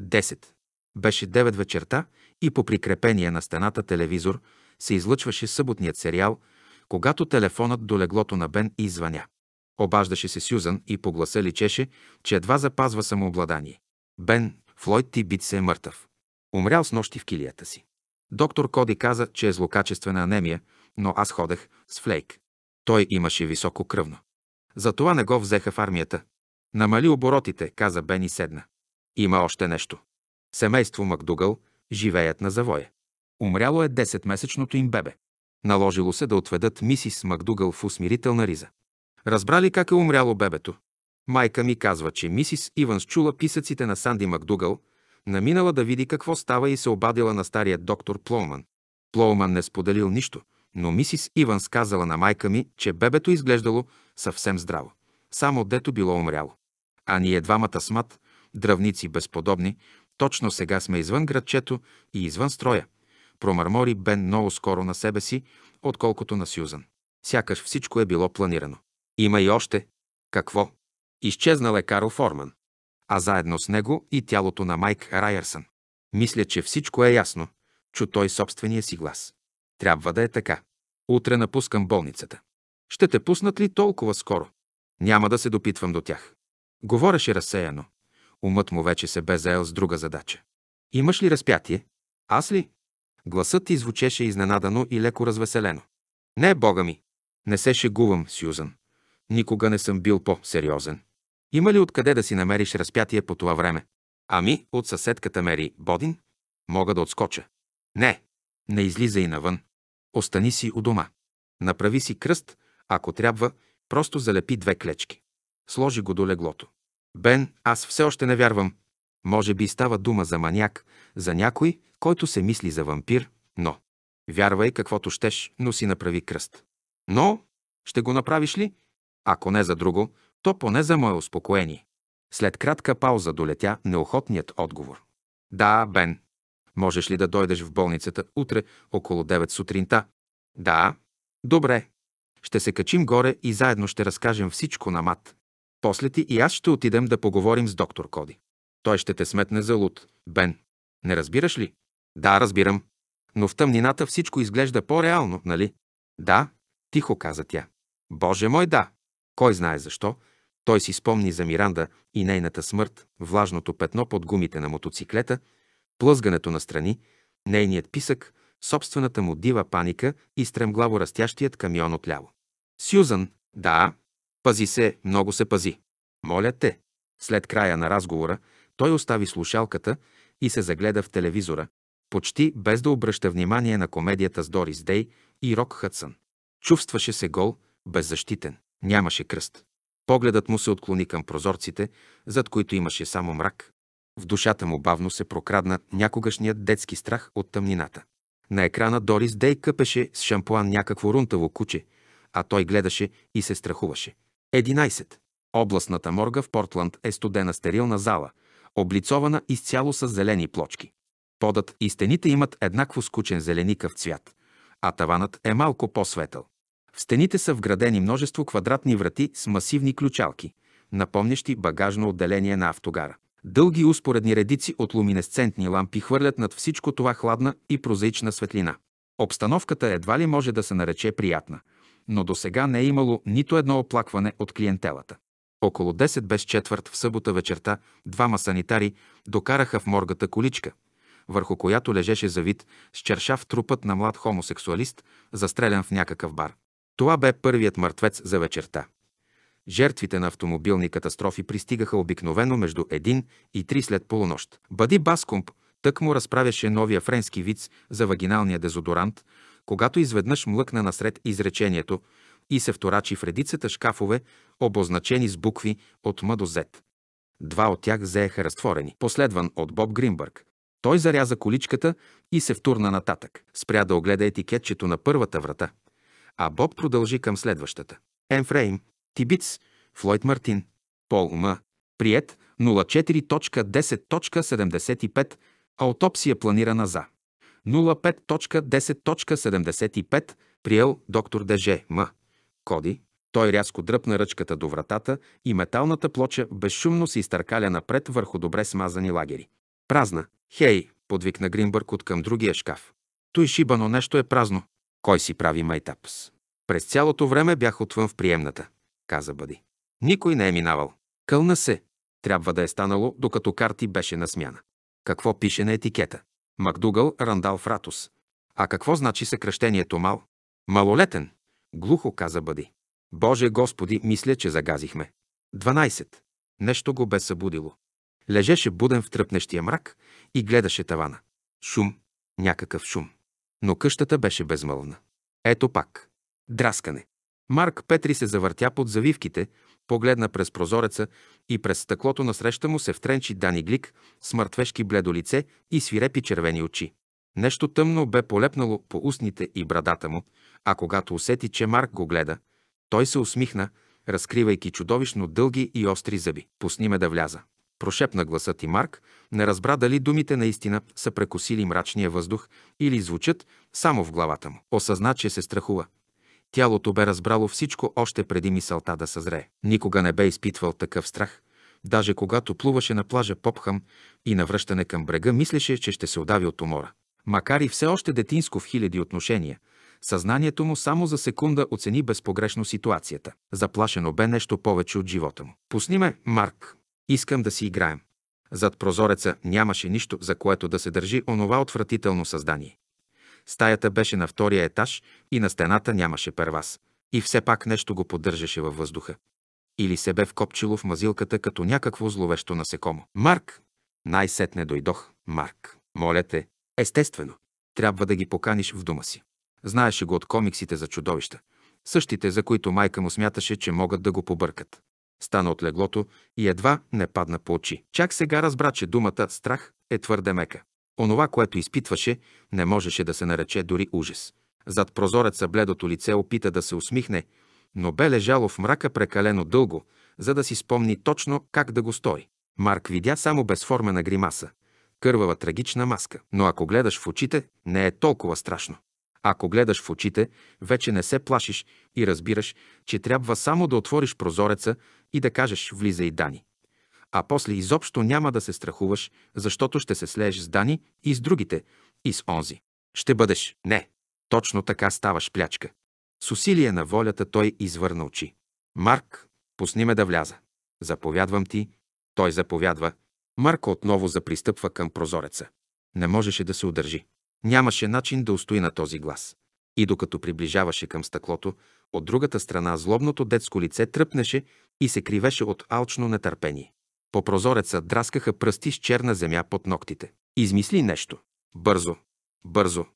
10. Беше 9 вечерта и по прикрепение на стената телевизор се излъчваше съботният сериал, когато телефонът до леглото на Бен извъня. Обаждаше се Сюзан и по гласа личеше, че едва запазва самообладание. Бен Флойд Ти Бит се е мъртъв. Умрял с нощи в килията си. Доктор Коди каза, че е злокачествена анемия, но аз ходех с флейк. Той имаше високо кръвно. Затова не го взеха в армията. Намали оборотите, каза Бен и седна. Има още нещо. Семейство Макдугъл живеят на завоя. Умряло е 10-месечното им бебе. Наложило се да отведат мисис Макдугъл в усмирителна риза. Разбрали как е умряло бебето. Майка ми казва, че мисис Иванс чула писъците на Санди Макдугъл, наминала да види какво става и се обадила на стария доктор Плоуман. Плоуман не споделил нищо, но мисис Иванс казала на майка ми, че бебето изглеждало съвсем здраво, само дето било умряло. А ние двамата с мат Дравници безподобни, точно сега сме извън градчето и извън строя. Промърмори Бен много скоро на себе си, отколкото на Сюзан. Сякаш всичко е било планирано. Има и още. Какво? Изчезнал е Карл Форман. А заедно с него и тялото на Майк Райерсън. Мисля, че всичко е ясно. Чу той собствения си глас. Трябва да е така. Утре напускам болницата. Ще те пуснат ли толкова скоро? Няма да се допитвам до тях. Говореше разсеяно. Умът му вече се бе заел с друга задача. Имаш ли разпятие? Аз ли? Гласът ти звучеше изненадано и леко развеселено. Не, бога ми! Не се шегувам, Сюзан. Никога не съм бил по-сериозен. Има ли откъде да си намериш разпятие по това време? Ами, от съседката Мери Бодин? Мога да отскоча. Не, не излизай навън. Остани си у дома. Направи си кръст, ако трябва, просто залепи две клечки. Сложи го до леглото. Бен, аз все още не вярвам. Може би става дума за маняк, за някой, който се мисли за вампир, но... Вярвай каквото щеш, но си направи кръст. Но, ще го направиш ли? Ако не за друго, то поне за мое успокоение. След кратка пауза долетя неохотният отговор. Да, Бен. Можеш ли да дойдеш в болницата утре около 9 сутринта? Да. Добре. Ще се качим горе и заедно ще разкажем всичко на мат. После ти и аз ще отидем да поговорим с доктор Коди. Той ще те сметне за луд. Бен, не разбираш ли? Да, разбирам. Но в тъмнината всичко изглежда по-реално, нали? Да, тихо каза тя. Боже мой, да. Кой знае защо, той си спомни за Миранда и нейната смърт, влажното петно под гумите на мотоциклета, плъзгането на страни, нейният писък, собствената му дива паника и стремглаво растящият камион отляво. Сюзан, да, Пази се, много се пази. Моля те. След края на разговора той остави слушалката и се загледа в телевизора, почти без да обръща внимание на комедията с Дорис Дей и Рок Хътсън. Чувстваше се гол, беззащитен. Нямаше кръст. Погледът му се отклони към прозорците, зад които имаше само мрак. В душата му бавно се прокрадна някогашният детски страх от тъмнината. На екрана Дорис Дей къпеше с шампуан някакво рунтаво куче, а той гледаше и се страхуваше – 11. Областната морга в Портланд е студена стерилна зала, облицована изцяло с зелени плочки. Подът и стените имат еднакво скучен зеленикав цвят, а таванът е малко по-светъл. В стените са вградени множество квадратни врати с масивни ключалки, напомнящи багажно отделение на автогара. Дълги успоредни редици от луминесцентни лампи хвърлят над всичко това хладна и прозаична светлина. Обстановката едва ли може да се нарече приятна – но до сега не е имало нито едно оплакване от клиентелата. Около 10 без четвърт в събота вечерта двама санитари докараха в моргата количка, върху която лежеше завид с чершав трупът на млад хомосексуалист, застрелян в някакъв бар. Това бе първият мъртвец за вечерта. Жертвите на автомобилни катастрофи пристигаха обикновено между 1 и три след полунощ. Бади Баскомп тък му разправяше новия френски виц за вагиналния дезодорант, когато изведнъж млъкна насред изречението и се вторачи в редицата шкафове, обозначени с букви от М до Z. Два от тях заеха разтворени, последван от Боб Гринбърг. Той заряза количката и се втурна нататък. Спря да огледа етикетчето на първата врата, а Боб продължи към следващата. Енфрейм, Тибиц, Флойд Мартин, Пол М. Прият 04.10.75, аутопсия планирана за. 05.10.75, приел доктор Деже М. Коди. Той рязко дръпна ръчката до вратата и металната плоча безшумно се изтъркаля напред върху добре смазани лагери. Празна. Хей, подвикна Гринбърг от към другия шкаф. Той шибано нещо е празно. Кой си прави майтапс? През цялото време бях отвън в приемната, каза Бъди. Никой не е минавал. Кълна се. Трябва да е станало, докато карти беше на смяна. Какво пише на етикета? Макдугал Рандал Фратус. А какво значи съкръщението мал? Малолетен. Глухо каза Бъди. Боже Господи, мисля, че загазихме. 12. Нещо го бе събудило. Лежеше буден в тръпнещия мрак и гледаше тавана. Шум. Някакъв шум. Но къщата беше безмълвна. Ето пак. Драскане. Марк Петри се завъртя под завивките, погледна през прозореца и през стъклото насреща му се втренчи Дани Глик с мъртвешки бледо лице и свирепи червени очи. Нещо тъмно бе полепнало по устните и брадата му, а когато усети, че Марк го гледа, той се усмихна, разкривайки чудовищно дълги и остри зъби. «Пусни ме да вляза!» Прошепна гласът и Марк, не разбра дали думите наистина са прекосили мрачния въздух или звучат само в главата му. Осъзна, че се страхува – Тялото бе разбрало всичко още преди мисълта да съзре. Никога не бе изпитвал такъв страх. Даже когато плуваше на плажа Попхам и навръщане към брега, мислеше, че ще се удави от умора. Макар и все още детинско в хиляди отношения, съзнанието му само за секунда оцени безпогрешно ситуацията. Заплашено бе нещо повече от живота му. Пусни ме, Марк. Искам да си играем. Зад прозореца нямаше нищо, за което да се държи онова отвратително създание. Стаята беше на втория етаж и на стената нямаше первас. И все пак нещо го поддържаше във въздуха. Или се бе вкопчило в мазилката като някакво зловещо насекомо. Марк! Най-сетне дойдох. Марк. Моля те. Естествено. Трябва да ги поканиш в дома си. Знаеше го от комиксите за чудовища. Същите, за които майка му смяташе, че могат да го побъркат. Стана от леглото и едва не падна по очи. Чак сега разбра, че думата страх е твърде мека. Онова, което изпитваше, не можеше да се нарече дори ужас. Зад прозореца бледото лице опита да се усмихне, но бе лежало в мрака прекалено дълго, за да си спомни точно как да го стори. Марк видя само безформена гримаса, кървава трагична маска. Но ако гледаш в очите, не е толкова страшно. Ако гледаш в очите, вече не се плашиш и разбираш, че трябва само да отвориш прозореца и да кажеш «Влизай, Дани» а после изобщо няма да се страхуваш, защото ще се слееш с Дани и с другите, и с онзи. Ще бъдеш. Не. Точно така ставаш плячка. С усилие на волята той извърна очи. Марк, пусни ме да вляза. Заповядвам ти. Той заповядва. Марк отново запристъпва към прозореца. Не можеше да се удържи. Нямаше начин да устои на този глас. И докато приближаваше към стъклото, от другата страна злобното детско лице тръпнеше и се кривеше от алчно нетърпение. По прозореца драскаха пръсти с черна земя под ногтите. Измисли нещо. Бързо. Бързо.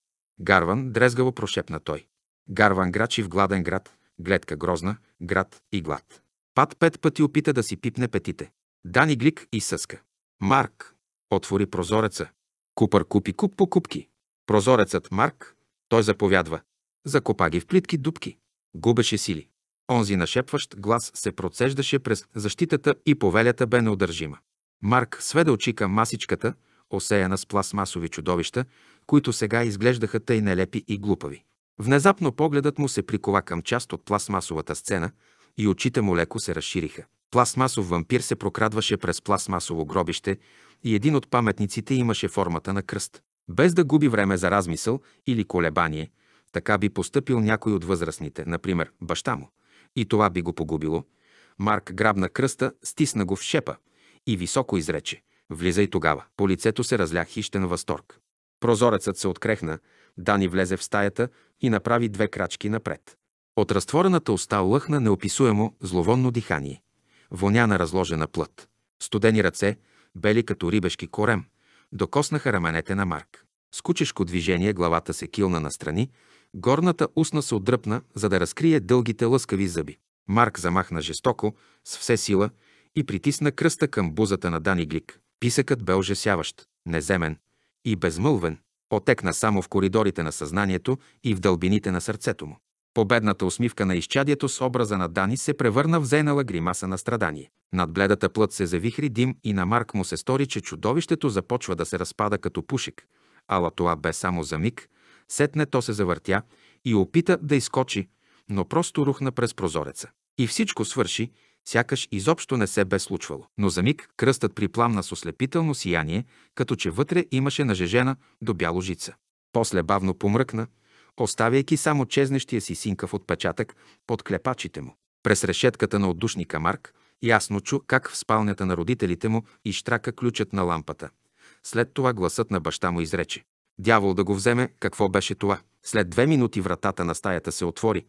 Гарван дрезгаво прошепна той. Гарван грачи в гладен град, гледка грозна, град и глад. Пат пет пъти опита да си пипне петите. Дани глик и съска. Марк отвори прозореца. Купър купи куп по купки. Прозорецът Марк, той заповядва. Закопа ги в плитки дубки. Губеше сили. Онзи нашепващ глас се процеждаше през защитата и повелята бе неудържима. Марк сведе очи към масичката, осеяна с пластмасови чудовища, които сега изглеждаха тъй нелепи и глупави. Внезапно погледът му се прикова към част от пластмасовата сцена и очите му леко се разшириха. Пластмасов вампир се прокрадваше през пластмасово гробище и един от паметниците имаше формата на кръст. Без да губи време за размисъл или колебание, така би поступил някой от възрастните, например баща му и това би го погубило. Марк грабна кръста, стисна го в шепа и високо изрече. Влизай тогава. По лицето се разля хищен възторг. Прозорецът се открехна, Дани влезе в стаята и направи две крачки напред. От разтворената уста лъхна неописуемо зловонно дихание. Воня на разложена плът. Студени ръце, бели като рибешки корем, докоснаха раменете на Марк. С кучешко движение главата се килна настрани, Горната устна се отдръпна, за да разкрие дългите лъскави зъби. Марк замахна жестоко, с все сила, и притисна кръста към бузата на Дани Глик. Писъкът бе ужасяващ, неземен и безмълвен. Отекна само в коридорите на съзнанието и в дълбините на сърцето му. Победната усмивка на изчадието с образа на Дани се превърна в зейнала гримаса на страдание. Над бледата плът се завихри дим и на Марк му се стори, че чудовището започва да се разпада като пушек. Ала това бе само за миг – Сетне то се завъртя и опита да изкочи, но просто рухна през прозореца. И всичко свърши, сякаш изобщо не се бе случвало. Но за миг кръстът припламна с ослепително сияние, като че вътре имаше нажежена до бяло жица. После бавно помръкна, оставяйки само чезнещия си синкав отпечатък под клепачите му. През решетката на отдушника Марк ясно чу как в спалнята на родителите му изтрака ключът на лампата. След това гласът на баща му изрече. Дявол да го вземе, какво беше това? След две минути вратата на стаята се отвори,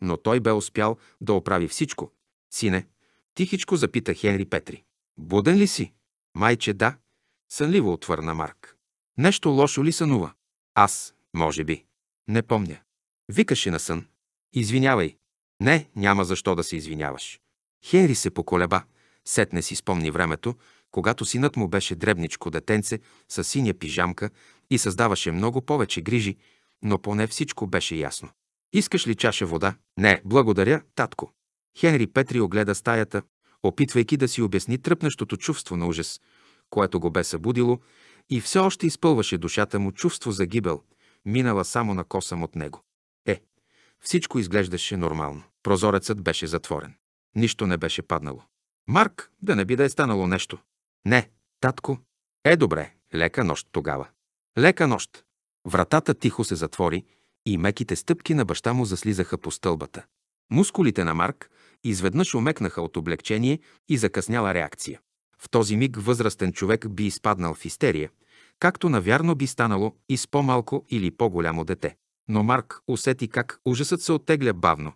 но той бе успял да оправи всичко. Сине, тихичко запита Хенри Петри. Буден ли си? Майче, да. Сънливо отвърна Марк. Нещо лошо ли сънува? Аз, може би. Не помня. Викаше на сън. Извинявай. Не, няма защо да се извиняваш. Хенри се поколеба. Сетне си спомни времето, когато синът му беше дребничко детенце с синя пижамка и създаваше много повече грижи, но поне всичко беше ясно. Искаш ли чаша вода? Не, благодаря, татко. Хенри Петри огледа стаята, опитвайки да си обясни тръпнащото чувство на ужас, което го бе събудило и все още изпълваше душата му чувство за гибел, минала само на косъм от него. Е, всичко изглеждаше нормално. Прозорецът беше затворен. Нищо не беше паднало. Марк, да не би да е станало нещо. Не, татко. Е, добре, лека нощ тогава. Лека нощ! Вратата тихо се затвори и меките стъпки на баща му заслизаха по стълбата. Мускулите на Марк изведнъж омекнаха от облегчение и закъсняла реакция. В този миг възрастен човек би изпаднал в истерия, както навярно би станало и с по-малко или по-голямо дете. Но Марк усети как ужасът се оттегля бавно,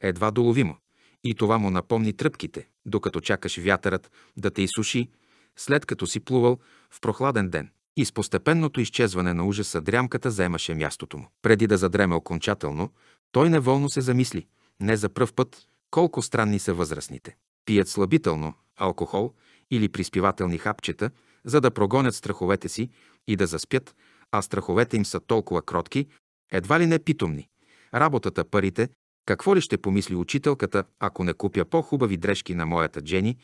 едва доловимо, и това му напомни тръпките, докато чакаш вятърът да те изсуши, след като си плувал в прохладен ден и с постепенното изчезване на ужаса дрямката заемаше мястото му. Преди да задреме окончателно, той неволно се замисли, не за пръв път, колко странни са възрастните. Пият слабително, алкохол или приспивателни хапчета, за да прогонят страховете си и да заспят, а страховете им са толкова кротки, едва ли не питомни. Работата, парите, какво ли ще помисли учителката, ако не купя по-хубави дрежки на моята Джени,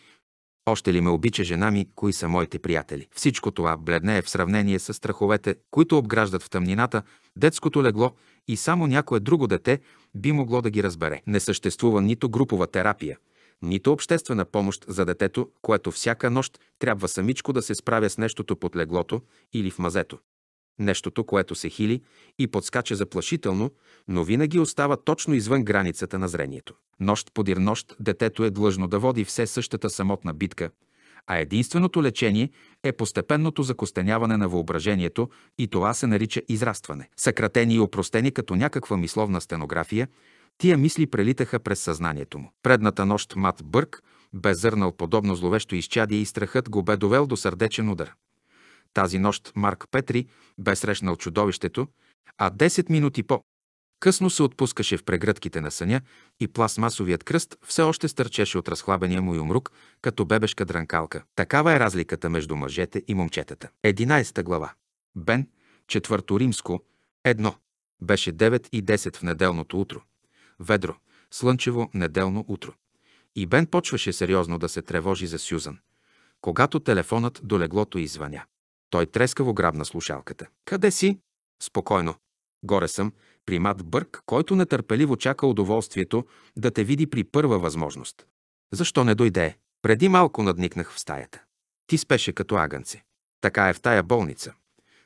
още ли ме обича жена ми, кои са моите приятели? Всичко това бледнее в сравнение с страховете, които обграждат в тъмнината детското легло и само някое друго дете би могло да ги разбере. Не съществува нито групова терапия, нито обществена помощ за детето, което всяка нощ трябва самичко да се справя с нещото под леглото или в мазето. Нещото, което се хили и подскача заплашително, но винаги остава точно извън границата на зрението. Нощ подир нощ детето е длъжно да води все същата самотна битка, а единственото лечение е постепенното закостеняване на въображението и това се нарича израстване. Съкратени и опростени като някаква мисловна стенография, тия мисли прелитаха през съзнанието му. Предната нощ Мат Бърк бе зърнал подобно зловещо изчадие и страхът го бе довел до сърдечен удар. Тази нощ Марк Петри бе срещнал чудовището, а 10 минути по късно се отпускаше в прегръдките на съня и пластмасовият кръст все още стърчеше от разхлабения му юмрук, като бебешка дранкалка. Такава е разликата между мъжете и момчетата. 11 глава. Бен, четвърто римско, едно. Беше 9 и 10 в неделното утро. Ведро, слънчево неделно утро. И Бен почваше сериозно да се тревожи за Сюзан, когато телефонът до леглото извъня. Той трескаво грабна слушалката. Къде си? Спокойно. Горе съм, примат Бърк, който нетърпеливо чака удоволствието да те види при първа възможност. Защо не дойде? Преди малко надникнах в стаята. Ти спеше като агънце. Така е в тая болница.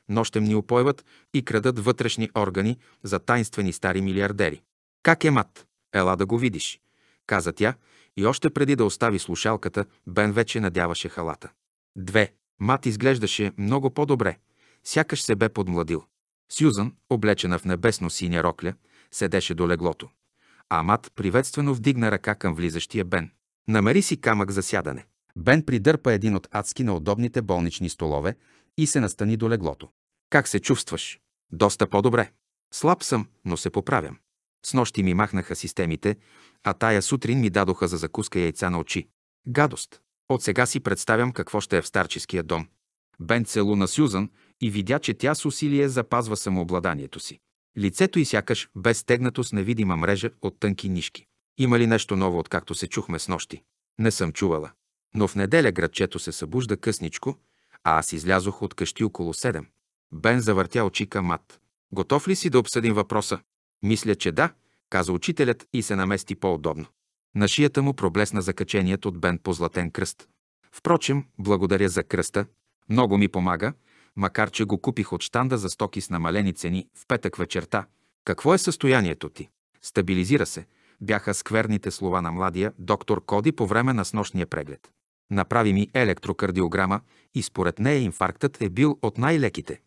Нощем ни опойват и крадат вътрешни органи за тайнствени стари милиардери. Как е мат? Ела да го видиш, каза тя и още преди да остави слушалката, Бен вече надяваше халата. Две. Мат изглеждаше много по-добре, сякаш се бе подмладил. Сюзан, облечена в небесно-синя рокля, седеше до леглото. А Мат приветствено вдигна ръка към влизащия Бен. Намери си камък за сядане. Бен придърпа един от адски на удобните болнични столове и се настани до леглото. Как се чувстваш? Доста по-добре. Слаб съм, но се поправям. С нощи ми махнаха системите, а тая сутрин ми дадоха за закуска яйца на очи. Гадост. От сега си представям какво ще е в старческия дом. Бен на Сюзан и видя, че тя с усилие запазва самообладанието си. Лицето й сякаш бе стегнато с невидима мрежа от тънки нишки. Има ли нещо ново, откакто се чухме с нощи? Не съм чувала. Но в неделя градчето се събужда късничко, а аз излязох от къщи около седем. Бен завъртя очи към мат. Готов ли си да обсъдим въпроса? Мисля, че да, каза учителят и се намести по-удобно. На шията му проблесна закаченият от бен по златен кръст. Впрочем, благодаря за кръста. Много ми помага, макар че го купих от штанда за стоки с намалени цени в петък вечерта. Какво е състоянието ти? Стабилизира се, бяха скверните слова на младия доктор Коди по време на снощния преглед. Направи ми електрокардиограма и според нея инфарктът е бил от най-леките,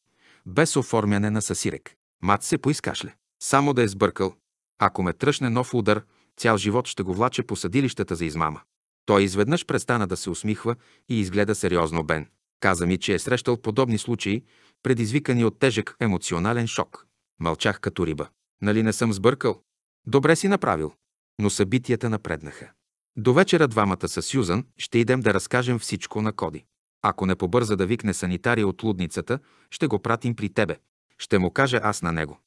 без оформяне на съсирек. Мат се поискашле. Само да е сбъркал. Ако ме тръшне нов удар, Цял живот ще го влача по съдилищата за измама. Той изведнъж престана да се усмихва и изгледа сериозно Бен. Каза ми, че е срещал подобни случаи, предизвикани от тежък емоционален шок. Мълчах като риба. Нали не съм сбъркал? Добре си направил. Но събитията напреднаха. До вечера двамата с Сюзан ще идем да разкажем всичко на Коди. Ако не побърза да викне санитария от лудницата, ще го пратим при тебе. Ще му кажа аз на него.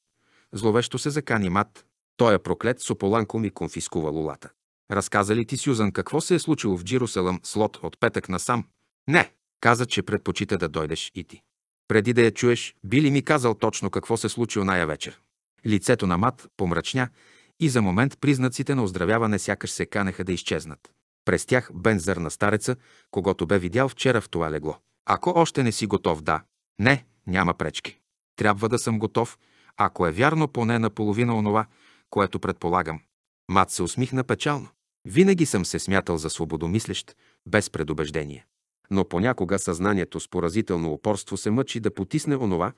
Зловещо се закани мат, той е проклет, Сополанко ми конфискува лулата. Разказа ли ти Сюзан какво се е случило в Джируселъм с Лот от петък насам? Не, каза, че предпочита да дойдеш и ти. Преди да я чуеш, би ли ми казал точно какво се случи оная вечер? Лицето на Мат помрачня и за момент признаците на оздравяване сякаш се канеха да изчезнат. През тях бензър на стареца, когато бе видял вчера в това легло. Ако още не си готов, да. Не, няма пречки. Трябва да съм готов, ако е вярно поне наполовина онова, което предполагам. Мат се усмихна печално. Винаги съм се смятал за свободомислещ, без предубеждение. Но понякога съзнанието с поразително упорство се мъчи да потисне онова,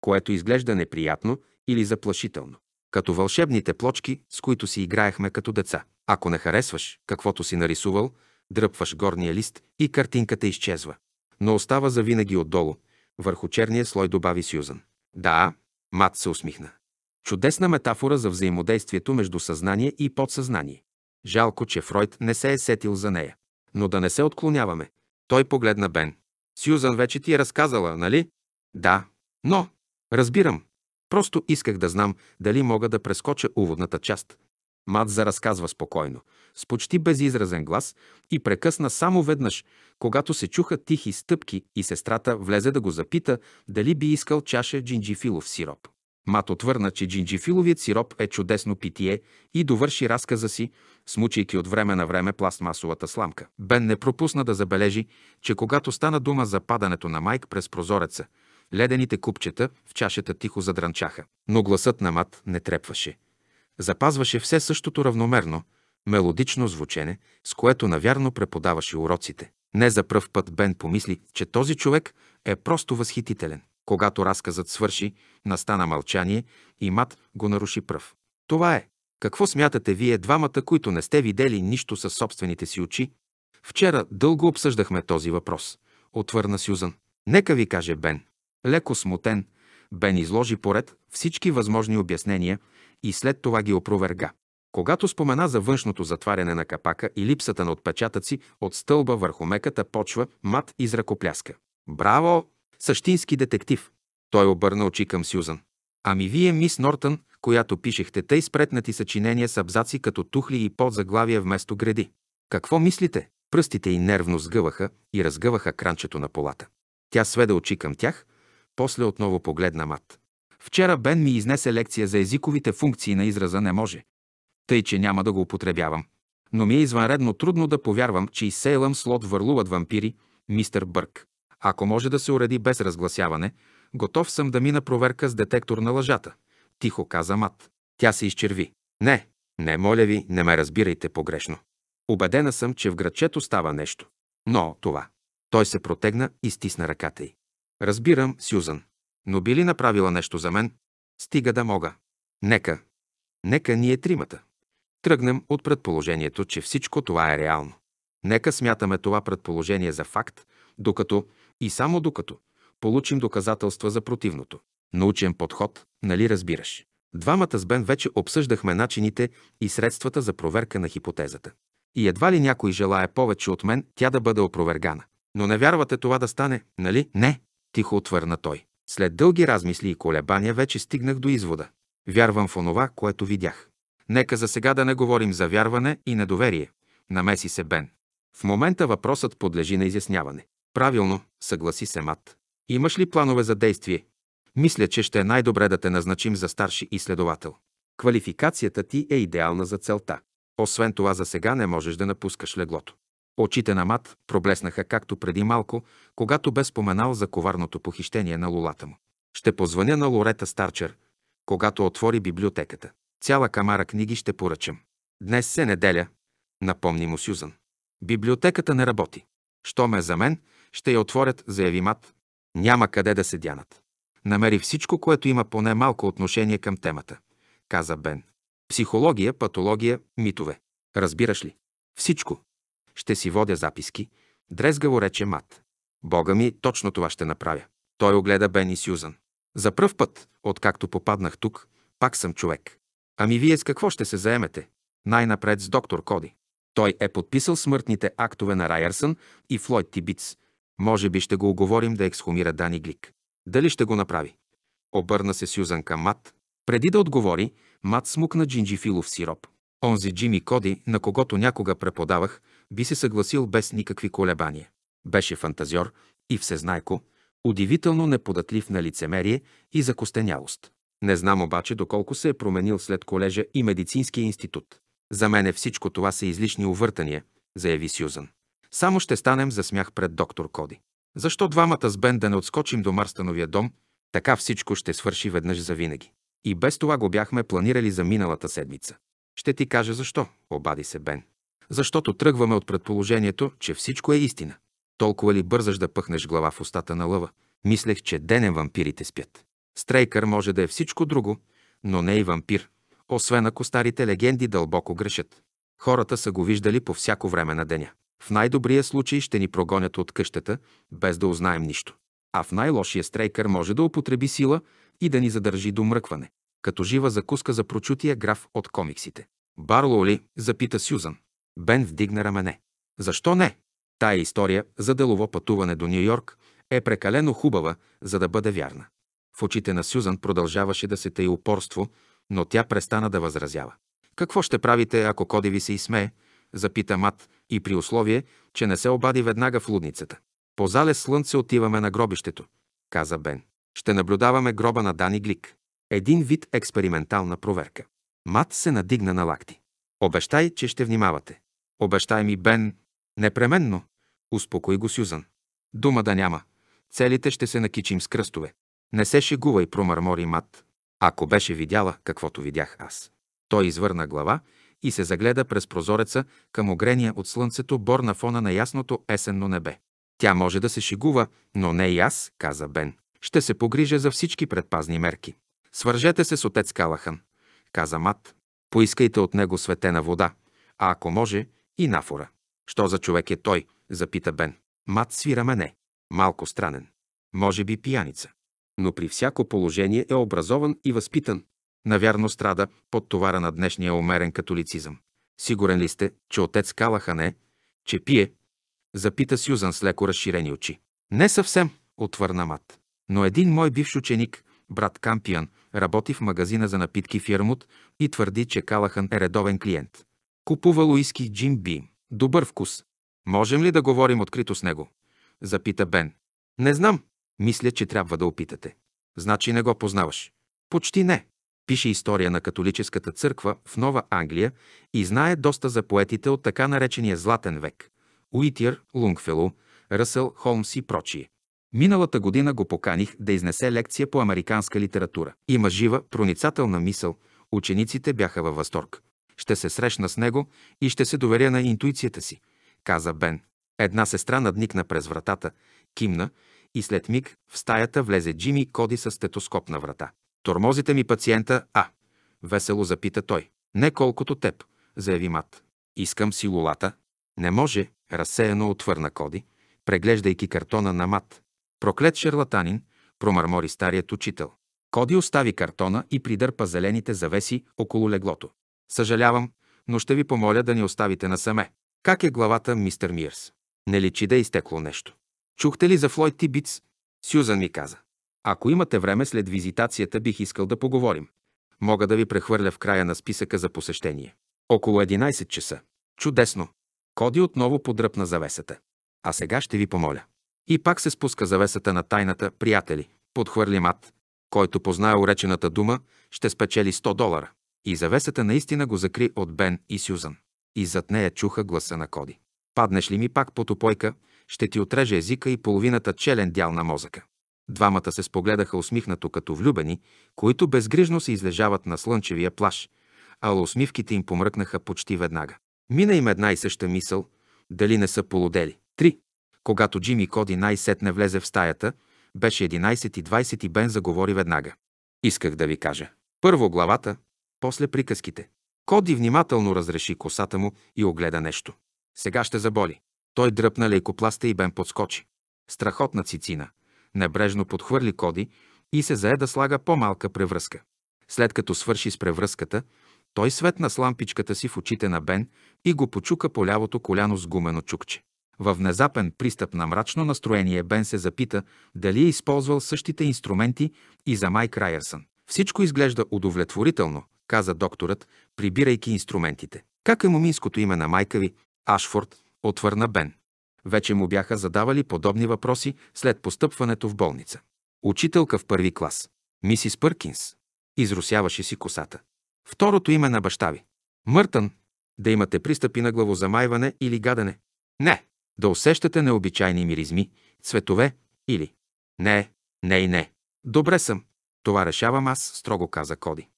което изглежда неприятно или заплашително. Като вълшебните плочки, с които си играехме като деца. Ако не харесваш каквото си нарисувал, дръпваш горния лист и картинката изчезва. Но остава завинаги отдолу. Върху черния слой добави Сюзан. Да, Мат се усмихна. Чудесна метафора за взаимодействието между съзнание и подсъзнание. Жалко, че Фройд не се е сетил за нея. Но да не се отклоняваме. Той погледна Бен. Сюзан вече ти е разказала, нали? Да. Но, разбирам. Просто исках да знам дали мога да прескоча уводната част. Мадза разказва спокойно, с почти безизразен глас и прекъсна само веднъж, когато се чуха тихи стъпки и сестрата влезе да го запита дали би искал чаша джинджифилов сироп. Мат отвърна, че джинджифиловият сироп е чудесно питие и довърши разказа си, смучайки от време на време пластмасовата сламка. Бен не пропусна да забележи, че когато стана дума за падането на Майк през прозореца, ледените купчета в чашата тихо задранчаха. Но гласът на Мат не трепваше. Запазваше все същото равномерно, мелодично звучене, с което навярно преподаваше уроците. Не за пръв път Бен помисли, че този човек е просто възхитителен. Когато разказът свърши, настана мълчание и мат го наруши пръв. Това е. Какво смятате вие двамата, които не сте видели нищо със собствените си очи? Вчера дълго обсъждахме този въпрос, отвърна Сюзан. Нека ви каже Бен. Леко смутен, Бен изложи поред всички възможни обяснения и след това ги опроверга. Когато спомена за външното затваряне на капака и липсата на отпечатъци от стълба върху меката почва, мат изракопляска. Браво! Същински детектив. Той обърна очи към Сюзан. Ами вие, мис Нортън, която пишехте тъй спретнати съчинения с абзаци като тухли и подзаглавия вместо гради. Какво мислите? Пръстите й нервно сгъваха и разгъваха кранчето на полата. Тя сведе очи към тях, после отново погледна мат. Вчера Бен ми изнесе лекция за езиковите функции на израза не може. Тъй, че няма да го употребявам. Но ми е извънредно трудно да повярвам, че и Сейлъм Слот върлуват вампири, мистер Бърк. Ако може да се уреди без разгласяване, готов съм да мина проверка с детектор на лъжата. Тихо каза Мат. Тя се изчерви. Не, не, моля ви, не ме разбирайте погрешно. Обедена съм, че в градчето става нещо. Но това. Той се протегна и стисна ръката й. Разбирам, Сюзан. Но би ли направила нещо за мен? Стига да мога. Нека. Нека ние тримата. Тръгнем от предположението, че всичко това е реално. Нека смятаме това предположение за факт, докато и само докато получим доказателства за противното. Научен подход, нали разбираш? Двамата с Бен вече обсъждахме начините и средствата за проверка на хипотезата. И едва ли някой желая повече от мен тя да бъде опровергана. Но не вярвате това да стане, нали? Не, тихо отвърна той. След дълги размисли и колебания вече стигнах до извода. Вярвам в онова, което видях. Нека за сега да не говорим за вярване и недоверие. Намеси се Бен. В момента въпросът подлежи на изясняване. Правилно, съгласи се Мат. Имаш ли планове за действие? Мисля, че ще е най-добре да те назначим за старши изследовател. Квалификацията ти е идеална за целта. Освен това, за сега не можеш да напускаш леглото. Очите на Мат проблеснаха както преди малко, когато бе споменал за коварното похищение на лулата му. Ще позвъня на Лорета Старчер, когато отвори библиотеката. Цяла камара книги ще поръчам. Днес се неделя, напомни му Сюзан. Библиотеката не работи. Що ме за мен, ще я отворят, заяви Мат. Няма къде да се дянат. Намери всичко, което има поне малко отношение към темата, каза Бен. Психология, патология, митове. Разбираш ли? Всичко. Ще си водя записки. Дрезгаво рече Мат. Бога ми, точно това ще направя. Той огледа Бен и Сюзан. За пръв път, откакто попаднах тук, пак съм човек. Ами вие с какво ще се заемете? Най-напред с доктор Коди. Той е подписал смъртните актове на Райерсън и Флойд Тибиц, може би ще го оговорим да ексхумира Дани Глик. Дали ще го направи? Обърна се Сюзан към Мат. Преди да отговори, Мат смукна джинджифилов сироп. Онзи Джими Коди, на когото някога преподавах, би се съгласил без никакви колебания. Беше фантазьор и всезнайко, удивително неподатлив на лицемерие и закостенялост. Не знам обаче доколко се е променил след колежа и медицинския институт. За мен всичко това са излишни увъртания, заяви Сюзан. Само ще станем за смях пред доктор Коди. Защо двамата с Бен да не отскочим до Марстановия дом, така всичко ще свърши веднъж за винаги. И без това го бяхме планирали за миналата седмица. Ще ти кажа защо, обади се Бен. Защото тръгваме от предположението, че всичко е истина. Толкова ли бързаш да пъхнеш глава в устата на лъва? Мислех, че денем вампирите спят. Стрейкър може да е всичко друго, но не и вампир, освен ако старите легенди дълбоко грешат. Хората са го виждали по всяко време на деня. В най-добрия случай ще ни прогонят от къщата, без да узнаем нищо. А в най-лошия стрейкър може да употреби сила и да ни задържи до мръкване, като жива закуска за прочутия граф от комиксите. Барло ли? запита Сюзан. Бен вдигна рамене. Защо не? Тая история за делово пътуване до Нью Йорк е прекалено хубава, за да бъде вярна. В очите на Сюзан продължаваше да се тъй упорство, но тя престана да възразява. Какво ще правите, ако Коди ви се изсмее? запита Мат, и при условие, че не се обади веднага в лудницата. По зале слънце отиваме на гробището, каза Бен. Ще наблюдаваме гроба на Дани Глик. Един вид експериментална проверка. Мат се надигна на лакти. Обещай, че ще внимавате. Обещай ми, Бен. Непременно. Успокой го, Сюзан. Дума да няма. Целите ще се накичим с кръстове. Не се шегувай, промърмори Мат. Ако беше видяла каквото видях аз. Той извърна глава и се загледа през прозореца към огрения от слънцето бор на фона на ясното есенно небе. Тя може да се шигува, но не и аз, каза Бен. Ще се погрижа за всички предпазни мерки. Свържете се с отец Калахан, каза Мат. Поискайте от него светена вода, а ако може и нафора. Що за човек е той? запита Бен. Мат свира мене. Малко странен. Може би пияница. Но при всяко положение е образован и възпитан навярно страда под товара на днешния умерен католицизъм. Сигурен ли сте, че отец Калаха не? че пие? Запита Сюзан с леко разширени очи. Не съвсем, отвърна Мат. Но един мой бивш ученик, брат Кампиан, работи в магазина за напитки в Ярмут и твърди, че Калахан е редовен клиент. Купува луиски Джим Би. Добър вкус. Можем ли да говорим открито с него? Запита Бен. Не знам. Мисля, че трябва да опитате. Значи не го познаваш. Почти не. Пише история на католическата църква в Нова Англия и знае доста за поетите от така наречения Златен век – Уитир, Лунгфело, Ръсъл, Холмс и прочие. Миналата година го поканих да изнесе лекция по американска литература. Има жива, проницателна мисъл. Учениците бяха във възторг. Ще се срещна с него и ще се доверя на интуицията си, каза Бен. Една сестра надникна през вратата, кимна и след миг в стаята влезе Джими Коди с стетоскоп на врата. Тормозите ми пациента, а? Весело запита той. Не колкото теб, заяви мат. Искам си лулата. Не може, разсеяно отвърна Коди, преглеждайки картона на мат. Проклет шарлатанин, промърмори старият учител. Коди остави картона и придърпа зелените завеси около леглото. Съжалявам, но ще ви помоля да ни оставите насаме. Как е главата, мистер Мирс? Не личи да е изтекло нещо. Чухте ли за Флойд Тибиц? Сюзан ми каза. Ако имате време след визитацията, бих искал да поговорим. Мога да ви прехвърля в края на списъка за посещение. Около 11 часа. Чудесно! Коди отново подръпна завесата. А сега ще ви помоля. И пак се спуска завесата на тайната «Приятели». Подхвърли мат. Който познае уречената дума, ще спечели 100 долара. И завесата наистина го закри от Бен и Сюзан. И зад нея чуха гласа на Коди. Паднеш ли ми пак по топойка, ще ти отрежа езика и половината челен дял на мозъка. Двамата се спогледаха усмихнато като влюбени, които безгрижно се излежават на слънчевия плаж, ала усмивките им помръкнаха почти веднага. Мина им една и съща мисъл, дали не са полудели. 3. Когато Джими Коди най-сетне влезе в стаята, беше 11.20 и Бен заговори веднага. Исках да ви кажа. Първо главата, после приказките. Коди внимателно разреши косата му и огледа нещо. Сега ще заболи. Той дръпна лейкопласта и Бен подскочи. Страхотна цицина – небрежно подхвърли Коди и се зае да слага по-малка превръзка. След като свърши с превръзката, той светна с лампичката си в очите на Бен и го почука по лявото коляно с гумено чукче. Във внезапен пристъп на мрачно настроение Бен се запита дали е използвал същите инструменти и за Майк Райерсън. Всичко изглежда удовлетворително, каза докторът, прибирайки инструментите. Как е моминското име на майка ви? Ашфорд, отвърна Бен. Вече му бяха задавали подобни въпроси след постъпването в болница. Учителка в първи клас. Мисис Пъркинс. Изрусяваше си косата. Второто име на баща ви. Мъртън. Да имате пристъпи на главозамайване или гадане. Не. Да усещате необичайни миризми, цветове или... Не, не и не. Добре съм. Това решавам аз, строго каза Коди.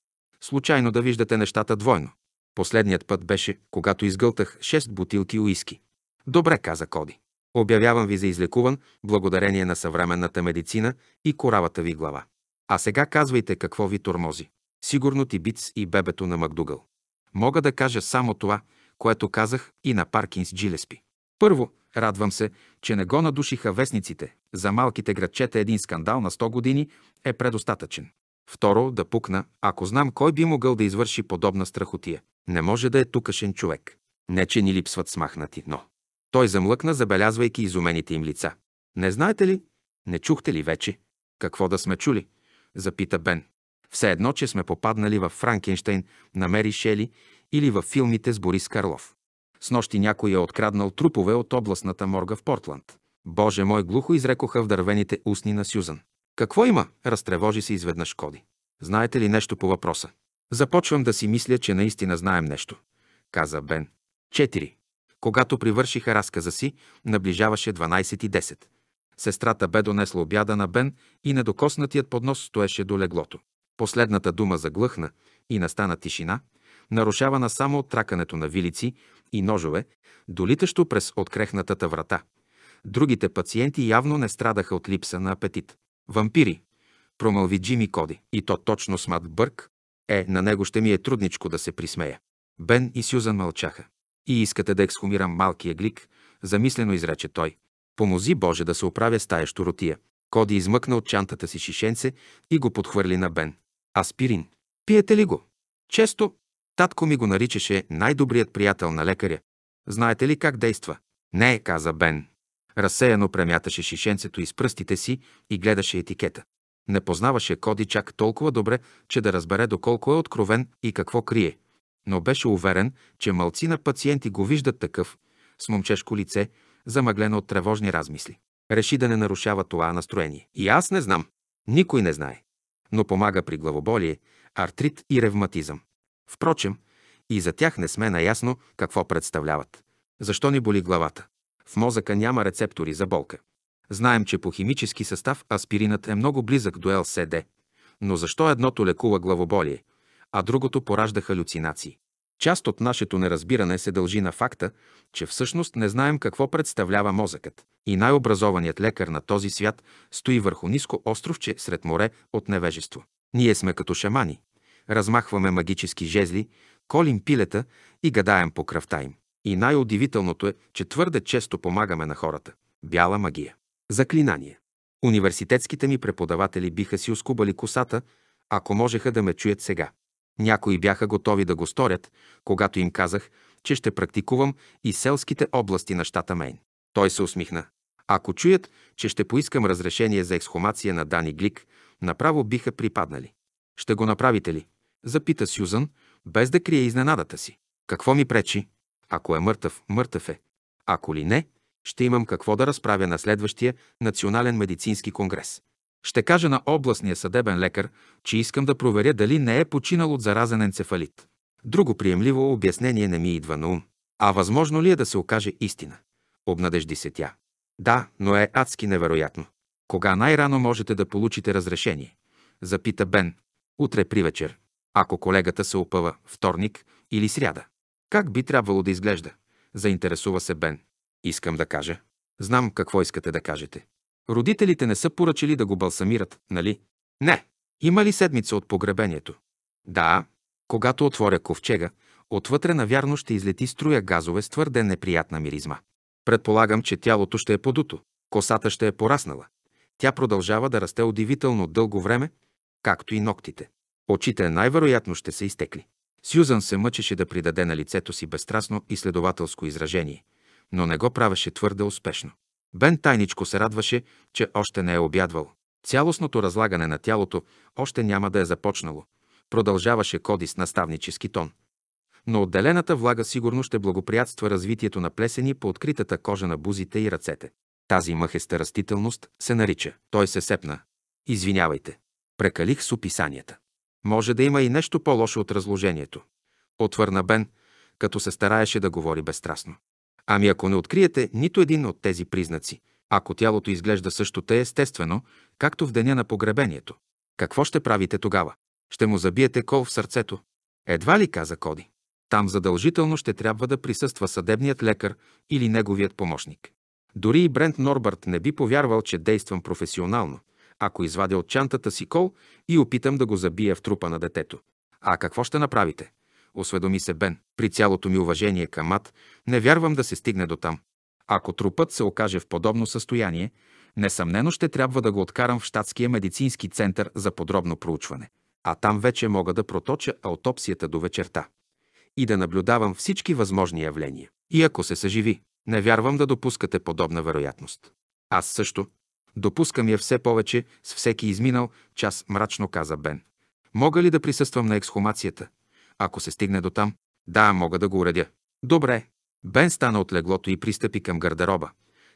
Случайно да виждате нещата двойно. Последният път беше, когато изгълтах 6 бутилки уиски. Добре, каза Коди. Обявявам ви за излекуван, благодарение на съвременната медицина и коравата ви глава. А сега казвайте какво ви тормози. Сигурно ти Биц и бебето на Макдугъл. Мога да кажа само това, което казах и на Паркинс Джилеспи. Първо, радвам се, че не го надушиха вестниците. За малките градчета един скандал на 100 години е предостатъчен. Второ, да пукна, ако знам кой би могъл да извърши подобна страхотия. Не може да е тукашен човек. Не, че ни липсват смахнати, но... Той замлъкна, забелязвайки изумените им лица. Не знаете ли? Не чухте ли вече? Какво да сме чули? Запита Бен. Все едно, че сме попаднали в Франкенштейн на Мери Шели или в филмите с Борис Карлов. С нощи някой е откраднал трупове от областната морга в Портланд. Боже мой, глухо изрекоха в дървените устни на Сюзан. Какво има? Разтревожи се изведнъж Коди. Знаете ли нещо по въпроса? Започвам да си мисля, че наистина знаем нещо, каза Бен. Четири. Когато привършиха разказа си, наближаваше 12.10. Сестрата бе донесла обяда на Бен и недокоснатият поднос стоеше до леглото. Последната дума заглъхна и настана тишина, нарушавана само от тракането на вилици и ножове, долитащо през открехнатата врата. Другите пациенти явно не страдаха от липса на апетит. Вампири, промълви Джими Коди, и то точно с Мат Бърк. Е, на него ще ми е трудничко да се присмея. Бен и Сюзан мълчаха. И искате да ексхумирам малкия глик, замислено изрече той. Помози Боже да се оправя с тая щуротия. Коди измъкна от чантата си шишенце и го подхвърли на Бен. Аспирин. Пиете ли го? Често. Татко ми го наричаше най-добрият приятел на лекаря. Знаете ли как действа? Не, каза Бен. Разсеяно премяташе шишенцето из пръстите си и гледаше етикета. Не познаваше Коди чак толкова добре, че да разбере доколко е откровен и какво крие но беше уверен, че на пациенти го виждат такъв, с момчешко лице, замъглено от тревожни размисли. Реши да не нарушава това настроение. И аз не знам. Никой не знае. Но помага при главоболие, артрит и ревматизъм. Впрочем, и за тях не сме наясно какво представляват. Защо ни боли главата? В мозъка няма рецептори за болка. Знаем, че по химически състав аспиринът е много близък до ЛСД. Но защо едното лекува главоболие, а другото поражда халюцинации. Част от нашето неразбиране се дължи на факта, че всъщност не знаем какво представлява мозъкът. И най-образованият лекар на този свят стои върху ниско островче сред море от невежество. Ние сме като шамани. Размахваме магически жезли, колим пилета и гадаем по кръвта им. И най-удивителното е, че твърде често помагаме на хората. Бяла магия. Заклинание. Университетските ми преподаватели биха си оскубали косата, ако можеха да ме чуят сега. Някои бяха готови да го сторят, когато им казах, че ще практикувам и селските области на щата Мейн. Той се усмихна. Ако чуят, че ще поискам разрешение за ексхумация на Дани Глик, направо биха припаднали. Ще го направите ли? Запита Сюзан, без да крие изненадата си. Какво ми пречи? Ако е мъртъв, мъртъв е. Ако ли не, ще имам какво да разправя на следващия Национален медицински конгрес. Ще кажа на областния съдебен лекар, че искам да проверя дали не е починал от заразен енцефалит. Друго приемливо обяснение не ми идва на ум. А възможно ли е да се окаже истина? Обнадежди се тя. Да, но е адски невероятно. Кога най-рано можете да получите разрешение? Запита Бен. Утре при вечер. Ако колегата се опъва вторник или сряда. Как би трябвало да изглежда? Заинтересува се Бен. Искам да кажа. Знам какво искате да кажете. Родителите не са поръчали да го балсамират, нали? Не. Има ли седмица от погребението? Да. Когато отворя ковчега, отвътре навярно ще излети струя газове с твърде неприятна миризма. Предполагам, че тялото ще е подуто, косата ще е пораснала. Тя продължава да расте удивително дълго време, както и ногтите. Очите най-вероятно ще са изтекли. Сюзан се мъчеше да придаде на лицето си безстрастно и следователско изражение, но не го правеше твърде успешно. Бен тайничко се радваше, че още не е обядвал. Цялостното разлагане на тялото още няма да е започнало. Продължаваше Коди с наставнически тон. Но отделената влага сигурно ще благоприятства развитието на плесени по откритата кожа на бузите и ръцете. Тази махеста растителност се нарича. Той се сепна. Извинявайте. Прекалих с описанията. Може да има и нещо по-лошо от разложението. Отвърна Бен, като се стараеше да говори безстрастно. Ами ако не откриете нито един от тези признаци, ако тялото изглежда също те естествено, както в деня на погребението, какво ще правите тогава? Ще му забиете кол в сърцето. Едва ли каза Коди. Там задължително ще трябва да присъства съдебният лекар или неговият помощник. Дори и Брент Норбърт не би повярвал, че действам професионално, ако извадя от чантата си кол и опитам да го забия в трупа на детето. А какво ще направите? осведоми се Бен. При цялото ми уважение към Мат, не вярвам да се стигне до там. Ако трупът се окаже в подобно състояние, несъмнено ще трябва да го откарам в штатския медицински център за подробно проучване. А там вече мога да проточа аутопсията до вечерта и да наблюдавам всички възможни явления. И ако се съживи, не вярвам да допускате подобна вероятност. Аз също. Допускам я все повече с всеки изминал час, мрачно каза Бен. Мога ли да присъствам на ексхумацията? Ако се стигне до там, да, мога да го уредя. Добре. Бен стана от леглото и пристъпи към гардероба,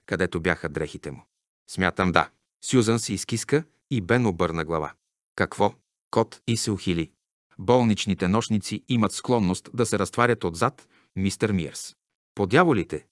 където бяха дрехите му. Смятам да. Сюзан се изкиска и Бен обърна глава. Какво? Кот и се ухили. Болничните нощници имат склонност да се разтварят отзад, мистер Миърс. Подяволите!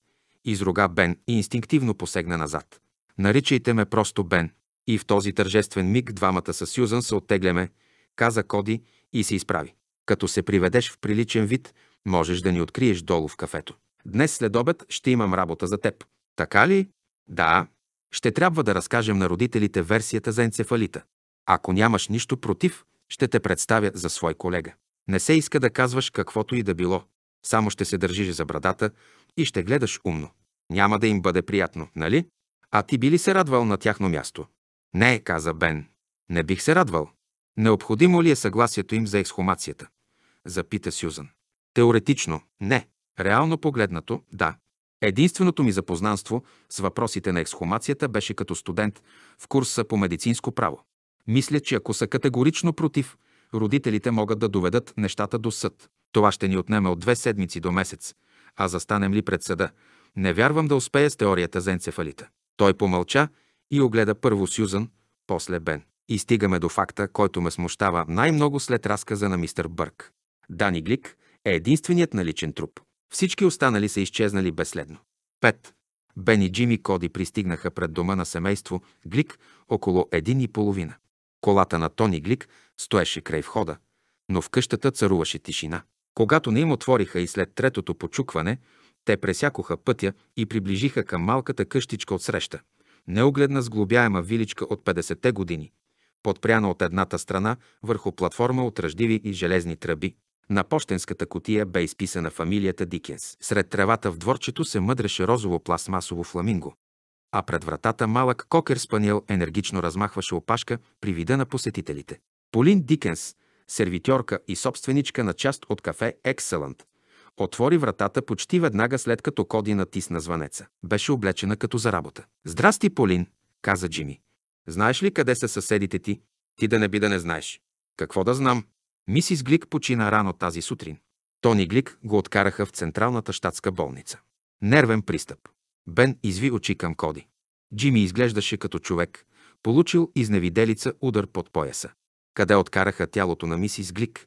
Изруга Бен и инстинктивно посегна назад. Наричайте ме просто Бен. И в този тържествен миг двамата с Сюзан се оттегляме, каза Коди и се изправи. Като се приведеш в приличен вид, можеш да ни откриеш долу в кафето. Днес след обед ще имам работа за теб. Така ли? Да. Ще трябва да разкажем на родителите версията за енцефалита. Ако нямаш нищо против, ще те представя за свой колега. Не се иска да казваш каквото и да било. Само ще се държиш за брадата и ще гледаш умно. Няма да им бъде приятно, нали? А ти би ли се радвал на тяхно място? Не, каза Бен. Не бих се радвал. Необходимо ли е съгласието им за ексхумацията? запита Сюзан. Теоретично – не. Реално погледнато – да. Единственото ми запознанство с въпросите на ексхумацията беше като студент в курса по медицинско право. Мисля, че ако са категорично против, родителите могат да доведат нещата до съд. Това ще ни отнеме от две седмици до месец, а застанем ли пред съда, не вярвам да успея с теорията за енцефалита. Той помълча и огледа първо Сюзан, после Бен. И стигаме до факта, който ме смущава най-много след разказа на мистер Бърк. Дани Глик е единственият наличен труп. Всички останали са изчезнали безследно. 5. Бен и Джими Коди пристигнаха пред дома на семейство Глик около един и половина. Колата на Тони Глик стоеше край входа, но в къщата царуваше тишина. Когато не им отвориха и след третото почукване, те пресякоха пътя и приближиха към малката къщичка от среща. Неогледна сглобяема виличка от 50-те години, подпряна от едната страна върху платформа от ръждиви и железни тръби. На почтенската котия бе изписана фамилията Дикенс. Сред тревата в дворчето се мъдреше розово пластмасово фламинго, а пред вратата малък кокер спаниел енергично размахваше опашка при вида на посетителите. Полин Дикенс, сервитьорка и собственичка на част от кафе Екселант, отвори вратата почти веднага след като Коди натисна звънеца. Беше облечена като за работа. «Здрасти, Полин!» каза Джими. «Знаеш ли къде са съседите ти? Ти да не би да не знаеш». «Какво да знам? Мисис Глик почина рано тази сутрин. Тони Глик го откараха в Централната щатска болница. Нервен пристъп. Бен изви очи към Коди. Джими изглеждаше като човек, получил изневиделица удар под пояса. Къде откараха тялото на мисис Глик?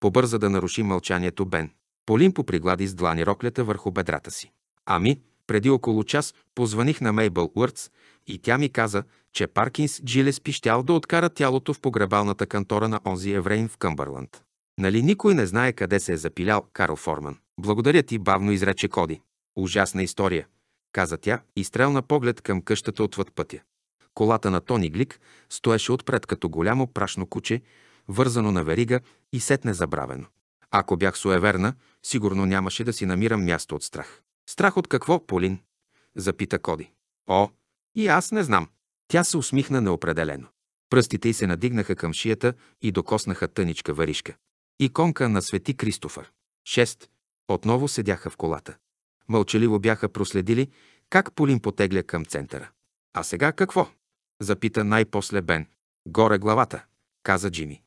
Побърза да наруши мълчанието Бен. Полин поприглади с длани роклята върху бедрата си. Ами, преди около час позваних на Мейбъл Уъртс и тя ми каза, че Паркинс джилес пищял да откара тялото в погребалната кантора на онзи еврейн в Къмбърланд. Нали никой не знае къде се е запилял Карл Форман? Благодаря ти, бавно изрече Коди. Ужасна история, каза тя и стрелна поглед към къщата отвъд пътя. Колата на Тони Глик стоеше отпред като голямо прашно куче, вързано на верига и сетне забравено. Ако бях суеверна, сигурно нямаше да си намирам място от страх. Страх от какво, Полин? Запита Коди. О, и аз не знам, тя се усмихна неопределено. Пръстите й се надигнаха към шията и докоснаха тъничка варишка. Иконка на свети Кристофър. 6. Отново седяха в колата. Мълчаливо бяха проследили как Полин потегля към центъра. А сега какво? Запита най-после Бен. Горе главата, каза Джими.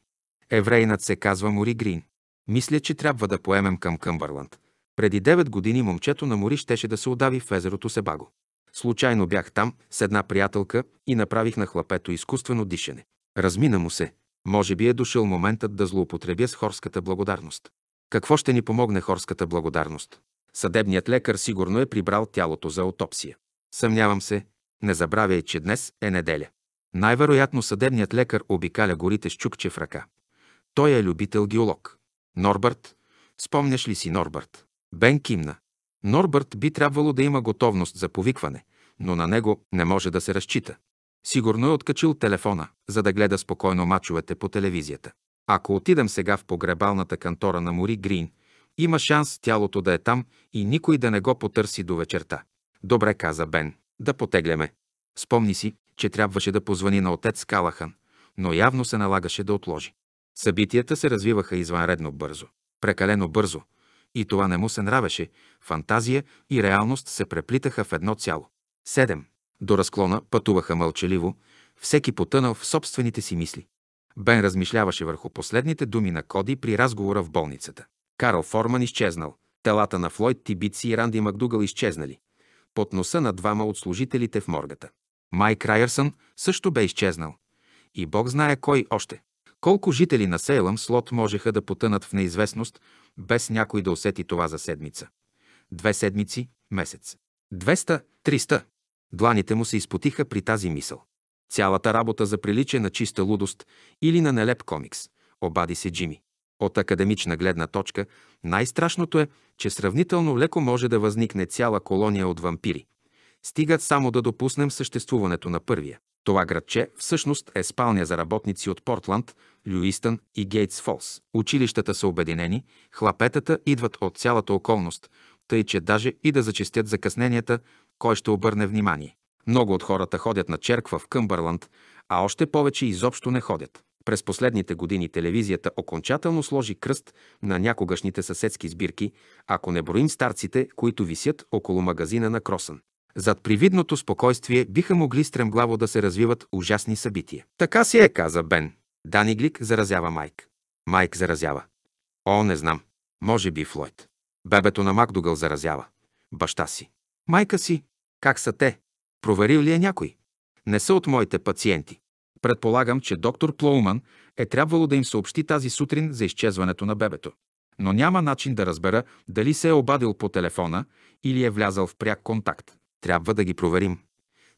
Еврейнат се казва Мори Грин. Мисля, че трябва да поемем към Къмбърланд. Преди 9 години момчето на Мори щеше да се удави в езерото Себаго. Случайно бях там с една приятелка и направих на хлапето изкуствено дишане. Размина му се. Може би е дошъл моментът да злоупотребя с хорската благодарност. Какво ще ни помогне хорската благодарност? Съдебният лекар сигурно е прибрал тялото за аутопсия. Съмнявам се, не забравяй, че днес е неделя. Най-вероятно съдебният лекар обикаля горите с чукче в ръка. Той е любител геолог. Норбърт, спомняш ли си Норбърт? Бен кимна. Норбърт би трябвало да има готовност за повикване, но на него не може да се разчита. Сигурно е откачил телефона, за да гледа спокойно мачовете по телевизията. Ако отидем сега в погребалната кантора на Мори Грин, има шанс тялото да е там и никой да не го потърси до вечерта. Добре, каза Бен, да потегляме. Спомни си, че трябваше да позвани на отец Калахан, но явно се налагаше да отложи. Събитията се развиваха извънредно бързо. Прекалено бързо, и това не му се нравеше. Фантазия и реалност се преплитаха в едно цяло. 7. До разклона пътуваха мълчаливо, всеки потънал в собствените си мисли. Бен размишляваше върху последните думи на Коди при разговора в болницата. Карл Форман изчезнал. Телата на Флойд Тибици и Ранди Макдугал изчезнали. Под носа на двама от служителите в моргата. Майк Райерсън също бе изчезнал. И бог знае кой още. Колко жители на Сейлъм Слот можеха да потънат в неизвестност без някой да усети това за седмица. Две седмици, месец. 200, 300. Дланите му се изпотиха при тази мисъл. Цялата работа за приличие на чиста лудост или на нелеп комикс, обади се Джими. От академична гледна точка най-страшното е, че сравнително леко може да възникне цяла колония от вампири. Стигат само да допуснем съществуването на първия. Това градче всъщност е спалня за работници от Портланд, Люистън и Гейтс Фолс. Училищата са обединени, хлапетата идват от цялата околност, тъй че даже и да зачистят закъсненията, кой ще обърне внимание. Много от хората ходят на черква в Къмбърланд, а още повече изобщо не ходят. През последните години телевизията окончателно сложи кръст на някогашните съседски сбирки, ако не броим старците, които висят около магазина на Кросън. Зад привидното спокойствие биха могли стремглаво да се развиват ужасни събития. Така си е, каза Бен. Дани Глик заразява Майк. Майк заразява. О, не знам. Може би Флойд. Бебето на Макдугъл заразява. Баща си. Майка си. Как са те? Проверил ли е някой? Не са от моите пациенти. Предполагам, че доктор Плоуман е трябвало да им съобщи тази сутрин за изчезването на бебето. Но няма начин да разбера дали се е обадил по телефона или е влязал в пряк контакт. Трябва да ги проверим,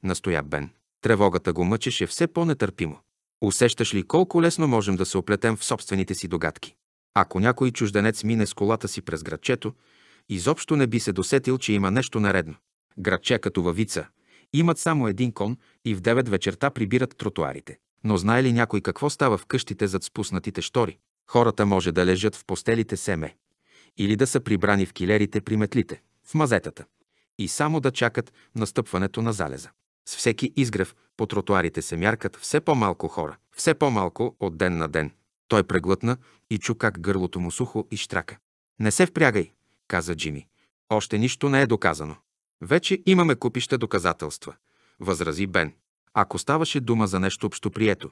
настоя Бен. Тревогата го мъчеше все по-нетърпимо. Усещаш ли колко лесно можем да се оплетем в собствените си догадки? Ако някой чужденец мине с колата си през градчето, изобщо не би се досетил, че има нещо наредно. Градче като въвица имат само един кон и в 9 вечерта прибират тротуарите. Но знае ли някой какво става в къщите зад спуснатите штори? Хората може да лежат в постелите семе или да са прибрани в килерите при метлите, в мазетата и само да чакат настъпването на залеза. С всеки изгрев по тротуарите се мяркат все по-малко хора, все по-малко от ден на ден. Той преглътна и чу как гърлото му сухо и штрака. Не се впрягай, каза Джими. Още нищо не е доказано. Вече имаме купища доказателства, възрази Бен. Ако ставаше дума за нещо общоприето,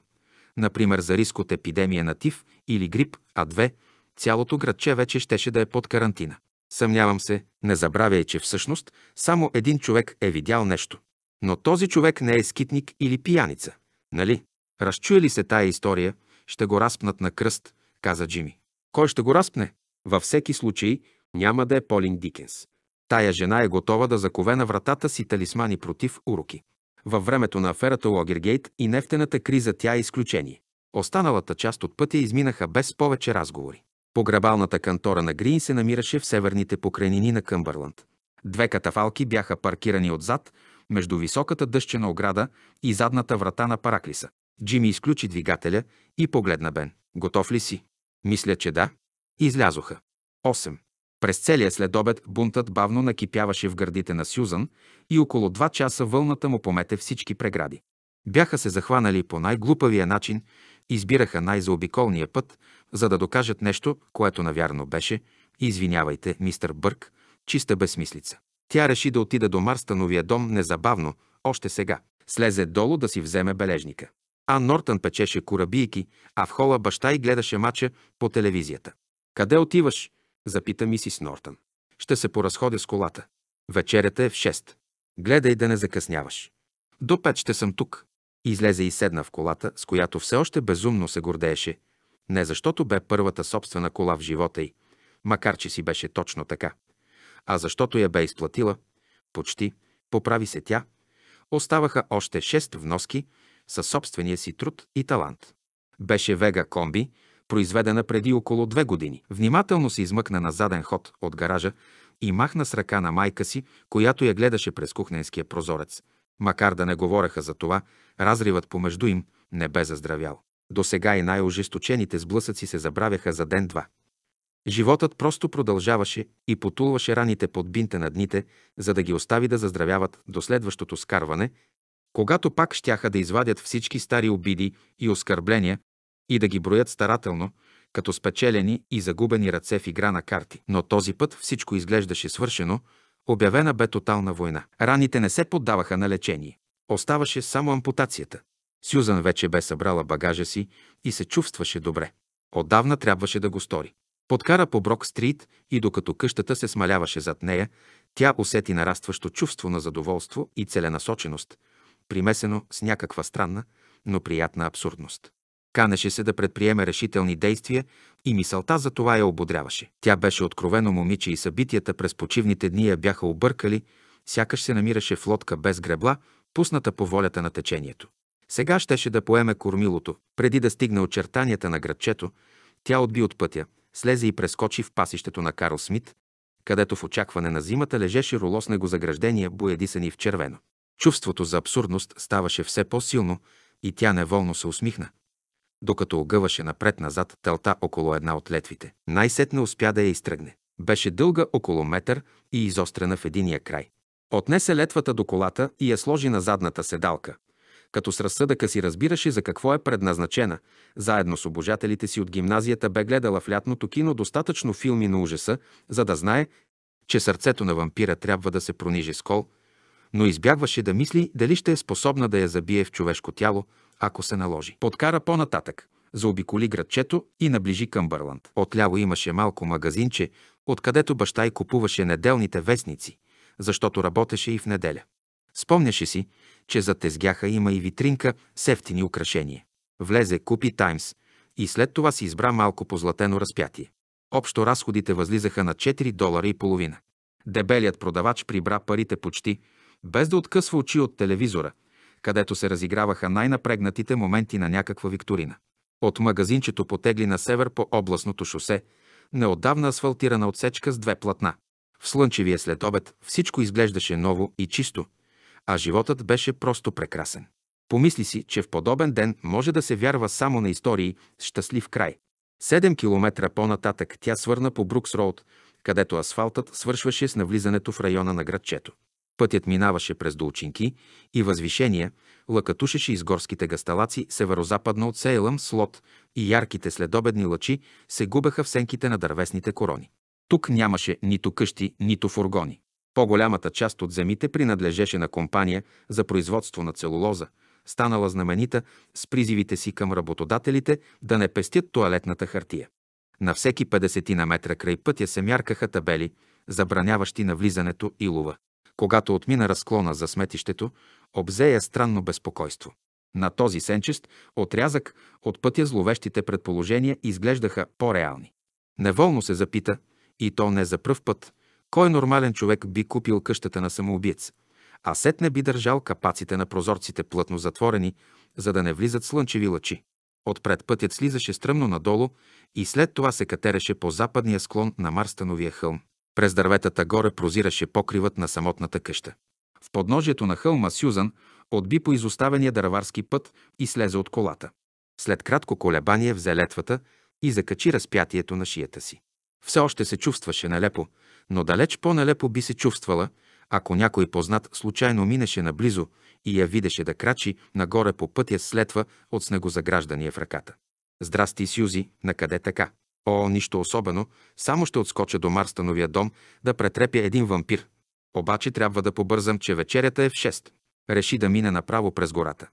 например за риск от епидемия на тиф или грип а две, цялото градче вече щеше да е под карантина. Съмнявам се, не забравяй, че всъщност само един човек е видял нещо. Но този човек не е скитник или пияница, нали? Разчуя ли се тая история, ще го распнат на кръст, каза Джими. Кой ще го распне? Във всеки случай няма да е Полин Дикенс. Тая жена е готова да закове на вратата си талисмани против уроки. Във времето на аферата Логергейт и нефтената криза тя е изключение. Останалата част от пътя изминаха без повече разговори. Погребалната кантора на Грин се намираше в северните покрайнини на Къмбърланд. Две катафалки бяха паркирани отзад, между високата дъщена ограда и задната врата на параклиса. Джими изключи двигателя и погледна Бен. Готов ли си? Мисля, че да. Излязоха. 8. През целия следобед бунтът бавно накипяваше в гърдите на Сюзан и около два часа вълната му помете всички прегради. Бяха се захванали по най-глупавия начин, избираха най-заобиколния път, за да докажат нещо, което навярно беше, извинявайте, мистър Бърк, чиста безсмислица. Тя реши да отида до Марстановия дом незабавно, още сега. Слезе долу да си вземе бележника. А Нортън печеше корабийки, а в хола баща й гледаше мача по телевизията. «Къде отиваш?» – запита мисис Нортън. «Ще се поразходя с колата. Вечерята е в 6. Гледай да не закъсняваш. До пет ще съм тук». Излезе и седна в колата, с която все още безумно се гордееше – не защото бе първата собствена кола в живота й, макар че си беше точно така, а защото я бе изплатила, почти, поправи се тя, оставаха още шест вноски със собствения си труд и талант. Беше Вега Комби, произведена преди около две години. Внимателно се измъкна на заден ход от гаража и махна с ръка на майка си, която я гледаше през кухненския прозорец. Макар да не говореха за това, разривът помежду им не бе заздравял. До сега и най-ожесточените сблъсъци се забравяха за ден-два. Животът просто продължаваше и потулваше раните под бинта на дните, за да ги остави да заздравяват до следващото скарване, когато пак щяха да извадят всички стари обиди и оскърбления и да ги броят старателно, като спечелени и загубени ръце в игра на карти. Но този път всичко изглеждаше свършено, обявена бе тотална война. Раните не се поддаваха на лечение. Оставаше само ампутацията. Сюзан вече бе събрала багажа си и се чувстваше добре. Отдавна трябваше да го стори. Подкара по Брок Стрит и докато къщата се смаляваше зад нея, тя усети нарастващо чувство на задоволство и целенасоченост, примесено с някаква странна, но приятна абсурдност. Канеше се да предприеме решителни действия и мисълта за това я ободряваше. Тя беше откровено момиче и събитията през почивните дни я бяха объркали, сякаш се намираше в лодка без гребла, пусната по волята на течението. Сега щеше да поеме кормилото. Преди да стигне очертанията на градчето, тя отби от пътя, слезе и прескочи в пасището на Карл Смит, където в очакване на зимата лежеше руло с заграждения, боядисани в червено. Чувството за абсурдност ставаше все по-силно и тя неволно се усмихна, докато огъваше напред-назад телта около една от летвите. Най-сетне успя да я изтръгне. Беше дълга около метър и изострена в единия край. Отнесе летвата до колата и я сложи на задната седалка – като с разсъдъка си разбираше за какво е предназначена. Заедно с обожателите си от гимназията бе гледала в лятното кино достатъчно филми на ужаса, за да знае, че сърцето на вампира трябва да се прониже с кол, но избягваше да мисли дали ще е способна да я забие в човешко тяло, ако се наложи. Подкара по-нататък, заобиколи градчето и наближи към Бърланд. Отляво имаше малко магазинче, откъдето баща й купуваше неделните вестници, защото работеше и в неделя. Спомняше си, че за тезгяха има и витринка с ефтини украшения. Влезе, купи Таймс и след това си избра малко позлатено разпятие. Общо разходите възлизаха на 4 долара и половина. Дебелият продавач прибра парите почти, без да откъсва очи от телевизора, където се разиграваха най-напрегнатите моменти на някаква викторина. От магазинчето потегли на север по областното шосе, неотдавна асфалтирана отсечка с две платна. В слънчевия следобед всичко изглеждаше ново и чисто – а животът беше просто прекрасен. Помисли си, че в подобен ден може да се вярва само на истории с щастлив край. Седем километра по-нататък тя свърна по Брукс Роуд, където асфалтът свършваше с навлизането в района на градчето. Пътят минаваше през долчинки и възвишения, лъкатушеше из горските гасталаци северо-западно от Сейлъм Слот и ярките следобедни лъчи се губеха в сенките на дървесните корони. Тук нямаше нито къщи, нито фургони. По-голямата част от земите принадлежеше на компания за производство на целулоза, станала знаменита с призивите си към работодателите да не пестят туалетната хартия. На всеки 50 на метра край пътя се мяркаха табели, забраняващи навлизането и лова. Когато отмина разклона за сметището, обзея странно безпокойство. На този сенчест отрязък от пътя зловещите предположения изглеждаха по-реални. Неволно се запита, и то не за пръв път, кой нормален човек би купил къщата на самоубиец, а сетне би държал капаците на прозорците плътно затворени, за да не влизат слънчеви лъчи. Отпред пътят слизаше стръмно надолу и след това се катереше по западния склон на Марстановия хълм. През дърветата горе прозираше покривът на самотната къща. В подножието на хълма Сюзан отби по изоставения дърварски път и слезе от колата. След кратко колебание взе летвата и закачи разпятието на шията си. Все още се чувстваше нелепо, но далеч по-нелепо би се чувствала, ако някой познат случайно минеше наблизо и я видеше да крачи нагоре по пътя следва от снегозаграждания в ръката. Здрасти, Сюзи, накъде така? О, нищо особено, само ще отскоча до Марстановия дом да претрепя един вампир. Обаче трябва да побързам, че вечерята е в 6. Реши да мине направо през гората.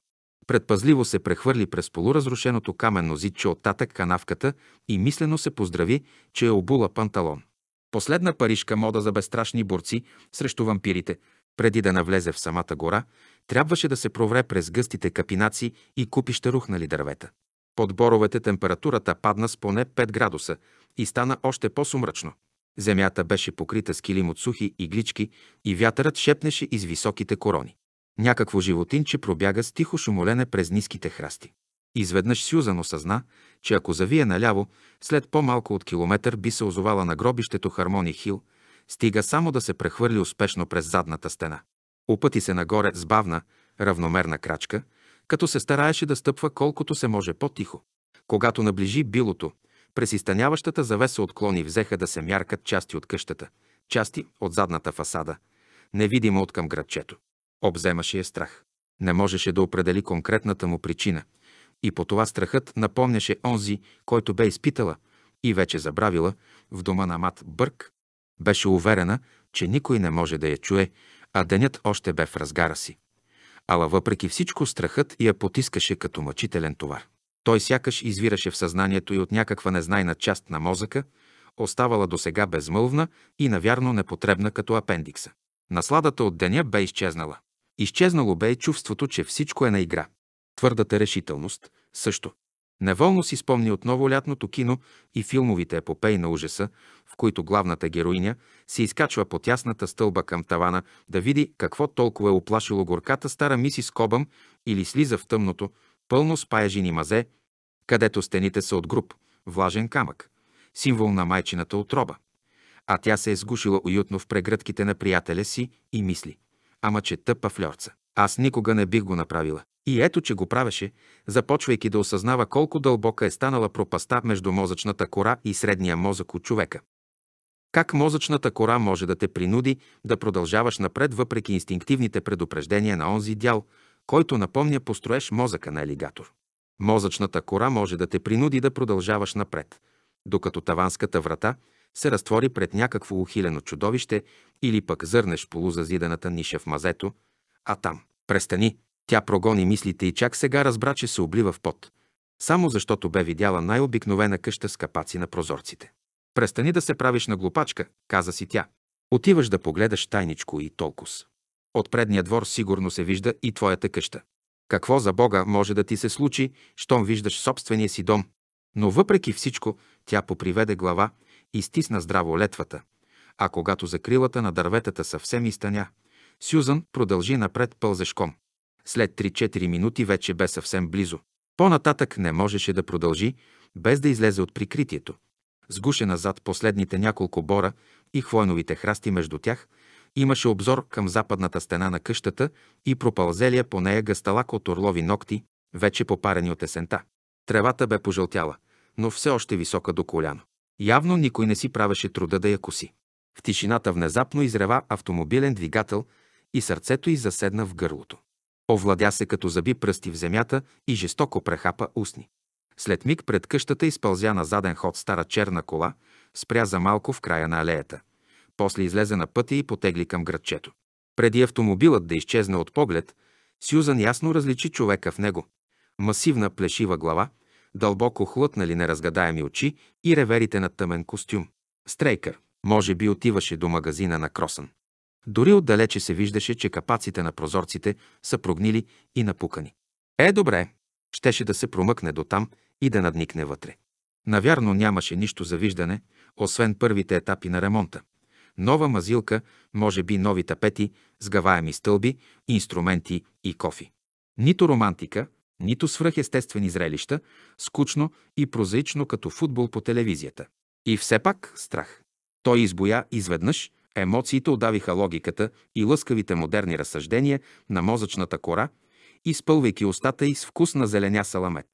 Предпазливо се прехвърли през полуразрушеното каменно зидче от татък канавката и мислено се поздрави, че е обула панталон. Последна парижка мода за безстрашни борци срещу вампирите, преди да навлезе в самата гора, трябваше да се провре през гъстите капинаци и купища рухнали дървета. Под боровете температурата падна с поне 5 градуса и стана още по-сумрачно. Земята беше покрита с килим от сухи иглички и вятърът шепнеше из високите корони. Някакво животинче пробяга с тихо шумолене през ниските храсти. Изведнъж Сюзан осъзна, че ако завие наляво, след по-малко от километър би се озовала на гробището Хармони Хил, стига само да се прехвърли успешно през задната стена. Упъти се нагоре с бавна, равномерна крачка, като се стараеше да стъпва колкото се може по-тихо. Когато наближи билото, през изтъняващата завеса отклони взеха да се мяркат части от къщата, части от задната фасада, невидима от към градчето. Обземаше я страх. Не можеше да определи конкретната му причина – и по това страхът напомняше онзи, който бе изпитала и вече забравила в дома на Мат Бърк. Беше уверена, че никой не може да я чуе, а денят още бе в разгара си. Ала въпреки всичко страхът я потискаше като мъчителен товар. Той сякаш извираше в съзнанието и от някаква незнайна част на мозъка, оставала досега безмълвна и навярно непотребна като апендикса. Насладата от деня бе изчезнала. Изчезнало бе и чувството, че всичко е на игра твърдата решителност също. Неволно си спомни отново лятното кино и филмовите епопеи на ужаса, в които главната героиня се изкачва по тясната стълба към тавана да види какво толкова е оплашило горката стара миси с кобъм или слиза в тъмното, пълно с паяжини мазе, където стените са от груб, влажен камък, символ на майчината отроба. А тя се е сгушила уютно в прегръдките на приятеля си и мисли. Ама че тъпа флорца. Аз никога не бих го направила. И ето, че го правеше, започвайки да осъзнава колко дълбока е станала пропаста между мозъчната кора и средния мозък от човека. Как мозъчната кора може да те принуди да продължаваш напред въпреки инстинктивните предупреждения на онзи дял, който напомня построеш мозъка на елигатор. Мозъчната кора може да те принуди да продължаваш напред, докато таванската врата се разтвори пред някакво ухилено чудовище или пък зърнеш полузазиданата ниша в мазето, а там Престани, тя прогони мислите и чак сега разбра, че се облива в пот. Само защото бе видяла най-обикновена къща с капаци на прозорците. Престани да се правиш на глупачка, каза си тя. Отиваш да погледаш тайничко и толкус. От предния двор сигурно се вижда и твоята къща. Какво за Бога може да ти се случи, щом виждаш собствения си дом? Но въпреки всичко, тя поприведе глава и стисна здраво летвата, а когато закрилата на дърветата съвсем изтъня, Сюзан продължи напред пълзешком. След 3-4 минути вече бе съвсем близо. По-нататък не можеше да продължи, без да излезе от прикритието. Сгуше назад последните няколко бора и хвойновите храсти между тях, имаше обзор към западната стена на къщата и пропълзелия по нея гасталак от орлови ногти, вече попарени от есента. Тревата бе пожълтяла, но все още висока до коляно. Явно никой не си правеше труда да я коси. В тишината внезапно изрева автомобилен двигател, и сърцето й заседна в гърлото. Овладя се, като заби пръсти в земята и жестоко прехапа устни. След миг пред къщата изпълзя на заден ход стара черна кола, спря за малко в края на алеята. После излезе на пътя и потегли към градчето. Преди автомобилът да изчезне от поглед, Сюзан ясно различи човека в него. Масивна плешива глава, дълбоко хлътнали неразгадаеми очи и реверите на тъмен костюм. Стрейкър, може би отиваше до магазина на Кросън. Дори отдалече се виждаше, че капаците на прозорците са прогнили и напукани. Е, добре, щеше да се промъкне до там и да надникне вътре. Навярно нямаше нищо за виждане, освен първите етапи на ремонта. Нова мазилка, може би нови тапети, сгаваеми стълби, инструменти и кофи. Нито романтика, нито свръхестествени зрелища, скучно и прозаично като футбол по телевизията. И все пак страх. Той избоя изведнъж, Емоциите удавиха логиката и лъскавите модерни разсъждения на мозъчната кора, изпълвайки устата й с вкус на зеленя саламет.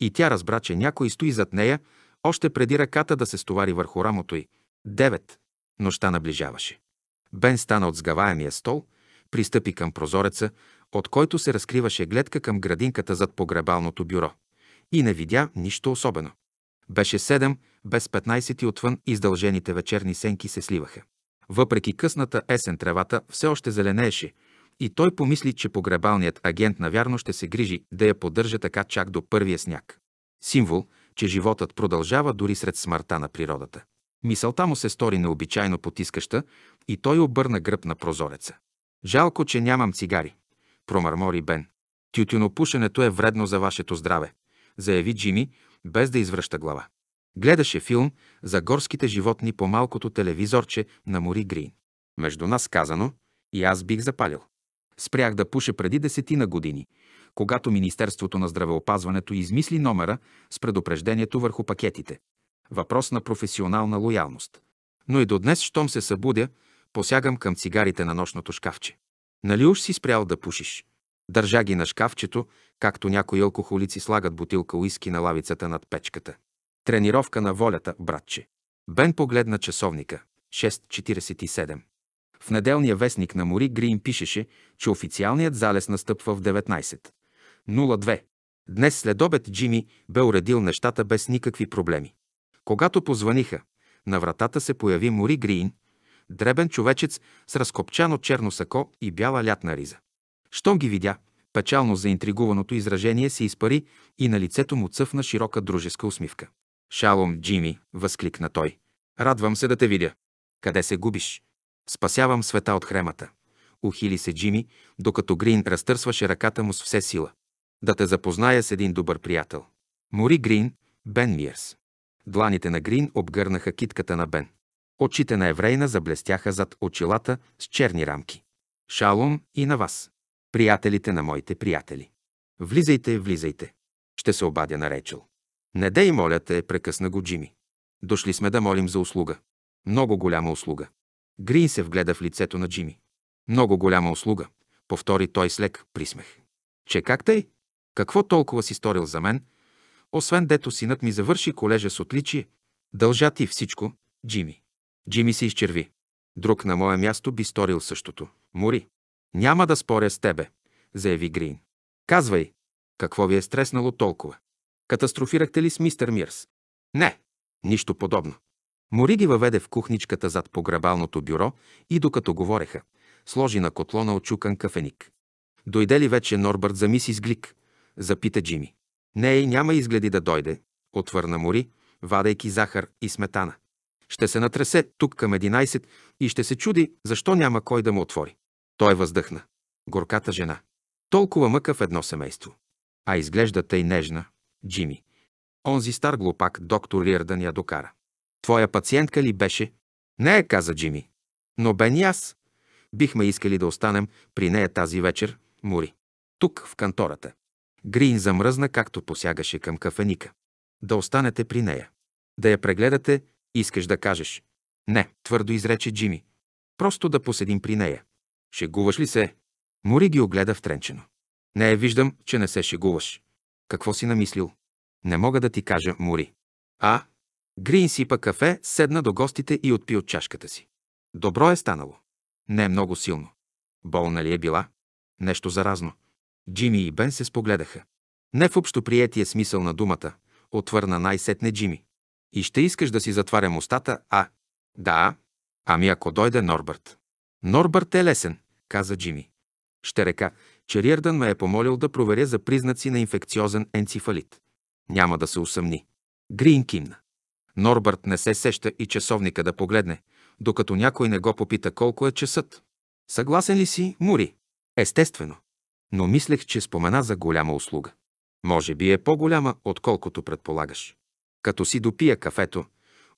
И тя разбра, че някой стои зад нея, още преди ръката да се стовари върху рамото й. Девет. Нощта наближаваше. Бен стана от сгаваемия стол, пристъпи към прозореца, от който се разкриваше гледка към градинката зад погребалното бюро. И не видя нищо особено. Беше седем, без 15 и отвън издължените вечерни сенки се сливаха. Въпреки късната есен тревата все още зеленееше и той помисли, че погребалният агент навярно ще се грижи да я поддържа така чак до първия сняг. Символ, че животът продължава дори сред смъртта на природата. Мисълта му се стори необичайно потискаща и той обърна гръб на прозореца. Жалко, че нямам цигари, промърмори Бен. Тютюнопушенето е вредно за вашето здраве, заяви Джими, без да извръща глава. Гледаше филм за горските животни по малкото телевизорче на Мори Грин. Между нас казано, и аз бих запалил. Спрях да пуша преди десетина години, когато Министерството на здравеопазването измисли номера с предупреждението върху пакетите. Въпрос на професионална лоялност. Но и до днес, щом се събудя, посягам към цигарите на нощното шкафче. Нали уж си спрял да пушиш? Държа ги на шкафчето, както някои алкохолици слагат бутилка уиски на лавицата над печката. Тренировка на волята, братче. Бен погледна часовника. 6.47. В неделния вестник на Мори Грин пишеше, че официалният залез настъпва в 19.02. Днес след обед Джими бе уредил нещата без никакви проблеми. Когато позваниха, на вратата се появи Мори Грин, дребен човечец с разкопчано черно сако и бяла лятна риза. Щом ги видя, печално заинтригуваното изражение се изпари и на лицето му цъфна широка дружеска усмивка. Шалом, Джими, възкликна той. Радвам се да те видя. Къде се губиш? Спасявам света от хремата. Ухили се Джими, докато Грин разтърсваше ръката му с все сила. Да те запозная с един добър приятел. Мори Грин, Бен Миерс. Дланите на Грин обгърнаха китката на Бен. Очите на еврейна заблестяха зад очилата с черни рамки. Шалом и на вас. Приятелите на моите приятели. Влизайте, влизайте. Ще се обадя на Рейчел. Не дей моля те, прекъсна го Джими. Дошли сме да молим за услуга. Много голяма услуга. Грин се вгледа в лицето на Джими. Много голяма услуга, повтори той с лек присмех. Че как тъй? Какво толкова си сторил за мен? Освен дето синът ми завърши колежа с отличие. Дължа ти всичко, Джими. Джими се изчерви. Друг на мое място би сторил същото. Мори. Няма да споря с тебе, заяви Грин. Казвай, какво ви е стреснало толкова? Катастрофирахте ли с мистер Мирс? Не, нищо подобно. Мори ги въведе в кухничката зад погребалното бюро и докато говореха, сложи на котлона очукан кафеник. Дойде ли вече Норбърт за мисис Глик? Запита Джими. Не, и няма изгледи да дойде, отвърна Мори, вадайки захар и сметана. Ще се натресе тук към 11 и ще се чуди, защо няма кой да му отвори. Той въздъхна. Горката жена. Толкова мъка в едно семейство. А изглежда тъй нежна, Джими. Онзи стар глупак, доктор Рирдън я докара. Твоя пациентка ли беше? Не е, каза Джими. Но бе и аз. Бихме искали да останем при нея тази вечер, Мури. Тук, в кантората. Грин замръзна, както посягаше към кафеника. Да останете при нея. Да я прегледате, искаш да кажеш. Не, твърдо изрече Джими. Просто да поседим при нея. Шегуваш ли се? Мори ги огледа втренчено. Не я виждам, че не се шегуваш. Какво си намислил? Не мога да ти кажа, Мури. А? Грин сипа кафе, седна до гостите и отпи от чашката си. Добро е станало. Не е много силно. Болна ли е била? Нещо заразно. Джими и Бен се спогледаха. Не в общоприетия смисъл на думата, отвърна най-сетне Джими. И ще искаш да си затварям устата, а? Да. Ами ако дойде Норбърт. Норбърт е лесен, каза Джими. Ще река, че Риердан ме е помолил да проверя за признаци на инфекциозен енцифалит. Няма да се усъмни. Грин кимна. Норбърт не се сеща и часовника да погледне, докато някой не го попита колко е часът. Съгласен ли си, Мури? Естествено. Но мислех, че спомена за голяма услуга. Може би е по-голяма, отколкото предполагаш. Като си допия кафето,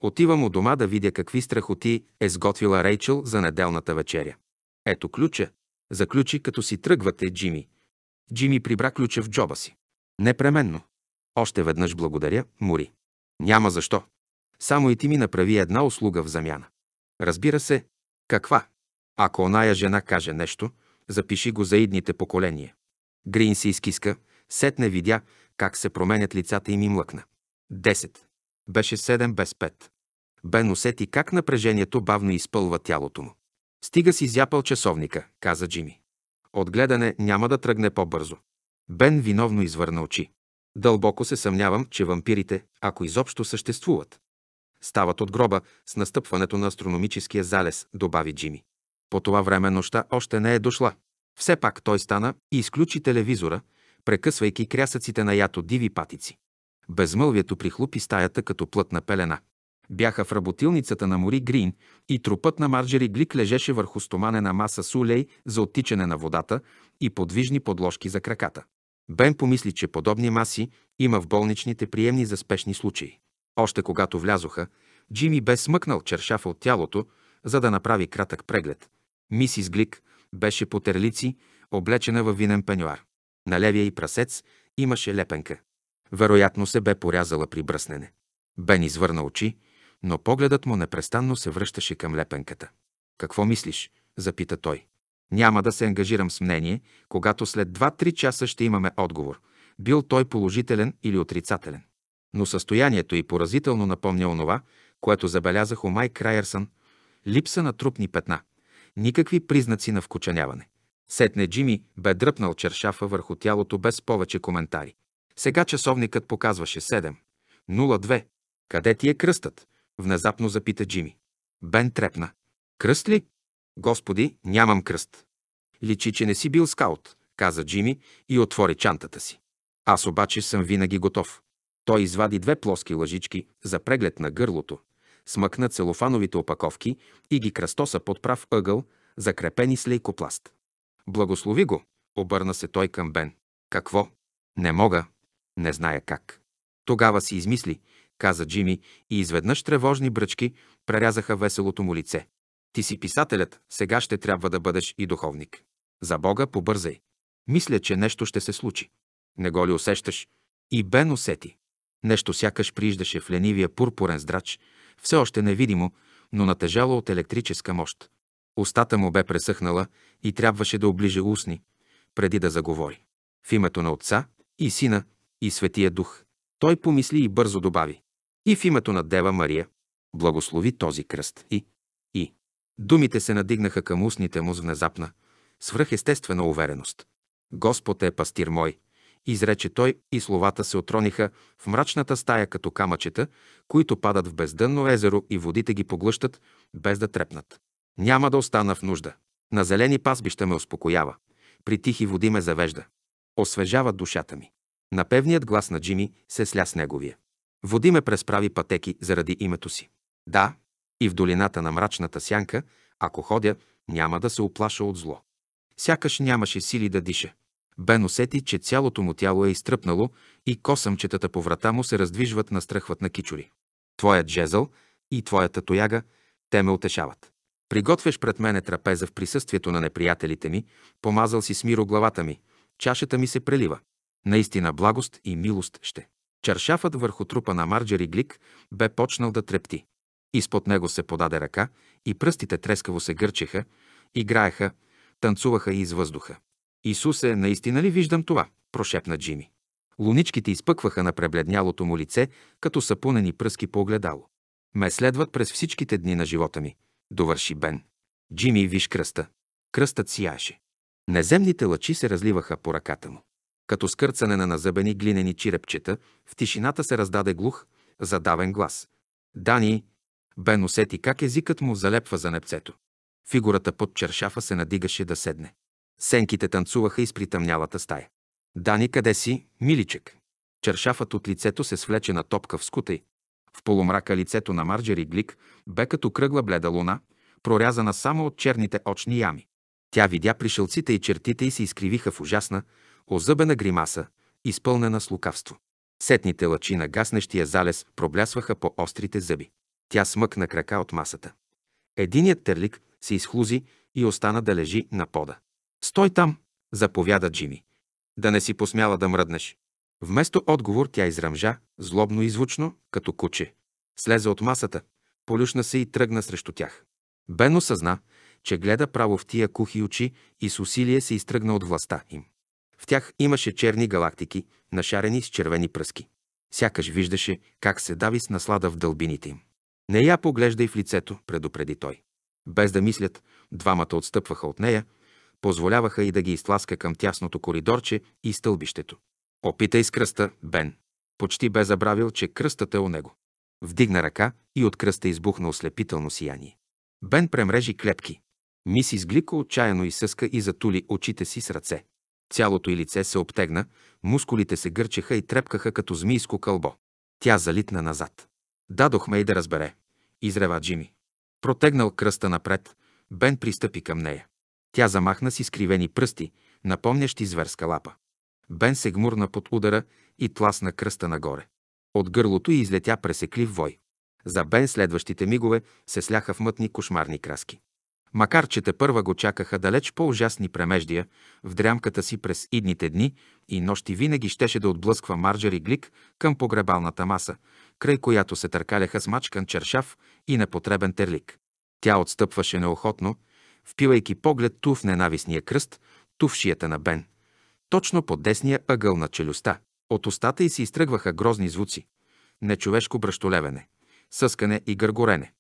отивам у дома да видя какви страхоти е сготвила Рейчел за неделната вечеря. Ето ключа, Заключи, като си тръгвате, Джими. Джими прибра ключа в джоба си. Непременно. Още веднъж благодаря, Мури. Няма защо. Само и ти ми направи една услуга в замяна. Разбира се, каква? Ако оная жена каже нещо, запиши го за идните поколения. Грин се изкиска, сетне видя как се променят лицата и ми млъкна. 10. Беше 7 без 5. Бен усети как напрежението бавно изпълва тялото му. Стига си зяпал часовника, каза Джими. От гледане няма да тръгне по-бързо. Бен виновно извърна очи. Дълбоко се съмнявам, че вампирите, ако изобщо съществуват, стават от гроба с настъпването на астрономическия залез, добави Джими. По това време нощта още не е дошла. Все пак той стана и изключи телевизора, прекъсвайки крясъците на ято диви патици. Безмълвието прихлупи стаята като плътна пелена. Бяха в работилницата на Мори Грин и трупът на Марджери Глик лежеше върху стоманена маса с улей за оттичане на водата и подвижни подложки за краката. Бен помисли, че подобни маси има в болничните приемни за спешни случаи. Още когато влязоха, Джими бе смъкнал чершафа от тялото, за да направи кратък преглед. Мисис Глик беше по терлици, облечена във винен пенюар. На левия и прасец имаше лепенка. Вероятно се бе порязала при бръснене. Бен извърна очи но погледът му непрестанно се връщаше към лепенката. Какво мислиш? запита той. Няма да се ангажирам с мнение, когато след 2-3 часа ще имаме отговор. Бил той положителен или отрицателен. Но състоянието й поразително напомня онова, което забелязах у Май Крайерсън – липса на трупни петна, никакви признаци на вкучаняване. Сетне Джими бе дръпнал чершафа върху тялото без повече коментари. Сега часовникът показваше 7. 02. Къде ти е кръстът? Внезапно запита Джими. Бен трепна. Кръст ли? Господи, нямам кръст. Личи, че не си бил скаут, каза Джими и отвори чантата си. Аз обаче съм винаги готов. Той извади две плоски лъжички за преглед на гърлото, смъкна целофановите опаковки и ги кръстоса под прав ъгъл, закрепени с лейкопласт. Благослови го, обърна се той към Бен. Какво? Не мога. Не зная как. Тогава си измисли, каза Джими и изведнъж тревожни бръчки прерязаха веселото му лице. Ти си писателят, сега ще трябва да бъдеш и духовник. За Бога побързай. Мисля, че нещо ще се случи. Не го ли усещаш? И Бен усети. Нещо сякаш прииждаше в ленивия пурпурен здрач, все още невидимо, но натежало от електрическа мощ. Устата му бе пресъхнала и трябваше да оближе устни, преди да заговори. В името на Отца и Сина и Светия Дух. Той помисли и бързо добави и в името на Дева Мария благослови този кръст и... и... Думите се надигнаха към устните му с внезапна, свръхестествена увереност. Господ е пастир мой, изрече той и словата се отрониха в мрачната стая като камъчета, които падат в бездънно езеро и водите ги поглъщат, без да трепнат. Няма да остана в нужда. На зелени пасбища ме успокоява. При тихи води ме завежда. Освежава душата ми. Напевният глас на Джими се сля с неговия. Води ме през прави пътеки заради името си. Да, и в долината на мрачната сянка, ако ходя, няма да се оплаша от зло. Сякаш нямаше сили да диша. Бен усети, че цялото му тяло е изтръпнало и косъмчетата по врата му се раздвижват на страхват на кичури. Твоят жезъл и твоята тояга, те ме утешават. Приготвяш пред мене трапеза в присъствието на неприятелите ми, помазал си с миро главата ми, чашата ми се прелива. Наистина благост и милост ще. Чаршафът върху трупа на Марджери Глик бе почнал да трепти. Изпод него се подаде ръка и пръстите трескаво се гърчеха, играеха, танцуваха из въздуха. Исусе, наистина ли виждам това? прошепна Джими. Луничките изпъкваха на пребледнялото му лице, като сапунени пръски по огледало. Ме следват през всичките дни на живота ми, довърши Бен. Джими виж кръста. Кръстът сияеше. Неземните лъчи се разливаха по ръката му като скърцане на назъбени глинени чирепчета, в тишината се раздаде глух, задавен глас. Дани, Бен усети как езикът му залепва за непцето. Фигурата под чершафа се надигаше да седне. Сенките танцуваха из притъмнялата стая. Дани, къде си, миличек? Чершафът от лицето се свлече на топка в скутай. В полумрака лицето на Марджери Глик бе като кръгла бледа луна, прорязана само от черните очни ями. Тя видя пришелците и чертите и се изкривиха в ужасна, озъбена гримаса, изпълнена с лукавство. Сетните лъчи на гаснещия залез проблясваха по острите зъби. Тя смъкна крака от масата. Единият терлик се изхлузи и остана да лежи на пода. «Стой там!» – заповяда Джими. «Да не си посмяла да мръднеш!» Вместо отговор тя изръмжа, злобно и звучно, като куче. Слезе от масата, полюшна се и тръгна срещу тях. Бен осъзна, че гледа право в тия кухи очи и с усилие се изтръгна от властта им. В тях имаше черни галактики, нашарени с червени пръски. Сякаш виждаше как се дави с наслада в дълбините им. Не я поглеждай в лицето, предупреди той. Без да мислят, двамата отстъпваха от нея, позволяваха и да ги изтласка към тясното коридорче и стълбището. Опитай с кръста, Бен. Почти бе забравил, че кръстът е у него. Вдигна ръка и от кръста избухна ослепително сияние. Бен премрежи клепки. Мисис Глико отчаяно изсъска и затули очите си с ръце. Цялото й лице се обтегна, мускулите се гърчеха и трепкаха като змийско кълбо. Тя залитна назад. Дадохме и да разбере. Изрева Джими. Протегнал кръста напред, Бен пристъпи към нея. Тя замахна с изкривени пръсти, напомнящи зверска лапа. Бен се гмурна под удара и тласна кръста нагоре. От гърлото й излетя пресеклив вой. За Бен следващите мигове се сляха в мътни кошмарни краски. Макар, че те първа го чакаха далеч по-ужасни премеждия, в дрямката си през идните дни и нощи винаги щеше да отблъсква Марджери Глик към погребалната маса, край която се търкаляха с мачкан чершав и непотребен терлик. Тя отстъпваше неохотно, впивайки поглед ту в ненавистния кръст, ту в шията на Бен, точно под десния ъгъл на челюста. От устата й се изтръгваха грозни звуци, нечовешко бръщолевене, съскане и гъргорене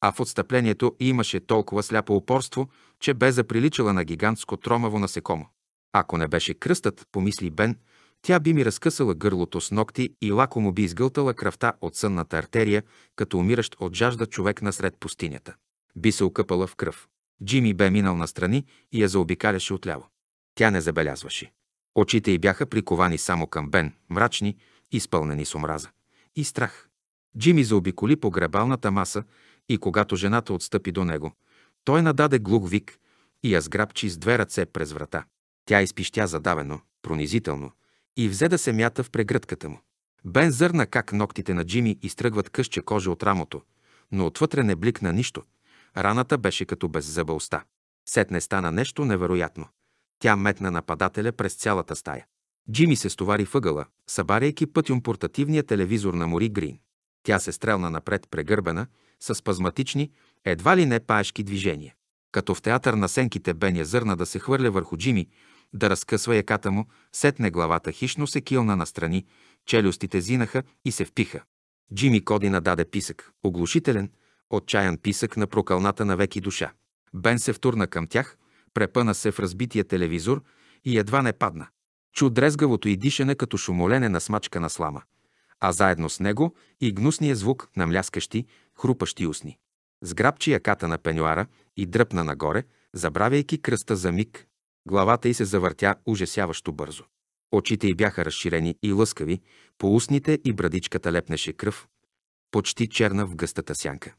а в отстъплението имаше толкова сляпо упорство, че бе заприличала на гигантско тромаво насекомо. Ако не беше кръстът, помисли Бен, тя би ми разкъсала гърлото с ногти и лакомо би изгълтала кръвта от сънната артерия, като умиращ от жажда човек насред пустинята. Би се окъпала в кръв. Джими бе минал настрани и я заобикаляше отляво. Тя не забелязваше. Очите й бяха приковани само към Бен, мрачни, изпълнени с омраза и страх. Джими заобиколи погребалната маса, и когато жената отстъпи до него, той нададе глух вик и я сграбчи с две ръце през врата. Тя изпищя задавено, пронизително и взе да се мята в прегръдката му. Бен зърна как ногтите на Джими изтръгват къща кожа от рамото, но отвътре не бликна нищо. Раната беше като беззъба уста. Сетне стана нещо невероятно. Тя метна нападателя през цялата стая. Джими се стовари въгъла, събаряйки пътюм портативния телевизор на Мори Грин. Тя се стрелна напред прегърбена с спазматични, едва ли не паешки движения. Като в театър на сенките Беня зърна да се хвърля върху Джими, да разкъсва яката му, сетне главата хищно се килна настрани, челюстите зинаха и се впиха. Джими Кодина даде писък, оглушителен, отчаян писък на прокълната на веки душа. Бен се втурна към тях, препъна се в разбития телевизор и едва не падна. Чу дрезгавото и дишане като шумолене на смачка на слама а заедно с него и гнусния звук на мляскащи, хрупащи усни. Сграбчи яката на пенюара и дръпна нагоре, забравяйки кръста за миг. Главата й се завъртя ужасяващо бързо. Очите й бяха разширени и лъскави, по устните и брадичката лепнеше кръв, почти черна в гъстата сянка.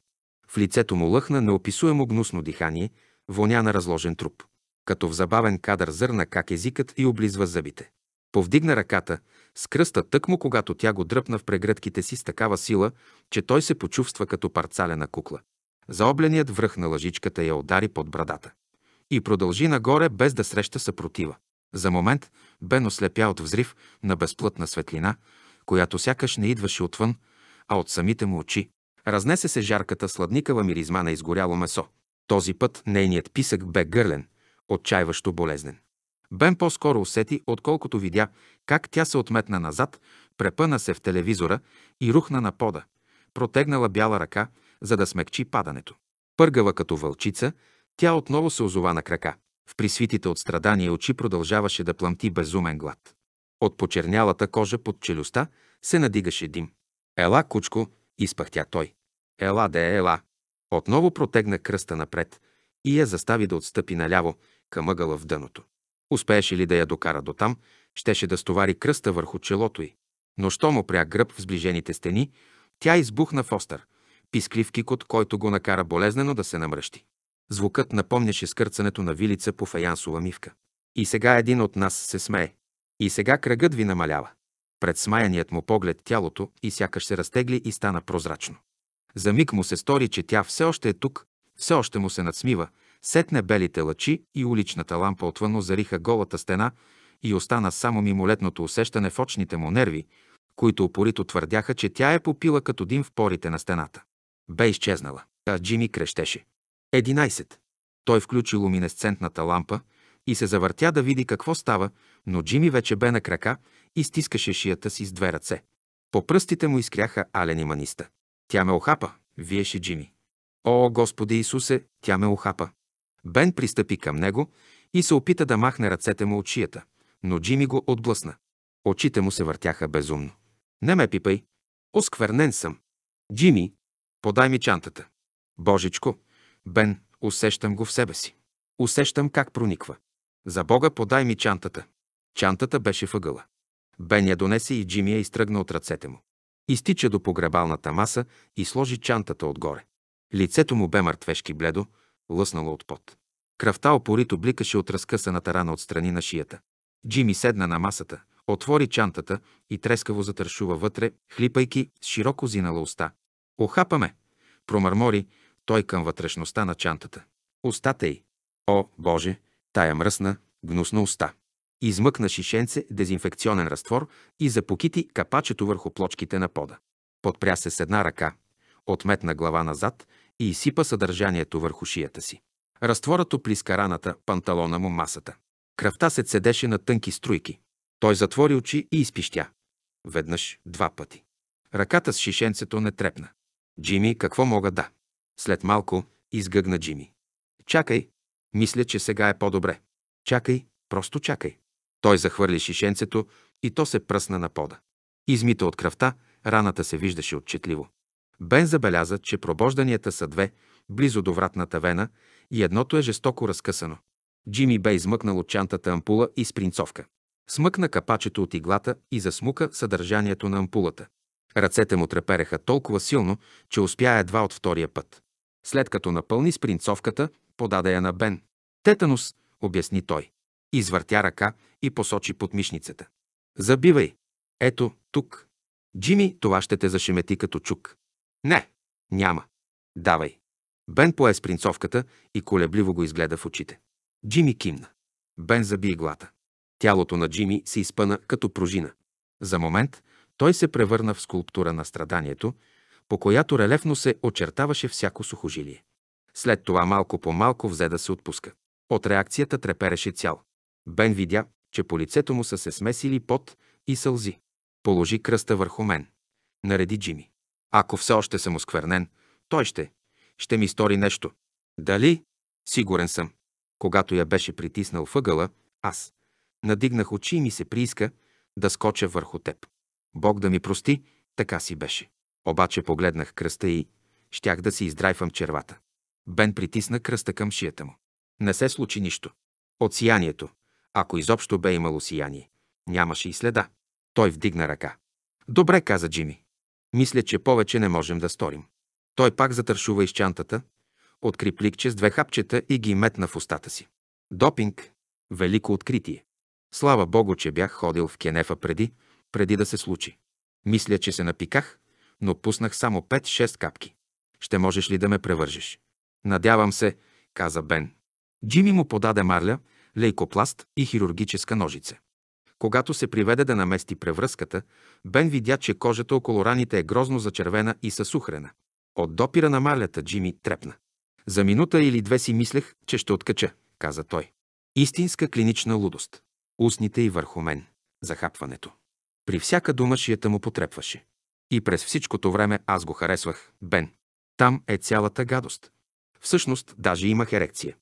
В лицето му лъхна неописуемо гнусно дихание, воня на разложен труп. Като в забавен кадър зърна как езикът и облизва зъбите. Повдигна ръката с кръста тъкмо, когато тя го дръпна в прегръдките си с такава сила, че той се почувства като парцалена кукла. Заобленият връх на лъжичката я удари под брадата и продължи нагоре без да среща съпротива. За момент Бен ослепя от взрив на безплътна светлина, която сякаш не идваше отвън, а от самите му очи. Разнесе се жарката сладникава миризма на изгоряло месо. Този път нейният писък бе гърлен, отчаиващо болезнен. Бен по-скоро усети, отколкото видя, как тя се отметна назад, препъна се в телевизора и рухна на пода, протегнала бяла ръка, за да смекчи падането. Пъргава като вълчица, тя отново се озова на крака. В присвитите от страдания очи продължаваше да плъмти безумен глад. От почернялата кожа под челюста се надигаше дим. «Ела, кучко!» – изпъхтя той. «Ела, де, ела!» Отново протегна кръста напред и я застави да отстъпи наляво към ъгъла в дъното. Успееше ли да я докара до там, щеше да стовари кръста върху челото й. Но що му пря гръб в сближените стени, тя избухна в остър, писклив кикот, който го накара болезнено да се намръщи. Звукът напомняше скърцането на вилица по фаянсова мивка. И сега един от нас се смее. И сега кръгът ви намалява. Пред смаяният му поглед тялото и сякаш се разтегли и стана прозрачно. За миг му се стори, че тя все още е тук, все още му се надсмива, Сетне белите лъчи и уличната лампа отвън озариха голата стена и остана само мимолетното усещане в очните му нерви, които опорито твърдяха, че тя е попила като дим в порите на стената. Бе изчезнала, а Джими крещеше. 11. Той включи луминесцентната лампа и се завъртя да види какво става, но Джими вече бе на крака и стискаше шията си с две ръце. По пръстите му изкряха алени маниста. Тя ме охапа, виеше Джими. О, Господи Исусе, тя ме охапа. Бен пристъпи към него и се опита да махне ръцете му от шията, но Джими го отблъсна. Очите му се въртяха безумно. Не ме пипай. Осквернен съм. Джими, подай ми чантата. Божичко, Бен, усещам го в себе си. Усещам как прониква. За Бога, подай ми чантата. Чантата беше въгъла. Бен я донесе и Джими я изтръгна от ръцете му. Изтича до погребалната маса и сложи чантата отгоре. Лицето му бе мъртвешки бледо, лъснало от пот. Кръвта опорито бликаше от разкъсаната рана от страни на шията. Джими седна на масата, отвори чантата и трескаво затършува вътре, хлипайки с широко зинала уста. «Охапаме!» промърмори той към вътрешността на чантата. Устата й. О, Боже, тая мръсна, гнусна уста. Измъкна шишенце дезинфекционен разтвор и запокити капачето върху плочките на пода. Подпря се с една ръка, отметна глава назад и изсипа съдържанието върху шията си. Разтворът оплиска раната, панталона му масата. Кръвта се цедеше на тънки струйки. Той затвори очи и изпищя. Веднъж, два пъти. Ръката с шишенцето не трепна. Джими, какво мога да? След малко изгъгна Джими. Чакай. Мисля, че сега е по-добре. Чакай, просто чакай. Той захвърли шишенцето и то се пръсна на пода. Измита от кръвта, раната се виждаше отчетливо. Бен забеляза, че пробожданията са две, близо до вратната вена, и едното е жестоко разкъсано. Джими бе измъкнал от чантата ампула и спринцовка. Смъкна капачето от иглата и засмука съдържанието на ампулата. Ръцете му трепереха толкова силно, че успя едва от втория път. След като напълни спринцовката, подаде я на Бен. Тетанус, обясни той. Извъртя ръка и посочи подмишницата. Забивай. Ето, тук. Джими, това ще те зашемети като чук. Не, няма. Давай. Бен пое спринцовката и колебливо го изгледа в очите. Джими кимна. Бен заби иглата. Тялото на Джими се изпъна като пружина. За момент той се превърна в скулптура на страданието, по която релефно се очертаваше всяко сухожилие. След това малко по малко взе да се отпуска. От реакцията трепереше цял. Бен видя, че по лицето му са се смесили пот и сълзи. Положи кръста върху мен. Нареди Джими. Ако все още съм осквернен, той ще. Ще ми стори нещо. Дали? Сигурен съм. Когато я беше притиснал въгъла, аз надигнах очи и ми се прииска да скоча върху теб. Бог да ми прости, така си беше. Обаче погледнах кръста и щях да си издрайвам червата. Бен притисна кръста към шията му. Не се случи нищо. От сиянието, ако изобщо бе имало сияние, нямаше и следа. Той вдигна ръка. Добре, каза Джими. Мисля, че повече не можем да сторим. Той пак затършува изчантата, откри пликче с две хапчета и ги метна в устата си. Допинг – велико откритие. Слава Богу, че бях ходил в Кенефа преди, преди да се случи. Мисля, че се напиках, но пуснах само 5-6 капки. Ще можеш ли да ме превържеш? Надявам се, каза Бен. Джими му подаде марля, лейкопласт и хирургическа ножица. Когато се приведе да намести превръзката, Бен видя, че кожата около раните е грозно зачервена и съсухрена. От допира на марлята Джими трепна. За минута или две си мислех, че ще откача, каза той. Истинска клинична лудост. Устните и върху мен. Захапването. При всяка дума шията му потрепваше. И през всичкото време аз го харесвах, Бен. Там е цялата гадост. Всъщност, даже имах ерекция.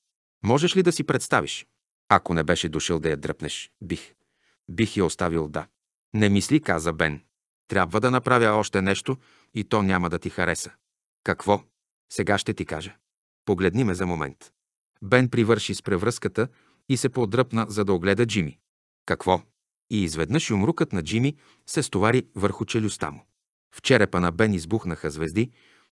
Можеш ли да си представиш? Ако не беше дошъл да я дръпнеш, бих. Бих я оставил, да. Не мисли, каза Бен. Трябва да направя още нещо и то няма да ти хареса. Какво? Сега ще ти кажа. Погледни ме за момент. Бен привърши с превръзката и се подръпна, за да огледа Джими. Какво? И изведнъж умрукът на Джими се стовари върху челюстта му. В черепа на Бен избухнаха звезди,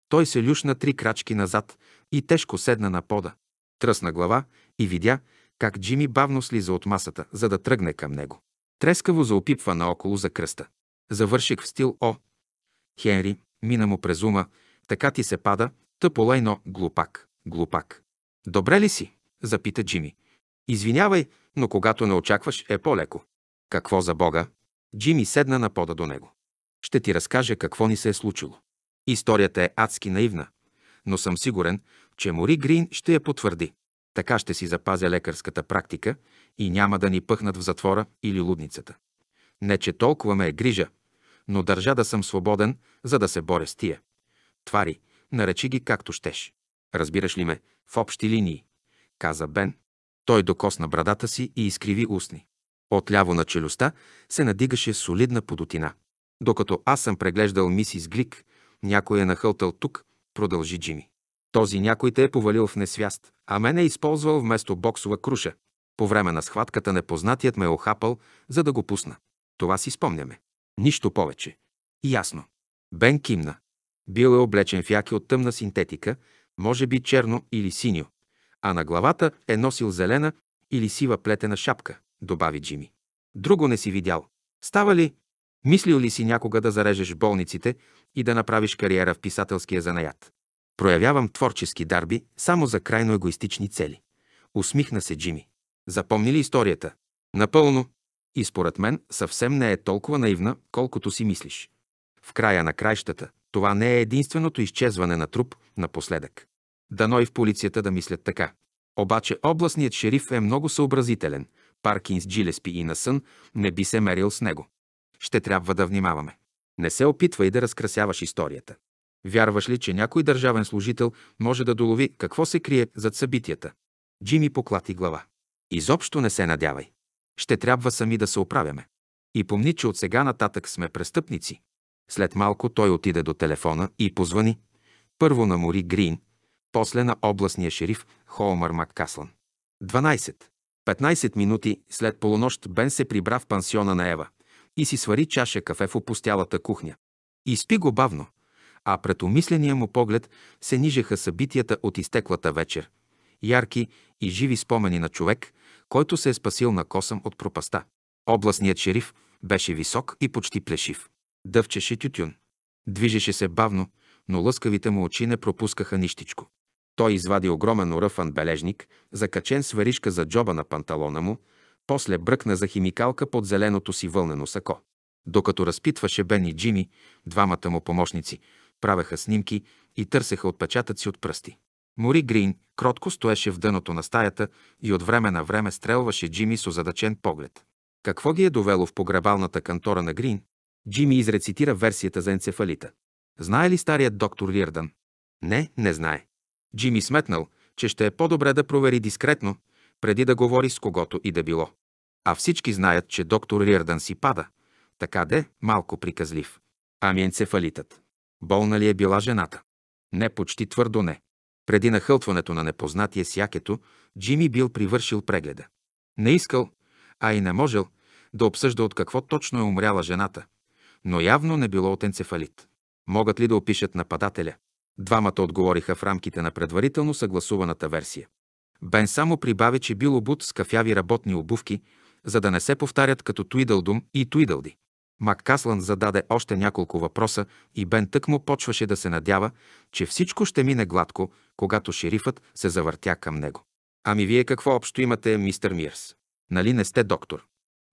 той се люшна три крачки назад и тежко седна на пода. Тръсна глава и видя как Джими бавно слиза от масата, за да тръгне към него. Трескаво заопипва наоколо за кръста. Завърших в стил О. Хенри, мина му през ума, така ти се пада, тъполейно, глупак, глупак. Добре ли си? запита Джими. Извинявай, но когато не очакваш, е по-леко. Какво за Бога? Джими седна на пода до него. Ще ти разкажа какво ни се е случило. Историята е адски наивна, но съм сигурен, че Мори Грин ще я потвърди. Така ще си запазя лекарската практика и няма да ни пъхнат в затвора или лудницата. Не, че толкова ме е грижа, но държа да съм свободен, за да се боря с тия. Твари, наречи ги както щеш. Разбираш ли ме, в общи линии, каза Бен. Той докосна брадата си и изкриви устни. Отляво на челюста се надигаше солидна подотина. Докато аз съм преглеждал мисис Глик, някой е нахълтал тук, продължи Джими. Този някой те е повалил в несвяст, а мен е използвал вместо боксова круша. По време на схватката непознатият ме е охапал, за да го пусна. Това си спомняме. Нищо повече. Ясно. Бен кимна. Бил е облечен в яки от тъмна синтетика, може би черно или синьо, а на главата е носил зелена или сива плетена шапка, добави Джими. Друго не си видял. Става ли? Мислил ли си някога да зарежеш болниците и да направиш кариера в писателския занаят? Проявявам творчески дарби само за крайно егоистични цели. Усмихна се Джими. Запомни ли историята? Напълно. И според мен съвсем не е толкова наивна, колкото си мислиш. В края на краищата, това не е единственото изчезване на труп напоследък. Дано и в полицията да мислят така. Обаче областният шериф е много съобразителен. Паркинс Джилеспи и Насън не би се мерил с него. Ще трябва да внимаваме. Не се опитвай да разкрасяваш историята. Вярваш ли, че някой държавен служител може да долови какво се крие зад събитията? Джими поклати глава. Изобщо не се надявай. Ще трябва сами да се оправяме. И помни, че от сега нататък сме престъпници. След малко той отиде до телефона и позвани. Първо на Мори Грин, после на областния шериф Холмър Маккаслан. 12. 15 минути след полунощ Бен се прибра в пансиона на Ева и си свари чаша кафе в опустялата кухня. И спи го бавно, а пред умисления му поглед се нижеха събитията от изтеклата вечер. Ярки и живи спомени на човек, който се е спасил на косъм от пропаста. Областният шериф беше висок и почти плешив. Дъвчеше тютюн. Движеше се бавно, но лъскавите му очи не пропускаха нищичко. Той извади огромен ръфан бележник, закачен с веришка за джоба на панталона му, после бръкна за химикалка под зеленото си вълнено сако. Докато разпитваше Бен и Джими, двамата му помощници, правеха снимки и търсеха отпечатъци от пръсти. Мори Грин кротко стоеше в дъното на стаята и от време на време стрелваше Джими с озадачен поглед. Какво ги е довело в погребалната кантора на Грин? Джими изрецитира версията за енцефалита. Знае ли старият доктор Лирдан? Не, не знае. Джими сметнал, че ще е по-добре да провери дискретно, преди да говори с когото и да било. А всички знаят, че доктор Рирдан си пада. Така де, малко приказлив. Ами енцефалитът. Болна ли е била жената? Не, почти твърдо не. Преди нахълтването на непознатия с якето, Джими бил привършил прегледа. Не искал, а и не можел, да обсъжда от какво точно е умряла жената, но явно не било от енцефалит. Могат ли да опишат нападателя? Двамата отговориха в рамките на предварително съгласуваната версия. Бен само прибави, че бил обут с кафяви работни обувки, за да не се повтарят като Туидълдум и Туидълди. Маккаслан зададе още няколко въпроса и Бен му почваше да се надява, че всичко ще мине гладко, когато шерифът се завъртя към него. Ами вие какво общо имате, мистер Мирс? Нали не сте доктор?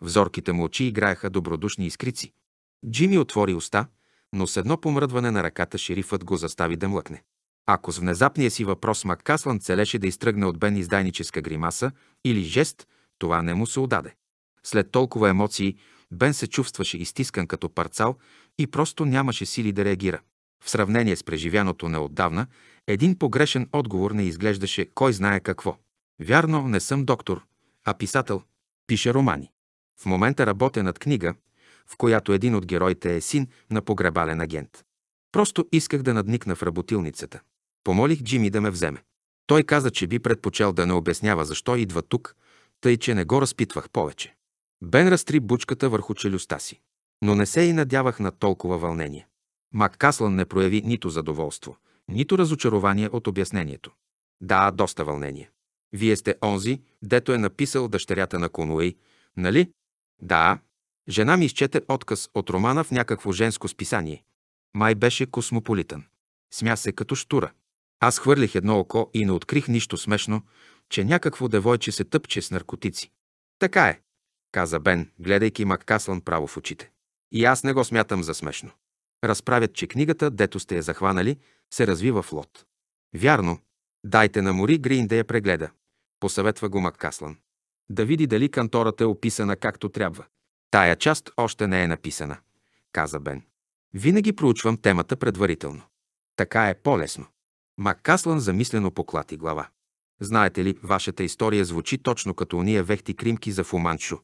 Взорките му очи играеха добродушни изкрици. Джими отвори уста, но с едно помръдване на ръката шерифът го застави да млъкне. Ако с внезапния си въпрос Маккаслан целеше да изтръгне от Бен издайническа гримаса или жест, това не му се отдаде. След толкова емоции, Бен се чувстваше изтискан като парцал и просто нямаше сили да реагира. В сравнение с преживяното неотдавна, един погрешен отговор не изглеждаше кой знае какво. Вярно, не съм доктор, а писател. Пише романи. В момента работя над книга, в която един от героите е син на погребален агент. Просто исках да надникна в работилницата. Помолих Джими да ме вземе. Той каза, че би предпочел да не обяснява защо идва тук, тъй че не го разпитвах повече. Бен разтри бучката върху челюста си. Но не се и надявах на толкова вълнение. Мак Каслан не прояви нито задоволство, нито разочарование от обяснението. Да, доста вълнение. Вие сте онзи, дето е написал дъщерята на Конуей, нали? Да. Жена ми изчете отказ от романа в някакво женско списание. Май беше космополитън. Смя се като штура. Аз хвърлих едно око и не открих нищо смешно, че някакво девойче се тъпче с наркотици. Така е каза Бен, гледайки Маккаслан право в очите. И аз не го смятам за смешно. Разправят, че книгата, дето сте я захванали, се развива в лот. Вярно. Дайте на Мори Грин да я прегледа. Посъветва го Маккаслан. Да види дали кантората е описана както трябва. Тая част още не е написана, каза Бен. Винаги проучвам темата предварително. Така е по-лесно. Маккаслан замислено поклати глава. Знаете ли, вашата история звучи точно като уния вехти кримки за Фуманчо.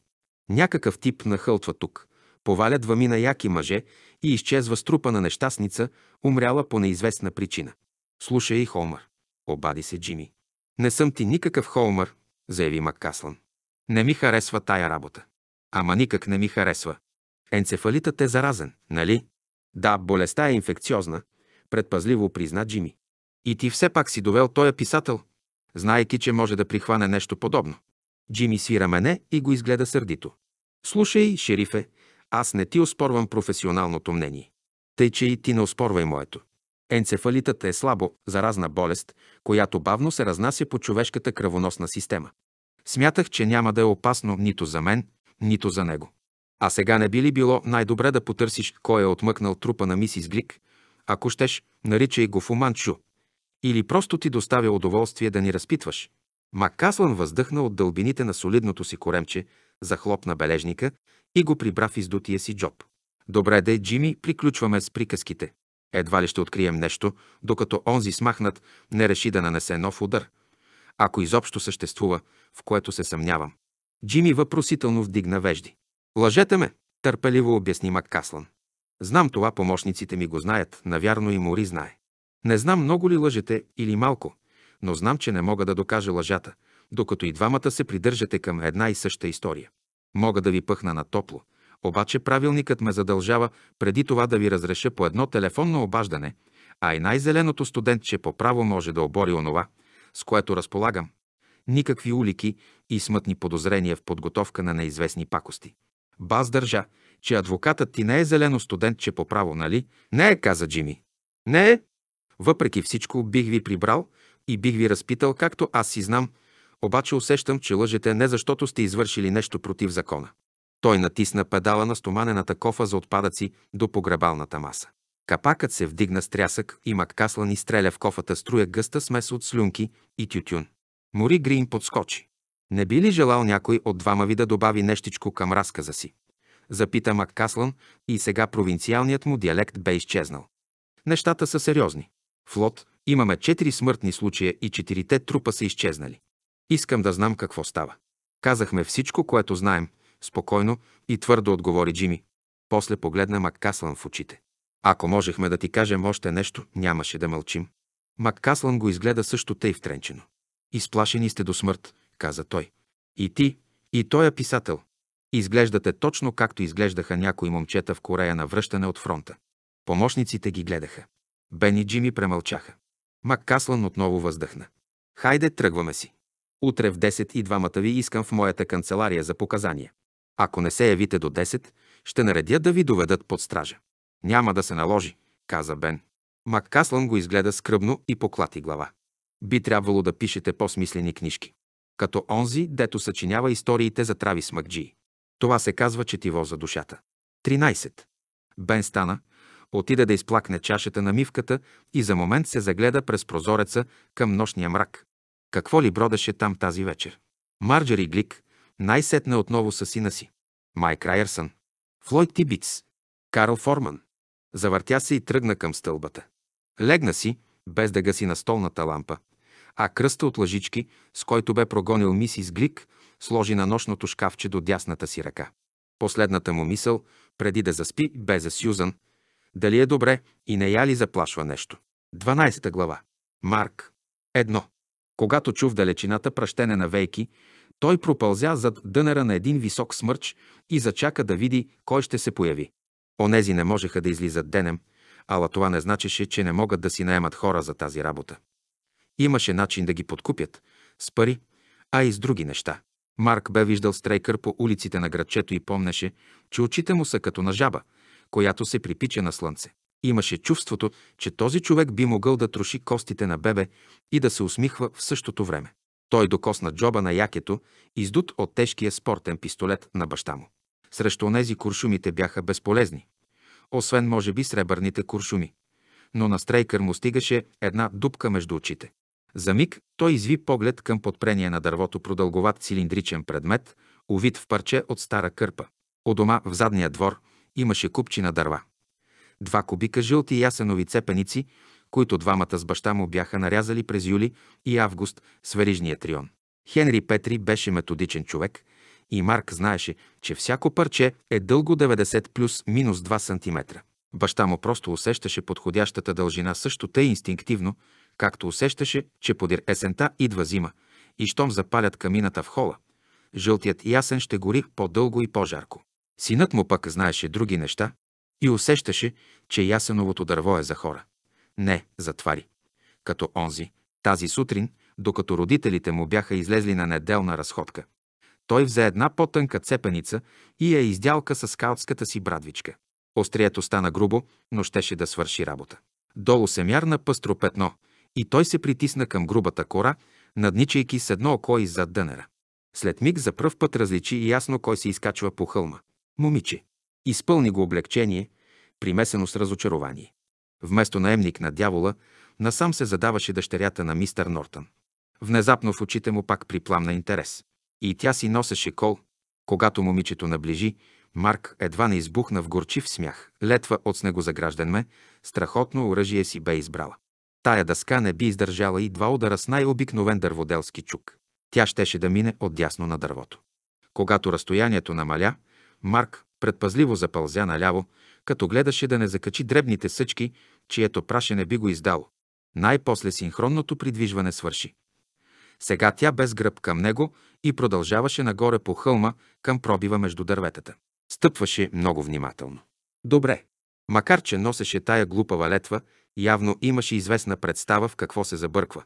Някакъв тип нахълтва тук, поваля двамина яки мъже и изчезва струпа на нещастница, умряла по неизвестна причина. Слушай, Холмър, обади се Джими. Не съм ти никакъв Холмър, заяви Маккаслан. Не ми харесва тая работа. Ама никак не ми харесва. Енцефалитът е заразен, нали? Да, болестта е инфекциозна, предпазливо призна Джими. И ти все пак си довел този писател, Знайки, че може да прихване нещо подобно. Джими свира мене и го изгледа сърдито. Слушай, шерифе, аз не ти оспорвам професионалното мнение. Тъй, че и ти не оспорвай моето. Енцефалитът е слабо заразна болест, която бавно се разнася по човешката кръвоносна система. Смятах, че няма да е опасно нито за мен, нито за него. А сега не би ли било най-добре да потърсиш кой е отмъкнал трупа на мисис Грик, ако щеш, наричай го Фуманчу. Или просто ти доставя удоволствие да ни разпитваш. Макаслан въздъхна от дълбините на солидното си коремче, захлопна бележника и го прибра в издутия си джоб. Добре да е, Джими, приключваме с приказките. Едва ли ще открием нещо, докато онзи смахнат не реши да нанесе нов удар. Ако изобщо съществува, в което се съмнявам. Джими въпросително вдигна вежди. Лъжете ме, търпеливо обясни Маккаслан. Знам това, помощниците ми го знаят, навярно и Мори знае. Не знам много ли лъжете или малко, но знам, че не мога да докажа лъжата – докато и двамата се придържате към една и съща история. Мога да ви пъхна на топло, обаче правилникът ме задължава преди това да ви разреша по едно телефонно обаждане, а и най-зеленото студентче по право може да обори онова, с което разполагам. Никакви улики и смътни подозрения в подготовка на неизвестни пакости. Баз държа, че адвокатът ти не е зелено студентче по право, нали? Не е, каза Джими. Не е. Въпреки всичко бих ви прибрал и бих ви разпитал, както аз си знам, обаче усещам, че лъжете не защото сте извършили нещо против закона. Той натисна педала на стоманената кофа за отпадъци до погребалната маса. Капакът се вдигна с трясък и Маккаслан изстреля в кофата струя гъста смес от слюнки и тютюн. Мори Грин подскочи. Не би ли желал някой от двама ви да добави нещичко към разказа си? Запита Маккаслан и сега провинциалният му диалект бе изчезнал. Нещата са сериозни. Флот, имаме четири смъртни случая и четирите трупа са изчезнали. Искам да знам какво става. Казахме всичко, което знаем, спокойно и твърдо отговори Джими. После погледна Маккаслан в очите. Ако можехме да ти кажем още нещо, нямаше да мълчим. Маккаслан го изгледа също тъй втренчено. Изплашени сте до смърт, каза той. И ти, и той е писател. Изглеждате точно както изглеждаха някои момчета в Корея на връщане от фронта. Помощниците ги гледаха. Бен и Джими премълчаха. Маккаслан отново въздъхна. Хайде, тръгваме си. Утре в 10 и двамата ви искам в моята канцелария за показания. Ако не се явите до 10, ще наредя да ви доведат под стража. Няма да се наложи, каза Бен. Маккаслан го изгледа скръбно и поклати глава. Би трябвало да пишете по-смислени книжки. Като онзи, дето съчинява историите за Трави Макджи. Това се казва четиво за душата. 13. Бен стана, отида да изплакне чашата на мивката и за момент се загледа през прозореца към нощния мрак. Какво ли бродеше там тази вечер? Марджери Глик най-сетне отново със сина си. Майк Райерсън. Флойд Тибиц. Карл Форман. Завъртя се и тръгна към стълбата. Легна си, без да гаси столната лампа, а кръста от лъжички, с който бе прогонил мисис Глик, сложи на нощното шкафче до дясната си ръка. Последната му мисъл, преди да заспи, бе за Сюзан. Дали е добре и не я ли заплашва нещо? 12 глава. Марк. Едно. Когато чу в далечината пращене на вейки, той пропълзя зад дънера на един висок смърч и зачака да види кой ще се появи. Онези не можеха да излизат денем, ала това не значеше, че не могат да си наемат хора за тази работа. Имаше начин да ги подкупят с пари, а и с други неща. Марк бе виждал стрейкър по улиците на градчето и помнеше, че очите му са като на жаба, която се припича на слънце. Имаше чувството, че този човек би могъл да троши костите на бебе и да се усмихва в същото време. Той докосна джоба на якето, издут от тежкия спортен пистолет на баща му. Срещу онези куршумите бяха безполезни. Освен, може би, сребърните куршуми. Но на Стрейкър му стигаше една дупка между очите. За миг той изви поглед към подпрение на дървото продълговат цилиндричен предмет, увит в парче от стара кърпа. У дома в задния двор имаше купчина дърва два кубика жълти ясенови цепеници, които двамата с баща му бяха нарязали през юли и август с верижния трион. Хенри Петри беше методичен човек и Марк знаеше, че всяко парче е дълго 90 плюс минус 2 см. Баща му просто усещаше подходящата дължина също тъй инстинктивно, както усещаше, че подир есента идва зима и щом запалят камината в хола, жълтият ясен ще гори по-дълго и по-жарко. Синът му пък знаеше други неща, и усещаше, че ясеновото дърво е за хора. Не, затвари. Като онзи, тази сутрин, докато родителите му бяха излезли на неделна разходка. Той взе една по-тънка цепеница и я издялка с каутската си брадвичка. Острието стана грубо, но щеше да свърши работа. Долу се мярна пъстро петно и той се притисна към грубата кора, надничайки с едно око иззад дънера. След миг за пръв път различи и ясно кой се изкачва по хълма. Момиче. Изпълни го облегчение, примесено с разочарование. Вместо наемник на дявола, насам се задаваше дъщерята на мистер Нортън. Внезапно в очите му пак припламна интерес. И тя си носеше кол. Когато момичето наближи, Марк едва не избухна в горчив смях. Летва от загражден ме, страхотно оръжие си бе избрала. Тая дъска не би издържала и два удара с най-обикновен дърводелски чук. Тя щеше да мине от дясно на дървото. Когато разстоянието намаля, Марк Предпазливо запълзя наляво, като гледаше да не закачи дребните съчки, чието прашене би го издало. Най-после синхронното придвижване свърши. Сега тя без гръб към него и продължаваше нагоре по хълма към пробива между дърветата. Стъпваше много внимателно. Добре. Макар, че носеше тая глупава летва, явно имаше известна представа в какво се забърква.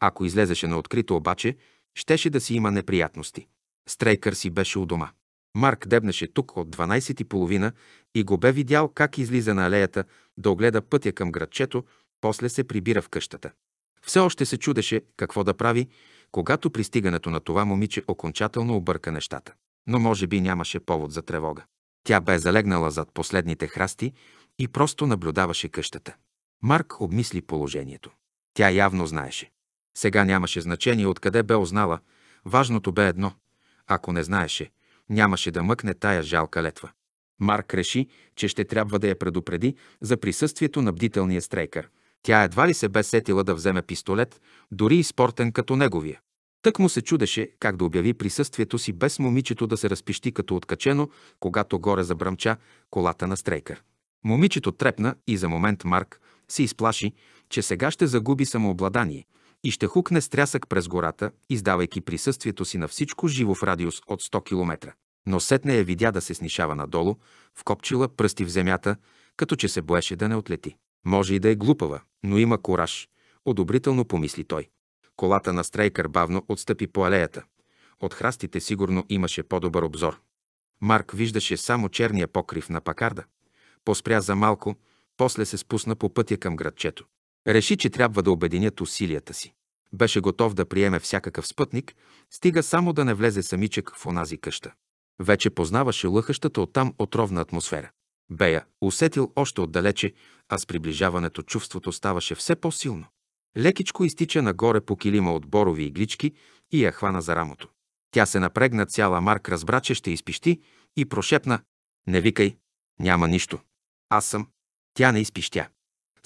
Ако излезеше на открито обаче, щеше да си има неприятности. Стрейкър си беше у дома. Марк дебнеше тук от 12.30 и го бе видял как излиза на алеята да огледа пътя към градчето, после се прибира в къщата. Все още се чудеше какво да прави, когато пристигането на това момиче окончателно обърка нещата. Но може би нямаше повод за тревога. Тя бе залегнала зад последните храсти и просто наблюдаваше къщата. Марк обмисли положението. Тя явно знаеше. Сега нямаше значение откъде бе узнала. Важното бе едно. Ако не знаеше, нямаше да мъкне тая жалка летва. Марк реши, че ще трябва да я предупреди за присъствието на бдителния стрейкър. Тя едва ли се бе сетила да вземе пистолет, дори и спортен като неговия. Тък му се чудеше как да обяви присъствието си без момичето да се разпищи като откачено, когато горе забръмча колата на стрейкър. Момичето трепна и за момент Марк се изплаши, че сега ще загуби самообладание – и ще хукне с трясък през гората, издавайки присъствието си на всичко живо в радиус от 100 км. Но сетне я видя да се снишава надолу, вкопчила пръсти в земята, като че се боеше да не отлети. Може и да е глупава, но има кораж, одобрително помисли той. Колата на Стрейкър бавно отстъпи по алеята. От храстите сигурно имаше по-добър обзор. Марк виждаше само черния покрив на пакарда. Поспря за малко, после се спусна по пътя към градчето. Реши, че трябва да обединят усилията си. Беше готов да приеме всякакъв спътник, стига само да не влезе самичък в онази къща. Вече познаваше лъхащата оттам отровна атмосфера. Бея усетил още отдалече, а с приближаването чувството ставаше все по-силно. Лекичко изтича нагоре по килима от борови иглички и я хвана за рамото. Тя се напрегна цяла Марк разбра, че ще изпищи и прошепна «Не викай, няма нищо. Аз съм». Тя не изпищя.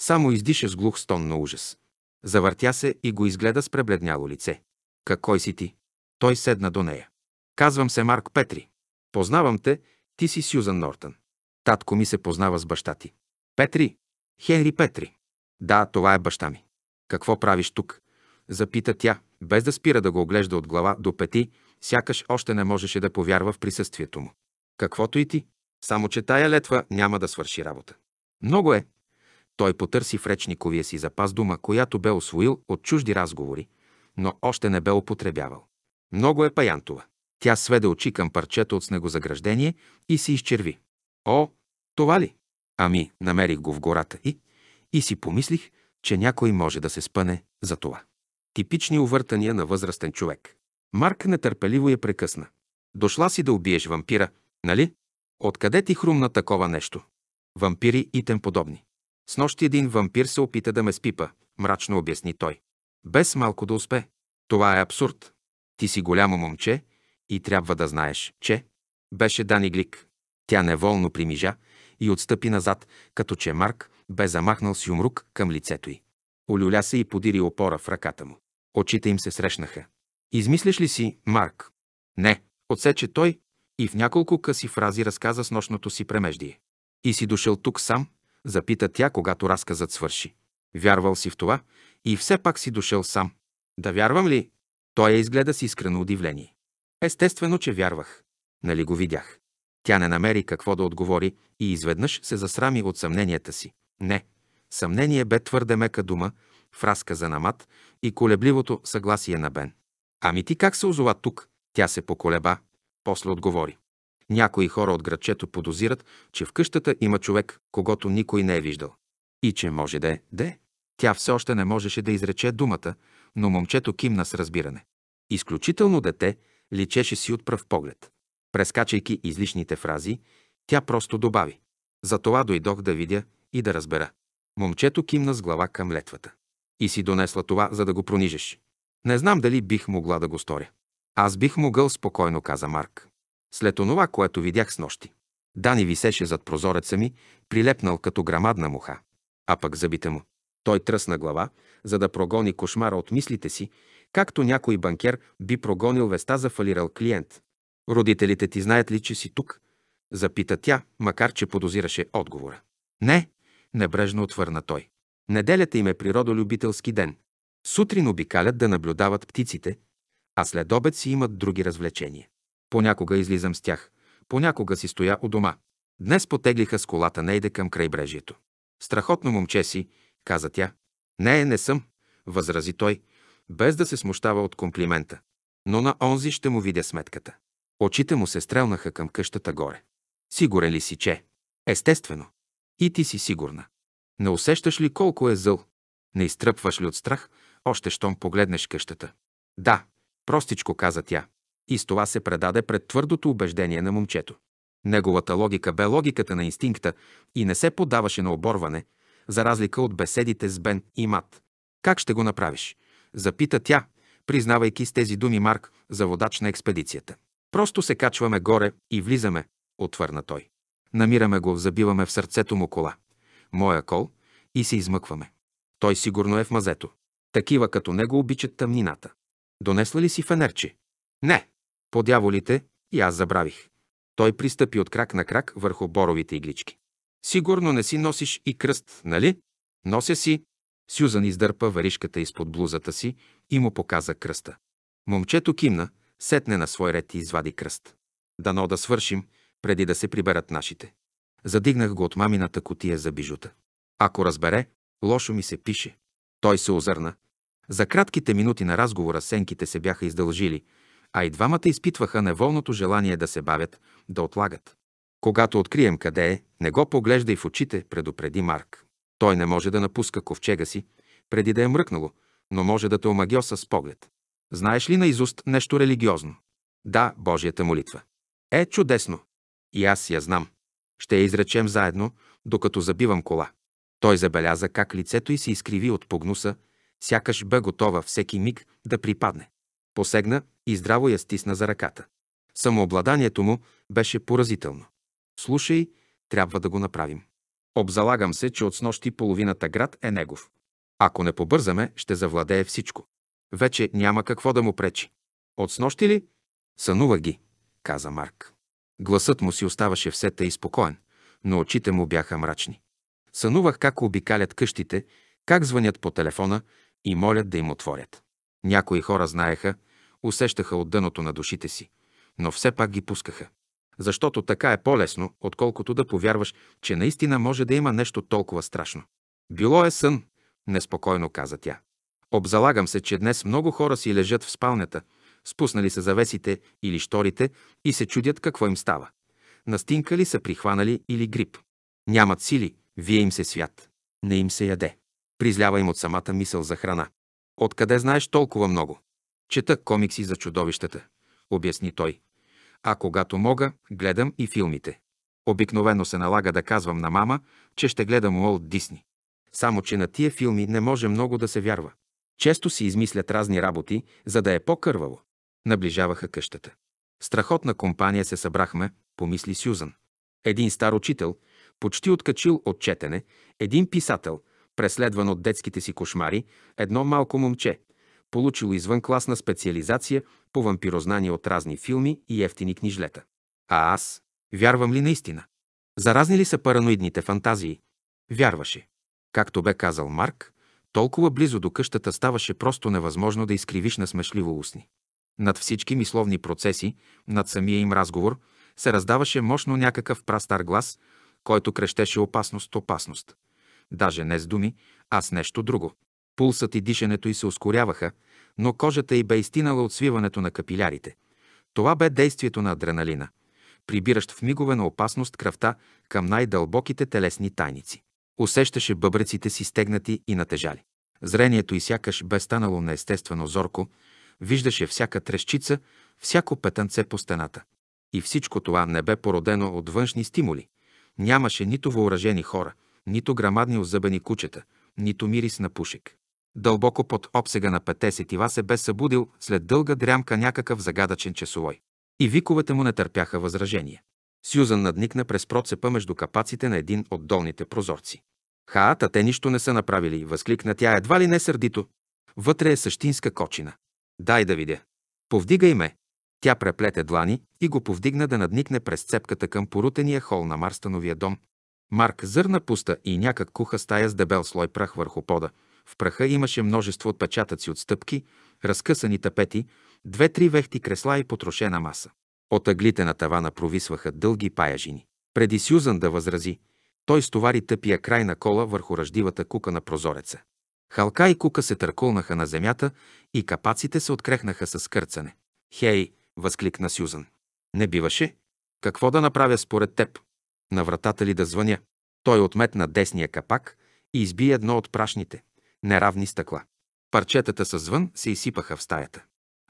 Само издиша с глух стон на ужас. Завъртя се и го изгледа с пребледняло лице. Какой си ти? Той седна до нея. Казвам се Марк Петри. Познавам те, ти си Сюзан Нортън. Татко ми се познава с баща ти. Петри? Хенри Петри. Да, това е баща ми. Какво правиш тук? Запита тя, без да спира да го оглежда от глава до пети, сякаш още не можеше да повярва в присъствието му. Каквото и ти. Само, че тая летва няма да свърши работа. Много е, той потърси в речниковия си запас дума, която бе освоил от чужди разговори, но още не бе употребявал. Много е паянтова. Тя сведе очи към парчето от снегозаграждение и се изчерви. О, това ли? Ами, намерих го в гората и... И си помислих, че някой може да се спъне за това. Типични увъртания на възрастен човек. Марк нетърпеливо я прекъсна. Дошла си да убиеш вампира, нали? Откъде ти хрумна такова нещо? Вампири и тем подобни. С нощи един вампир се опита да ме спипа, мрачно обясни той. Без малко да успе. Това е абсурд. Ти си голямо момче и трябва да знаеш, че... Беше Дани Глик. Тя неволно примижа и отстъпи назад, като че Марк бе замахнал с юмрук към лицето й. Олюля се и подири опора в ръката му. Очите им се срещнаха. Измислиш ли си, Марк? Не, отсече той и в няколко къси фрази разказа с нощното си премеждие. И си дошъл тук сам, запита тя, когато разказът свърши. Вярвал си в това и все пак си дошъл сам. Да вярвам ли? Той я изгледа с искрено удивление. Естествено, че вярвах. Нали го видях? Тя не намери какво да отговори и изведнъж се засрами от съмненията си. Не, съмнение бе твърде мека дума в разказа на Мат и колебливото съгласие на Бен. Ами ти как се озова тук? Тя се поколеба, после отговори. Някои хора от градчето подозират, че в къщата има човек, когато никой не е виждал. И че може да е, де. Тя все още не можеше да изрече думата, но момчето кимна с разбиране. Изключително дете, личеше си от пръв поглед. Прескачайки излишните фрази, тя просто добави. Затова дойдох да видя и да разбера. Момчето кимна с глава към летвата. И си донесла това, за да го пронижеш. Не знам дали бих могла да го сторя. Аз бих могъл спокойно, каза Марк след онова, което видях с нощи. Дани висеше зад прозореца ми, прилепнал като грамадна муха, а пък зъбите му. Той тръсна глава, за да прогони кошмара от мислите си, както някой банкер би прогонил веста за фалирал клиент. Родителите ти знаят ли, че си тук? Запита тя, макар че подозираше отговора. Не, небрежно отвърна той. Неделята им е природолюбителски ден. Сутрин обикалят да наблюдават птиците, а след обед си имат други развлечения. Понякога излизам с тях, понякога си стоя у дома. Днес потеглиха с колата Нейде към крайбрежието. Страхотно момче си, каза тя. Не, не съм, възрази той, без да се смущава от комплимента. Но на онзи ще му видя сметката. Очите му се стрелнаха към къщата горе. Сигурен ли си, че? Естествено. И ти си сигурна. Не усещаш ли колко е зъл? Не изтръпваш ли от страх, още щом погледнеш къщата? Да, простичко каза тя. И с това се предаде пред твърдото убеждение на момчето. Неговата логика бе логиката на инстинкта и не се поддаваше на оборване, за разлика от беседите с Бен и Мат. Как ще го направиш? Запита тя, признавайки с тези думи Марк за водач на експедицията. Просто се качваме горе и влизаме, отвърна той. Намираме го, забиваме в сърцето му кола. Моя кол и се измъкваме. Той сигурно е в мазето. Такива като него обичат тъмнината. Донесла ли си фенерче? Не, по дяволите и аз забравих. Той пристъпи от крак на крак върху боровите иглички. Сигурно не си носиш и кръст, нали? Нося си. Сюзан издърпа варишката изпод блузата си и му показа кръста. Момчето кимна, сетне на свой ред и извади кръст. Дано да свършим, преди да се приберат нашите. Задигнах го от мамината котия за бижута. Ако разбере, лошо ми се пише. Той се озърна. За кратките минути на разговора сенките се бяха издължили, а и двамата изпитваха неволното желание да се бавят, да отлагат. Когато открием къде е, не го поглеждай в очите, предупреди Марк. Той не може да напуска ковчега си, преди да е мръкнало, но може да те омагиоса с поглед. Знаеш ли наизуст нещо религиозно? Да, Божията молитва. Е, чудесно. И аз я знам. Ще я изречем заедно, докато забивам кола. Той забеляза как лицето й се изкриви от погнуса, сякаш бе готова всеки миг да припадне посегна и здраво я стисна за ръката. Самообладанието му беше поразително. Слушай, трябва да го направим. Обзалагам се, че от снощи половината град е негов. Ако не побързаме, ще завладее всичко. Вече няма какво да му пречи. От снощи ли? Сънува ги, каза Марк. Гласът му си оставаше все тъй спокоен, но очите му бяха мрачни. Сънувах как обикалят къщите, как звънят по телефона и молят да им отворят. Някои хора знаеха, усещаха от дъното на душите си, но все пак ги пускаха. Защото така е по-лесно, отколкото да повярваш, че наистина може да има нещо толкова страшно. Било е сън, неспокойно каза тя. Обзалагам се, че днес много хора си лежат в спалнята, спуснали са завесите или шторите и се чудят какво им става. Настинка ли са прихванали или грип. Нямат сили, вие им се свят. Не им се яде. Призлява им от самата мисъл за храна. Откъде знаеш толкова много? Чета комикси за чудовищата, обясни той. А когато мога, гледам и филмите. Обикновено се налага да казвам на мама, че ще гледам Уолт Дисни. Само, че на тия филми не може много да се вярва. Често си измислят разни работи, за да е по кърваво Наближаваха къщата. Страхотна компания се събрахме, помисли Сюзан. Един стар учител, почти откачил от четене, един писател, преследван от детските си кошмари, едно малко момче, получило извънкласна специализация по вампирознание от разни филми и ефтини книжлета. А аз? Вярвам ли наистина? Заразни ли са параноидните фантазии? Вярваше. Както бе казал Марк, толкова близо до къщата ставаше просто невъзможно да изкривиш насмешливо устни. Над всички мисловни процеси, над самия им разговор, се раздаваше мощно някакъв прастар глас, който крещеше опасност, опасност. Даже не с думи, а с нещо друго. Пулсът и дишането й се ускоряваха, но кожата й бе изтинала от свиването на капилярите. Това бе действието на адреналина, прибиращ в мигове на опасност кръвта към най-дълбоките телесни тайници. Усещаше бъбреците си стегнати и натежали. Зрението й сякаш бе станало неестествено зорко, виждаше всяка трещица, всяко петънце по стената. И всичко това не бе породено от външни стимули. Нямаше нито въоръжени хора, нито грамадни озъбени кучета, нито мирис на пушек дълбоко под обсега на пете сетива се бе събудил след дълга дрямка някакъв загадъчен часовой. И виковете му не търпяха възражение. Сюзан надникна през процепа между капаците на един от долните прозорци. Хаата, те нищо не са направили, възкликна тя едва ли не сърдито. Вътре е същинска кочина. Дай да видя. Повдигай ме. Тя преплете длани и го повдигна да надникне през цепката към порутения хол на Марстановия дом. Марк зърна пуста и някак куха стая с дебел слой прах върху пода – в праха имаше множество отпечатъци от стъпки, разкъсани тапети, две-три вехти кресла и потрошена маса. От аглите на тавана провисваха дълги паяжини. Преди Сюзан да възрази, той стовари тъпия край на кола върху ръждивата кука на прозореца. Халка и кука се търкулнаха на земята и капаците се открехнаха с кърцане. «Хей!» – възкликна Сюзан. «Не биваше? Какво да направя според теб? На вратата ли да звъня?» Той отметна десния капак и изби едно от прашните неравни стъкла. Парчетата с звън се изсипаха в стаята.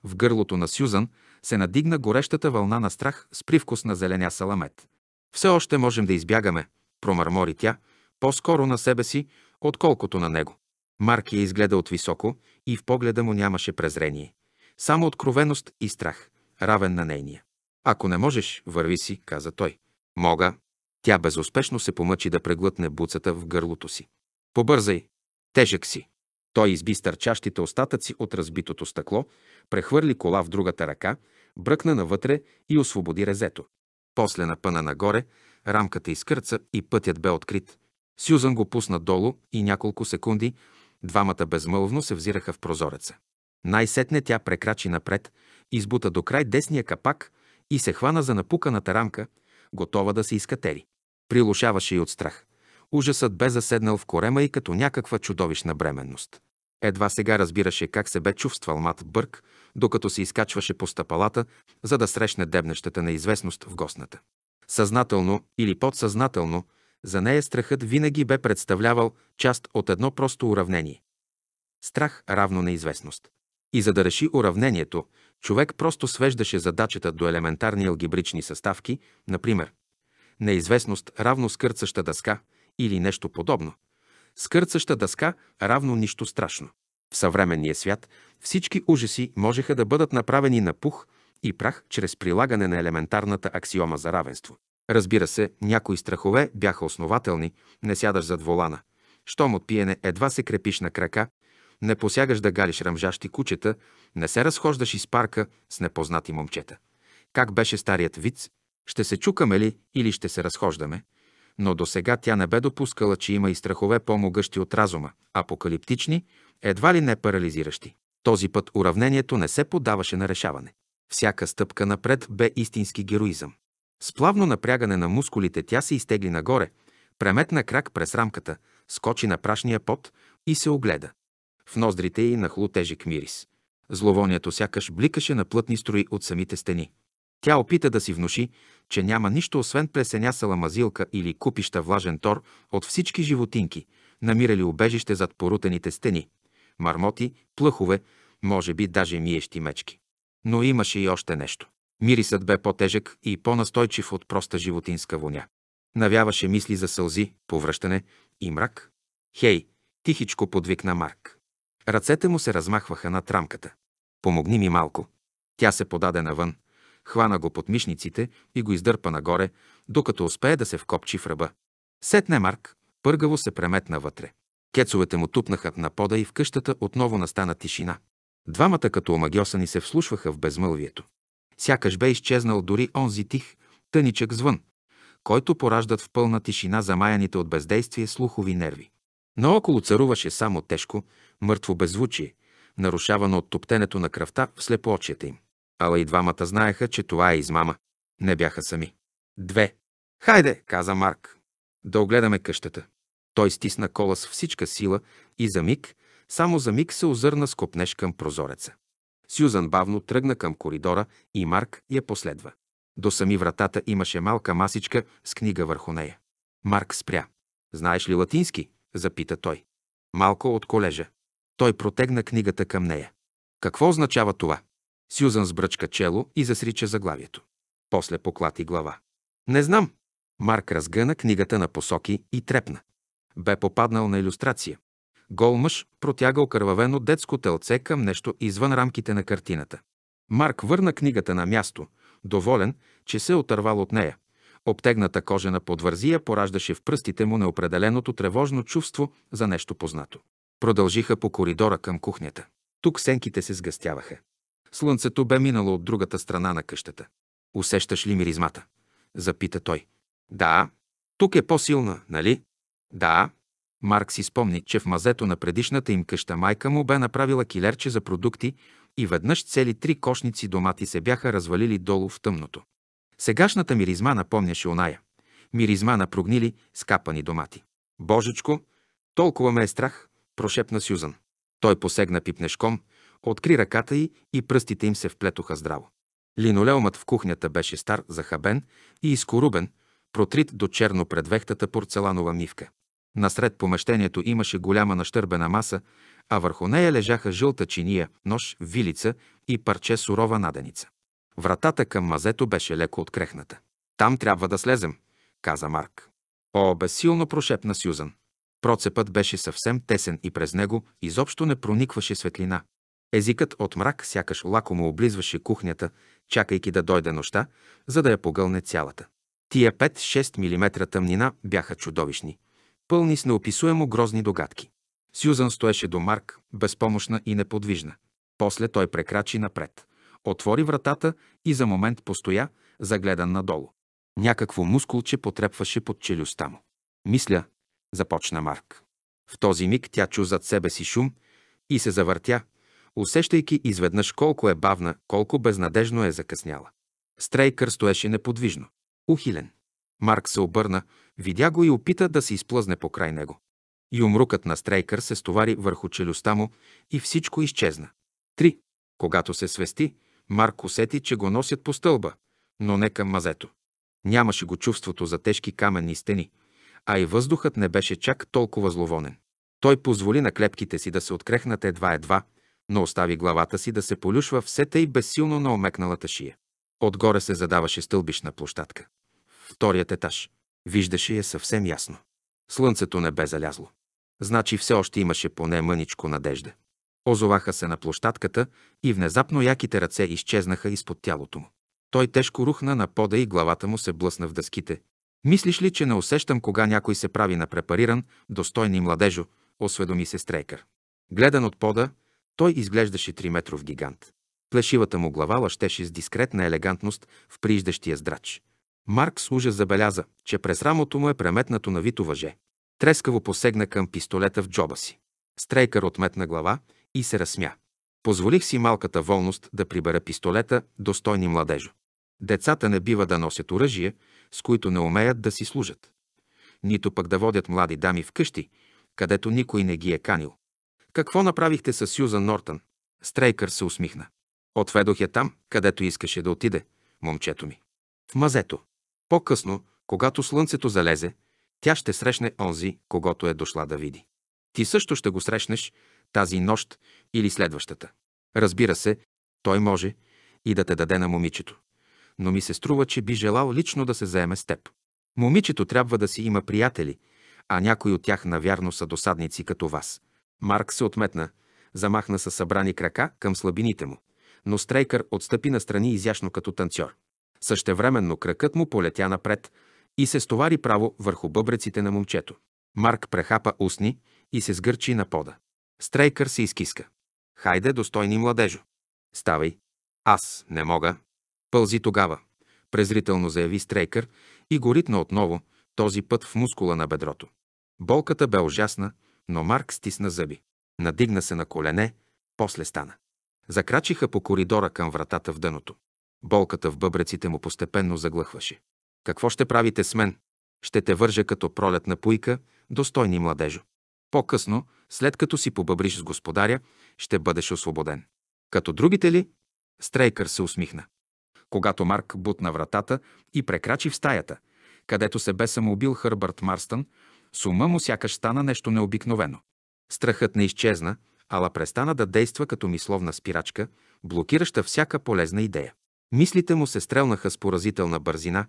В гърлото на Сюзан се надигна горещата вълна на страх с привкус на зеленя саламет. Все още можем да избягаме, промърмори тя, по-скоро на себе си, отколкото на него. Марк я изгледа от високо и в погледа му нямаше презрение. Само откровеност и страх, равен на нейния. Ако не можеш, върви си, каза той. Мога. Тя безуспешно се помъчи да преглътне буцата в гърлото си. Побързай, Тежък си. Той изби стърчащите остатъци от разбитото стъкло, прехвърли кола в другата ръка, бръкна навътре и освободи резето. После напъна нагоре, рамката изкърца и пътят бе открит. Сюзан го пусна долу и няколко секунди двамата безмълвно се взираха в прозореца. Най-сетне тя прекрачи напред, избута до край десния капак и се хвана за напуканата рамка, готова да се изкатери. Прилушаваше и от страх. Ужасът бе заседнал в корема и като някаква чудовищна бременност. Едва сега разбираше как се бе чувствал Мат Бърк, докато се изкачваше по стъпалата, за да срещне дебнещата неизвестност в гостната. Съзнателно или подсъзнателно, за нея страхът винаги бе представлявал част от едно просто уравнение. Страх равно неизвестност. И за да реши уравнението, човек просто свеждаше задачата до елементарни алгебрични съставки, например, неизвестност равно скърцаща дъска – или нещо подобно. Скърцаща дъска равно нищо страшно. В съвременния свят всички ужаси можеха да бъдат направени на пух и прах чрез прилагане на елементарната аксиома за равенство. Разбира се, някои страхове бяха основателни, не сядаш зад волана. Щом от пиене едва се крепиш на крака, не посягаш да галиш ръмжащи кучета, не се разхождаш из парка с непознати момчета. Как беше старият виц? Ще се чукаме ли или ще се разхождаме? но до сега тя не бе допускала, че има и страхове по-могъщи от разума, апокалиптични, едва ли не парализиращи. Този път уравнението не се подаваше на решаване. Всяка стъпка напред бе истински героизъм. С плавно напрягане на мускулите тя се изтегли нагоре, преметна крак през рамката, скочи на прашния пот и се огледа. В ноздрите й нахлу тежък мирис. Зловонието сякаш бликаше на плътни строи от самите стени. Тя опита да си внуши, че няма нищо освен плесенясала мазилка или купища влажен тор от всички животинки, намирали убежище зад порутените стени, мармоти, плъхове, може би даже миещи мечки. Но имаше и още нещо. Мирисът бе по-тежък и по-настойчив от проста животинска воня. Навяваше мисли за сълзи, повръщане и мрак. Хей, тихичко подвикна Марк. Ръцете му се размахваха над рамката. Помогни ми малко. Тя се подаде навън хвана го под мишниците и го издърпа нагоре, докато успее да се вкопчи в ръба. Сетне Марк пъргаво се преметна вътре. Кецовете му тупнаха на пода и в къщата отново настана тишина. Двамата като омагиосани се вслушваха в безмълвието. Сякаш бе изчезнал дори онзи тих, тъничък звън, който пораждат в пълна тишина замаяните от бездействие слухови нерви. Наоколо царуваше само тежко, мъртво беззвучие, нарушавано от топтенето на кръвта в слепоочията им. Ала и двамата знаеха, че това е измама. Не бяха сами. Две. Хайде, каза Марк. Да огледаме къщата. Той стисна кола с всичка сила и за миг, само за миг се озърна с копнеж към прозореца. Сюзан бавно тръгна към коридора и Марк я последва. До сами вратата имаше малка масичка с книга върху нея. Марк спря. «Знаеш ли латински?» – запита той. Малко от колежа. Той протегна книгата към нея. Какво означава това? Сюзан сбръчка чело и засрича заглавието. После поклати глава. Не знам. Марк разгъна книгата на посоки и трепна. Бе попаднал на иллюстрация. Гол мъж протягал кървавено детско телце към нещо извън рамките на картината. Марк върна книгата на място, доволен, че се е отървал от нея. Обтегната кожена подвързия пораждаше в пръстите му неопределеното тревожно чувство за нещо познато. Продължиха по коридора към кухнята. Тук сенките се сгъстяваха. Слънцето бе минало от другата страна на къщата. Усещаш ли миризмата? Запита той. Да. Тук е по-силна, нали? Да. Марк си спомни, че в мазето на предишната им къща майка му бе направила килерче за продукти и веднъж цели три кошници домати се бяха развалили долу в тъмното. Сегашната миризма напомняше оная. Миризма на прогнили, скапани домати. Божечко, толкова ме е страх, прошепна Сюзан. Той посегна пипнешком, откри ръката й и пръстите им се вплетоха здраво. Линолеумът в кухнята беше стар, захабен и изкорубен, протрит до черно пред вехтата порцеланова мивка. Насред помещението имаше голяма нащърбена маса, а върху нея лежаха жълта чиния, нож, вилица и парче сурова наденица. Вратата към мазето беше леко открехната. «Там трябва да слезем», каза Марк. О, безсилно прошепна Сюзан. Процепът беше съвсем тесен и през него изобщо не проникваше светлина. Езикът от мрак сякаш лакомо облизваше кухнята, чакайки да дойде нощта, за да я погълне цялата. Тия 5-6 мм тъмнина бяха чудовищни, пълни с неописуемо грозни догадки. Сюзан стоеше до Марк, безпомощна и неподвижна. После той прекрачи напред, отвори вратата и за момент постоя, загледан надолу. Някакво мускулче потрепваше под челюстта му. Мисля, започна Марк. В този миг тя чу зад себе си шум и се завъртя, усещайки изведнъж колко е бавна, колко безнадежно е закъсняла. Стрейкър стоеше неподвижно, ухилен. Марк се обърна, видя го и опита да се изплъзне покрай него. Юмрукът на Стрейкър се стовари върху челюстта му и всичко изчезна. Три. Когато се свести, Марк усети, че го носят по стълба, но не към мазето. Нямаше го чувството за тежки каменни стени, а и въздухът не беше чак толкова зловонен. Той позволи на клепките си да се открехнат едва-едва но остави главата си да се полюшва все тъй безсилно на омекналата шия. Отгоре се задаваше стълбишна площадка. Вторият етаж. Виждаше я съвсем ясно. Слънцето не бе залязло. Значи все още имаше поне мъничко надежда. Озоваха се на площадката и внезапно яките ръце изчезнаха изпод тялото му. Той тежко рухна на пода и главата му се блъсна в дъските. Мислиш ли, че не усещам кога някой се прави на препариран, достойни младежо, осведоми се Стрейкър. Гледан от пода, той изглеждаше триметров гигант. Плешивата му глава лъщеше с дискретна елегантност в прииждащия здрач. Марк с ужас забеляза, че през рамото му е преметнато на вито въже. Трескаво посегна към пистолета в джоба си. Стрейкър отметна глава и се разсмя. Позволих си малката волност да прибера пистолета достойни младежо. Децата не бива да носят оръжие, с които не умеят да си служат. Нито пък да водят млади дами в къщи, където никой не ги е канил. Какво направихте с Сюзан Нортън? Стрейкър се усмихна. Отведох я там, където искаше да отиде, момчето ми. В мазето. По-късно, когато слънцето залезе, тя ще срещне онзи, когато е дошла да види. Ти също ще го срещнеш тази нощ или следващата. Разбира се, той може и да те даде на момичето. Но ми се струва, че би желал лично да се заеме с теб. Момичето трябва да си има приятели, а някои от тях навярно са досадници като вас. Марк се отметна, замахна със събрани крака към слабините му, но Стрейкър отстъпи настрани изящно като танцор. Същевременно кракът му полетя напред и се стовари право върху бъбреците на момчето. Марк прехапа устни и се сгърчи на пода. Стрейкър се изкиска. Хайде, достойни младежо. Ставай. Аз не мога. Пълзи тогава, презрително заяви Стрейкър и го ритна отново, този път в мускула на бедрото. Болката бе ужасна, но Марк стисна зъби. Надигна се на колене, после стана. Закрачиха по коридора към вратата в дъното. Болката в бъбреците му постепенно заглъхваше. Какво ще правите с мен? Ще те вържа като пролетна пуйка, достойни младежо. По-късно, след като си побъбриш с господаря, ще бъдеш освободен. Като другите ли? Стрейкър се усмихна. Когато Марк бутна вратата и прекрачи в стаята, където се бе самоубил Хърбърт Марстън, с ума му сякаш стана нещо необикновено. Страхът не изчезна, ала престана да действа като мисловна спирачка, блокираща всяка полезна идея. Мислите му се стрелнаха с поразителна бързина,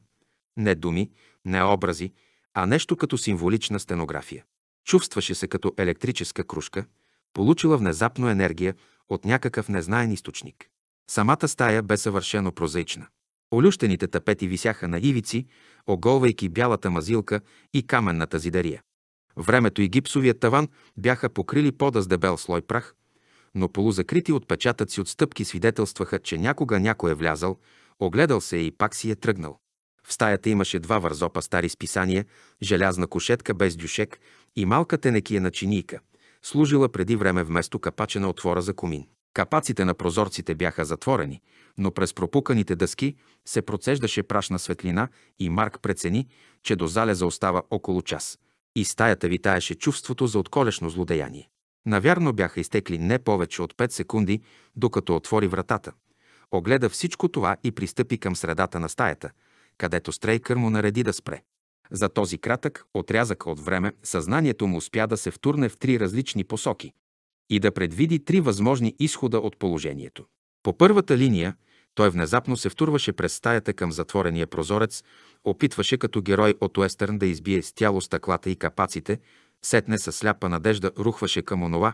не думи, не образи, а нещо като символична стенография. Чувстваше се като електрическа кружка, получила внезапно енергия от някакъв незнаен източник. Самата стая бе съвършено прозаична. Олющените тапети висяха на ивици, оголвайки бялата мазилка и каменната зидария. Времето и гипсовия таван бяха покрили пода с дебел слой прах, но полузакрити отпечатъци от стъпки свидетелстваха, че някога някой е влязал, огледал се и пак си е тръгнал. В стаята имаше два вързопа стари списания, желязна кошетка без дюшек и малка тенекия на чинийка, служила преди време вместо капачена отвора за комин. Капаците на прозорците бяха затворени, но през пропуканите дъски се процеждаше прашна светлина и Марк прецени, че до залеза остава около час. И стаята витаеше чувството за отколешно злодеяние. Навярно бяха изтекли не повече от 5 секунди, докато отвори вратата. Огледа всичко това и пристъпи към средата на стаята, където Стрейкър му нареди да спре. За този кратък отрязък от време съзнанието му успя да се втурне в три различни посоки и да предвиди три възможни изхода от положението. По първата линия той внезапно се втурваше през стаята към затворения прозорец, опитваше като герой от Уестърн да избие с тяло стъклата и капаците, сетне със сляпа надежда рухваше към онова,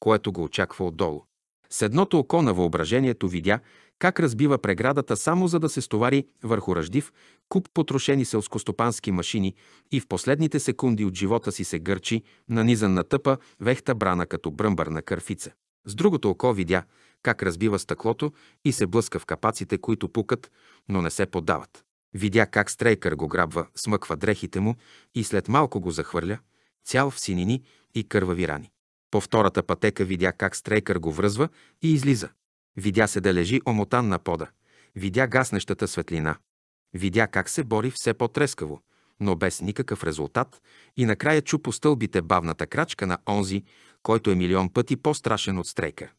което го очаква отдолу. С едното око на въображението видя как разбива преградата само за да се стовари върху ръждив куп потрошени селскостопански машини и в последните секунди от живота си се гърчи, нанизан на тъпа, вехта брана като бръмбър на кърфица. С другото око видя как разбива стъклото и се блъска в капаците, които пукат, но не се поддават. Видя как стрейкър го грабва, смъква дрехите му и след малко го захвърля, цял в синини и кървави рани. По втората пътека видя как стрейкър го връзва и излиза. Видя се да лежи омотан на пода. Видя гаснещата светлина. Видя как се бори все по-трескаво, но без никакъв резултат и накрая чу по стълбите бавната крачка на онзи, който е милион пъти по-страшен от стрейка.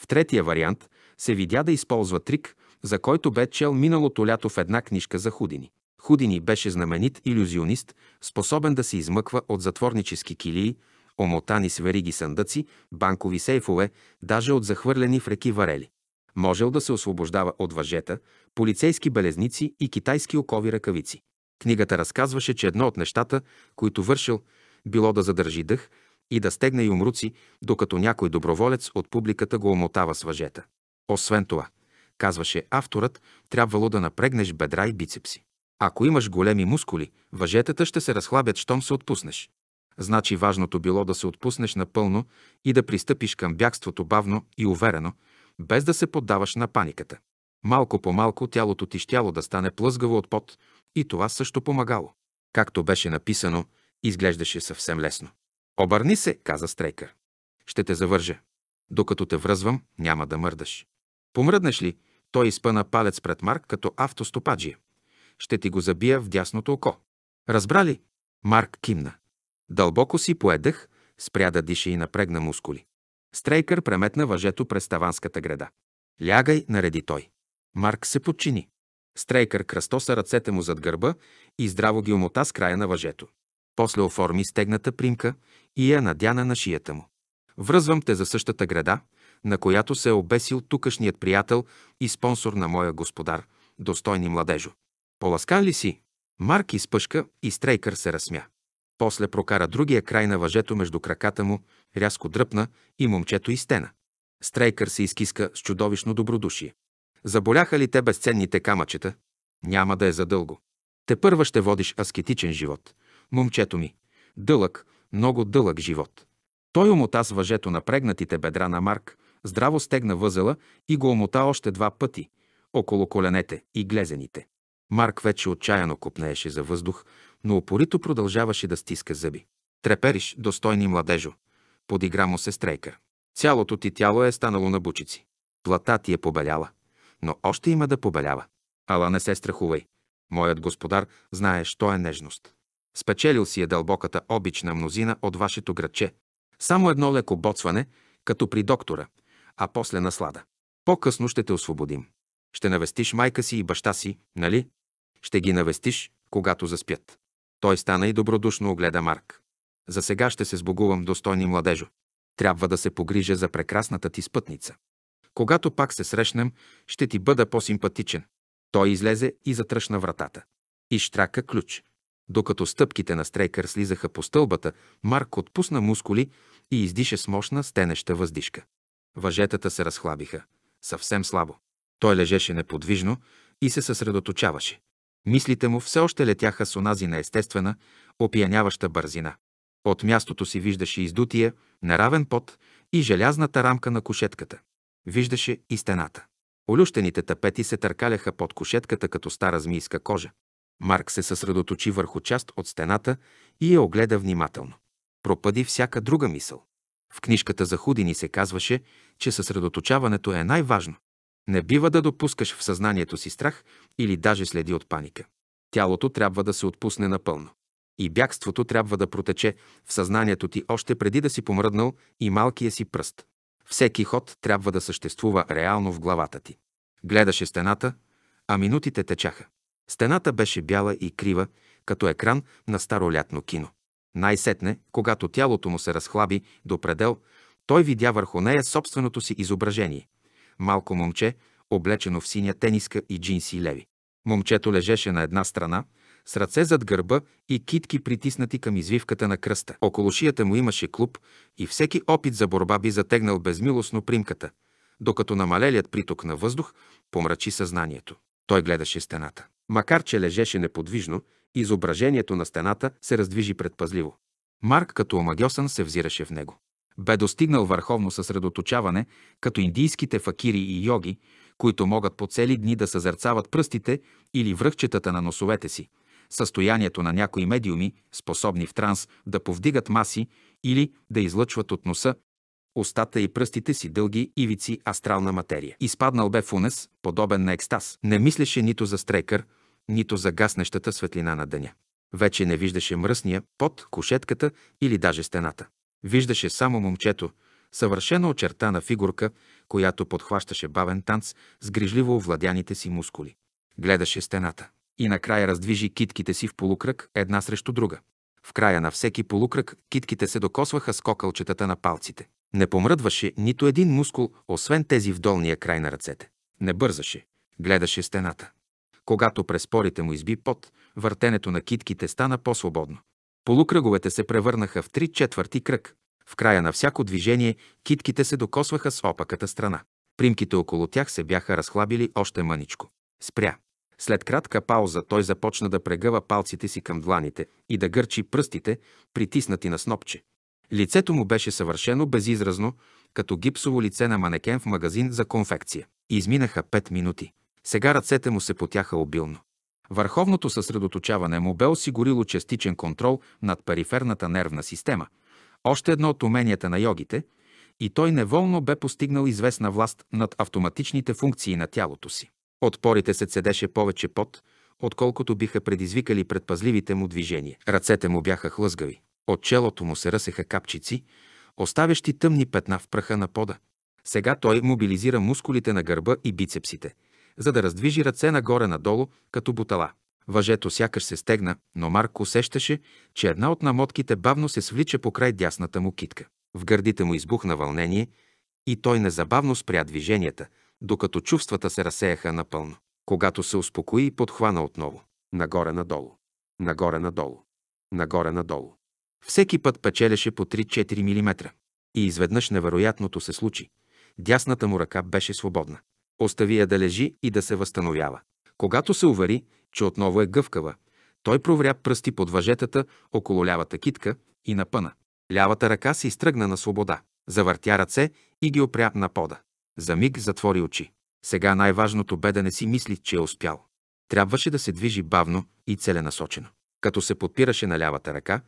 В третия вариант се видя да използва трик, за който бе чел миналото лято в една книжка за Худини. Худини беше знаменит иллюзионист, способен да се измъква от затворнически килии, омотани с вериги съндъци, банкови сейфове, даже от захвърлени в реки варели можел да се освобождава от въжета, полицейски белезници и китайски окови ръкавици. Книгата разказваше, че едно от нещата, които вършил, било да задържи дъх и да стегне юмруци, докато някой доброволец от публиката го омотава с въжета. Освен това, казваше авторът, трябвало да напрегнеш бедра и бицепси. Ако имаш големи мускули, въжетата ще се разхлабят, щом се отпуснеш. Значи важното било да се отпуснеш напълно и да пристъпиш към бягството бавно и уверено, без да се поддаваш на паниката. Малко по малко тялото ти щяло да стане плъзгаво от пот и това също помагало. Както беше написано, изглеждаше съвсем лесно. Обърни се, каза Стрейкър. Ще те завържа. Докато те връзвам, няма да мърдаш. Помръднеш ли, той изпъна палец пред Марк като автостопаджия. Ще ти го забия в дясното око. Разбрали, Марк кимна. Дълбоко си поедах, спря да диша и напрегна мускули. Стрейкър преметна въжето през таванската града. Лягай, нареди той. Марк се подчини. Стрейкър кръстоса ръцете му зад гърба и здраво ги омота с края на въжето. После оформи стегната примка и я надяна на шията му. Връзвам те за същата града, на която се е обесил тукашният приятел и спонсор на моя господар, достойни младежо. Поласкан ли си? Марк изпъшка и Стрейкър се разсмя. После прокара другия край на въжето между краката му, рязко дръпна и момчето изтена. Стрейкър се изкиска с чудовищно добродушие. Заболяха ли те безценните камъчета? Няма да е задълго. Те първа ще водиш аскетичен живот. Момчето ми. Дълъг, много дълъг живот. Той омота с въжето на прегнатите бедра на Марк, здраво стегна възела и го омота още два пъти, около коленете и глезените. Марк вече отчаяно купнееше за въздух, но упорито продължаваше да стиска зъби. Трепериш, достойни младежо, подигра му се стрейка. Цялото ти тяло е станало на бучици. Плата ти е побеляла, но още има да побелява. Ала не се страхувай. Моят господар знае, що е нежност. Спечелил си е дълбоката обична мнозина от вашето градче. Само едно леко боцване, като при доктора, а после наслада. По-късно ще те освободим. Ще навестиш майка си и баща си, нали? Ще ги навестиш, когато заспят. Той стана и добродушно огледа Марк. За сега ще се сбогувам, достойни младежо. Трябва да се погрижа за прекрасната ти спътница. Когато пак се срещнем, ще ти бъда по-симпатичен. Той излезе и затръшна вратата. И штрака ключ. Докато стъпките на Стрейкър слизаха по стълбата, Марк отпусна мускули и издише с мощна стенеща въздишка. Въжетата се разхлабиха. Съвсем слабо. Той лежеше неподвижно и се съсредоточаваше. Мислите му все още летяха с онази неестествена, опияняваща бързина. От мястото си виждаше издутия, неравен пот и желязната рамка на кошетката. Виждаше и стената. Олющените тапети се търкаляха под кошетката като стара змийска кожа. Марк се съсредоточи върху част от стената и я огледа внимателно. Пропади всяка друга мисъл. В книжката за худини се казваше, че съсредоточаването е най-важно. Не бива да допускаш в съзнанието си страх или даже следи от паника. Тялото трябва да се отпусне напълно. И бягството трябва да протече в съзнанието ти още преди да си помръднал и малкия си пръст. Всеки ход трябва да съществува реално в главата ти. Гледаше стената, а минутите течаха. Стената беше бяла и крива, като екран на старолятно кино. Най-сетне, когато тялото му се разхлаби до предел, той видя върху нея собственото си изображение малко момче, облечено в синя тениска и джинси леви. Момчето лежеше на една страна, с ръце зад гърба и китки притиснати към извивката на кръста. Около шията му имаше клуб и всеки опит за борба би затегнал безмилостно примката, докато намалелият приток на въздух помрачи съзнанието. Той гледаше стената. Макар, че лежеше неподвижно, изображението на стената се раздвижи предпазливо. Марк като омагьосан се взираше в него. Бе достигнал върховно съсредоточаване, като индийските факири и йоги, които могат по цели дни да съзърцават пръстите или връхчетата на носовете си, състоянието на някои медиуми, способни в транс да повдигат маси или да излъчват от носа, устата и пръстите си дълги ивици астрална материя. Изпаднал бе в унес, подобен на екстаз. Не мислеше нито за стрекър, нито за гаснещата светлина на деня. Вече не виждаше мръсния под кушетката или даже стената. Виждаше само момчето, съвършено очертана фигурка, която подхващаше бавен танц с грижливо овладяните си мускули. Гледаше стената. И накрая раздвижи китките си в полукръг една срещу друга. В края на всеки полукръг китките се докосваха с кокълчетата на палците. Не помръдваше нито един мускул, освен тези в долния край на ръцете. Не бързаше. Гледаше стената. Когато през порите му изби пот, въртенето на китките стана по-свободно. Полукръговете се превърнаха в три четвърти кръг. В края на всяко движение китките се докосваха с опаката страна. Примките около тях се бяха разхлабили още мъничко. Спря. След кратка пауза той започна да прегъва палците си към дланите и да гърчи пръстите, притиснати на снопче. Лицето му беше съвършено безизразно, като гипсово лице на манекен в магазин за конфекция. Изминаха пет минути. Сега ръцете му се потяха обилно. Върховното съсредоточаване му бе осигурило частичен контрол над периферната нервна система, още едно от уменията на йогите, и той неволно бе постигнал известна власт над автоматичните функции на тялото си. Отпорите се цедеше повече пот, отколкото биха предизвикали предпазливите му движения. Ръцете му бяха хлъзгави. От челото му се ръсеха капчици, оставящи тъмни петна в пръха на пода. Сега той мобилизира мускулите на гърба и бицепсите – за да раздвижи ръце нагоре-надолу, като бутала. Въжето сякаш се стегна, но Марко усещаше, че една от намотките бавно се свлича по край дясната му китка. В гърдите му избухна вълнение и той незабавно спря движенията, докато чувствата се разсеяха напълно. Когато се успокои, подхвана отново. Нагоре-надолу. Нагоре-надолу. Нагоре-надолу. Всеки път печелеше по 3-4 мм. И изведнъж невероятното се случи. Дясната му ръка беше свободна. Остави я да лежи и да се възстановява. Когато се увери, че отново е гъвкава, той провря пръсти под въжетата около лявата китка и напъна. Лявата ръка се изтръгна на свобода. Завъртя ръце и ги опря на пода. За миг затвори очи. Сега най-важното бе да не си мисли, че е успял. Трябваше да се движи бавно и целенасочено. Като се подпираше на лявата ръка,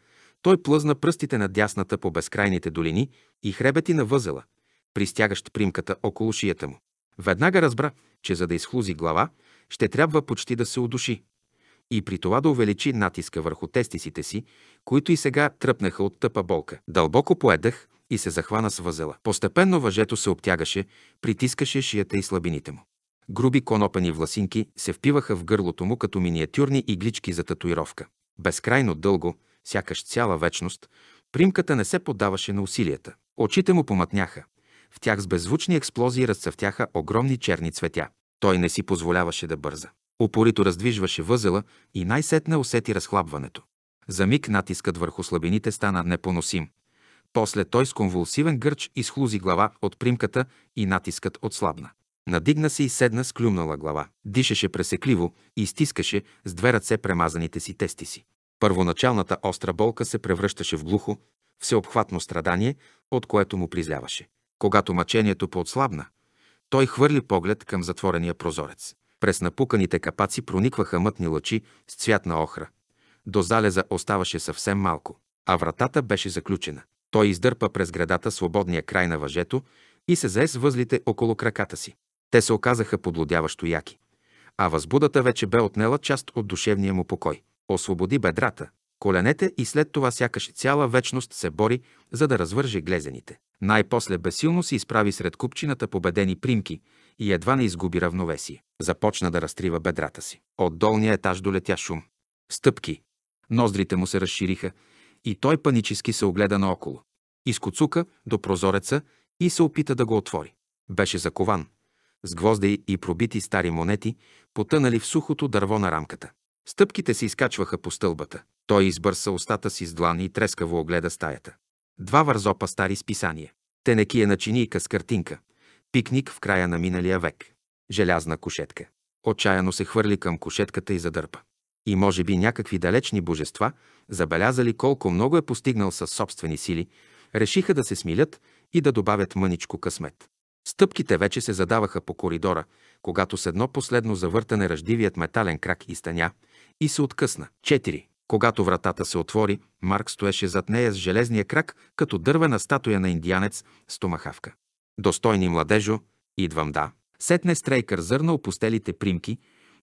той плъзна пръстите на дясната по безкрайните долини и хребети на възела, пристягащ примката около шията му. Веднага разбра, че за да изхлузи глава, ще трябва почти да се удуши. И при това да увеличи натиска върху тестисите си, които и сега тръпнаха от тъпа болка. Дълбоко поедах и се захвана с възела. Постепенно въжето се обтягаше, притискаше шията и слабините му. Груби конопени власинки се впиваха в гърлото му като миниатюрни иглички за татуировка. Безкрайно дълго, сякаш цяла вечност, примката не се поддаваше на усилията. Очите му помътняха. В тях с беззвучни експлозии разцъфтяха огромни черни цветя. Той не си позволяваше да бърза. Упорито раздвижваше възела и най-сетне усети разхлабването. За миг натискът върху слабините стана непоносим. После той с конвулсивен гърч изхлузи глава от примката и натискът отслабна. Надигна се и седна с клюмнала глава. Дишаше пресекливо и стискаше с две ръце премазаните си тести си. Първоначалната остра болка се превръщаше в глухо, всеобхватно страдание, от което му призляваше. Когато мъчението поотслабна, той хвърли поглед към затворения прозорец. През напуканите капаци проникваха мътни лъчи с цвят на охра. До залеза оставаше съвсем малко, а вратата беше заключена. Той издърпа през градата свободния край на въжето и се зае с възлите около краката си. Те се оказаха подлодяващо яки, а възбудата вече бе отнела част от душевния му покой. Освободи бедрата, коленете и след това сякаш цяла вечност се бори, за да развърже глезените. Най-после бесилно се изправи сред купчината победени примки и едва не изгуби равновесие. Започна да разтрива бедрата си. От долния етаж долетя шум. Стъпки. Ноздрите му се разшириха и той панически се огледа наоколо. Изкоцука до прозореца и се опита да го отвори. Беше закован, с гвозди и пробити стари монети, потънали в сухото дърво на рамката. Стъпките се изкачваха по стълбата. Той избърса устата си с длан и трескаво огледа стаята. Два вързопа стари списания. Тенекия на чинийка с картинка. Пикник в края на миналия век. Желязна кошетка. Отчаяно се хвърли към кошетката и задърпа. И може би някакви далечни божества, забелязали колко много е постигнал със собствени сили, решиха да се смилят и да добавят мъничко късмет. Стъпките вече се задаваха по коридора, когато с едно последно завъртане ръждивият метален крак изтъня и се откъсна. Когато вратата се отвори, Марк стоеше зад нея с железния крак, като дървена статуя на индианец с томахавка. Достойни младежо, идвам да. Сетне Стрейкър зърна опустелите примки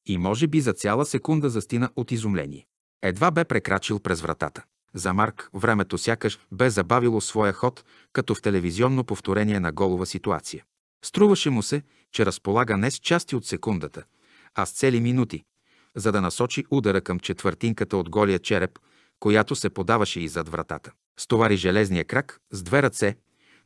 и може би за цяла секунда застина от изумление. Едва бе прекрачил през вратата. За Марк времето сякаш бе забавило своя ход, като в телевизионно повторение на голова ситуация. Струваше му се, че разполага не с части от секундата, а с цели минути, за да насочи удара към четвъртинката от голия череп, която се подаваше и зад вратата. Стовари железния крак с две ръце,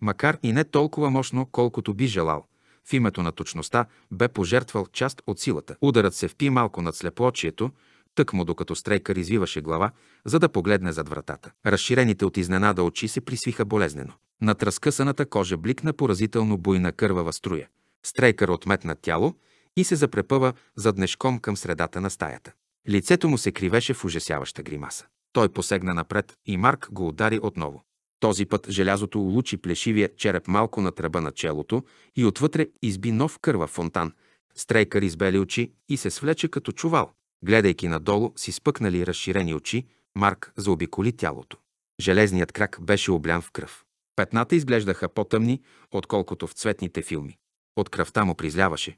макар и не толкова мощно, колкото би желал. В името на точността бе пожертвал част от силата. Ударът се впи малко над слепоочието, тъкмо докато стрейкър извиваше глава, за да погледне зад вратата. Разширените от изненада очи се присвиха болезнено. Над разкъсаната кожа бликна поразително буйна кървава струя. Стрейкър отметна тяло и се запрепъва заднешком към средата на стаята. Лицето му се кривеше в ужасяваща гримаса. Той посегна напред и Марк го удари отново. Този път желязото улучи плешивия череп малко на тръба на челото и отвътре изби нов кърва фонтан. Стрейкър избели очи и се свлече като чувал. Гледайки надолу си спъкнали разширени очи, Марк заобиколи тялото. Железният крак беше облян в кръв. Петната изглеждаха по-тъмни, отколкото в цветните филми. От кръвта му призляваше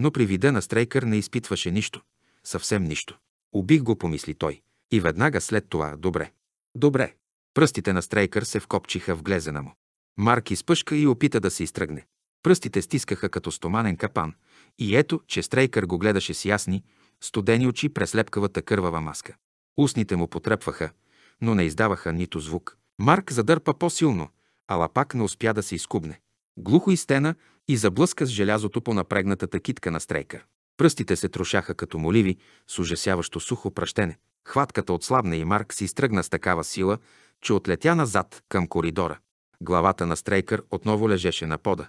но при вида на Стрейкър не изпитваше нищо, съвсем нищо. Убих го, помисли той. И веднага след това, добре. Добре. Пръстите на Стрейкър се вкопчиха в глезена му. Марк изпъшка и опита да се изтръгне. Пръстите стискаха като стоманен капан и ето, че Стрейкър го гледаше с ясни, студени очи през лепкавата кървава маска. Устните му потрепваха, но не издаваха нито звук. Марк задърпа по-силно, ала пак не успя да се изкубне. Глухо и стена и заблъска с желязото по напрегнатата китка на стрейка. Пръстите се трошаха като моливи с ужасяващо сухо пращене. Хватката отслабна и Марк си изтръгна с такава сила, че отлетя назад към коридора. Главата на Стрейкър отново лежеше на пода,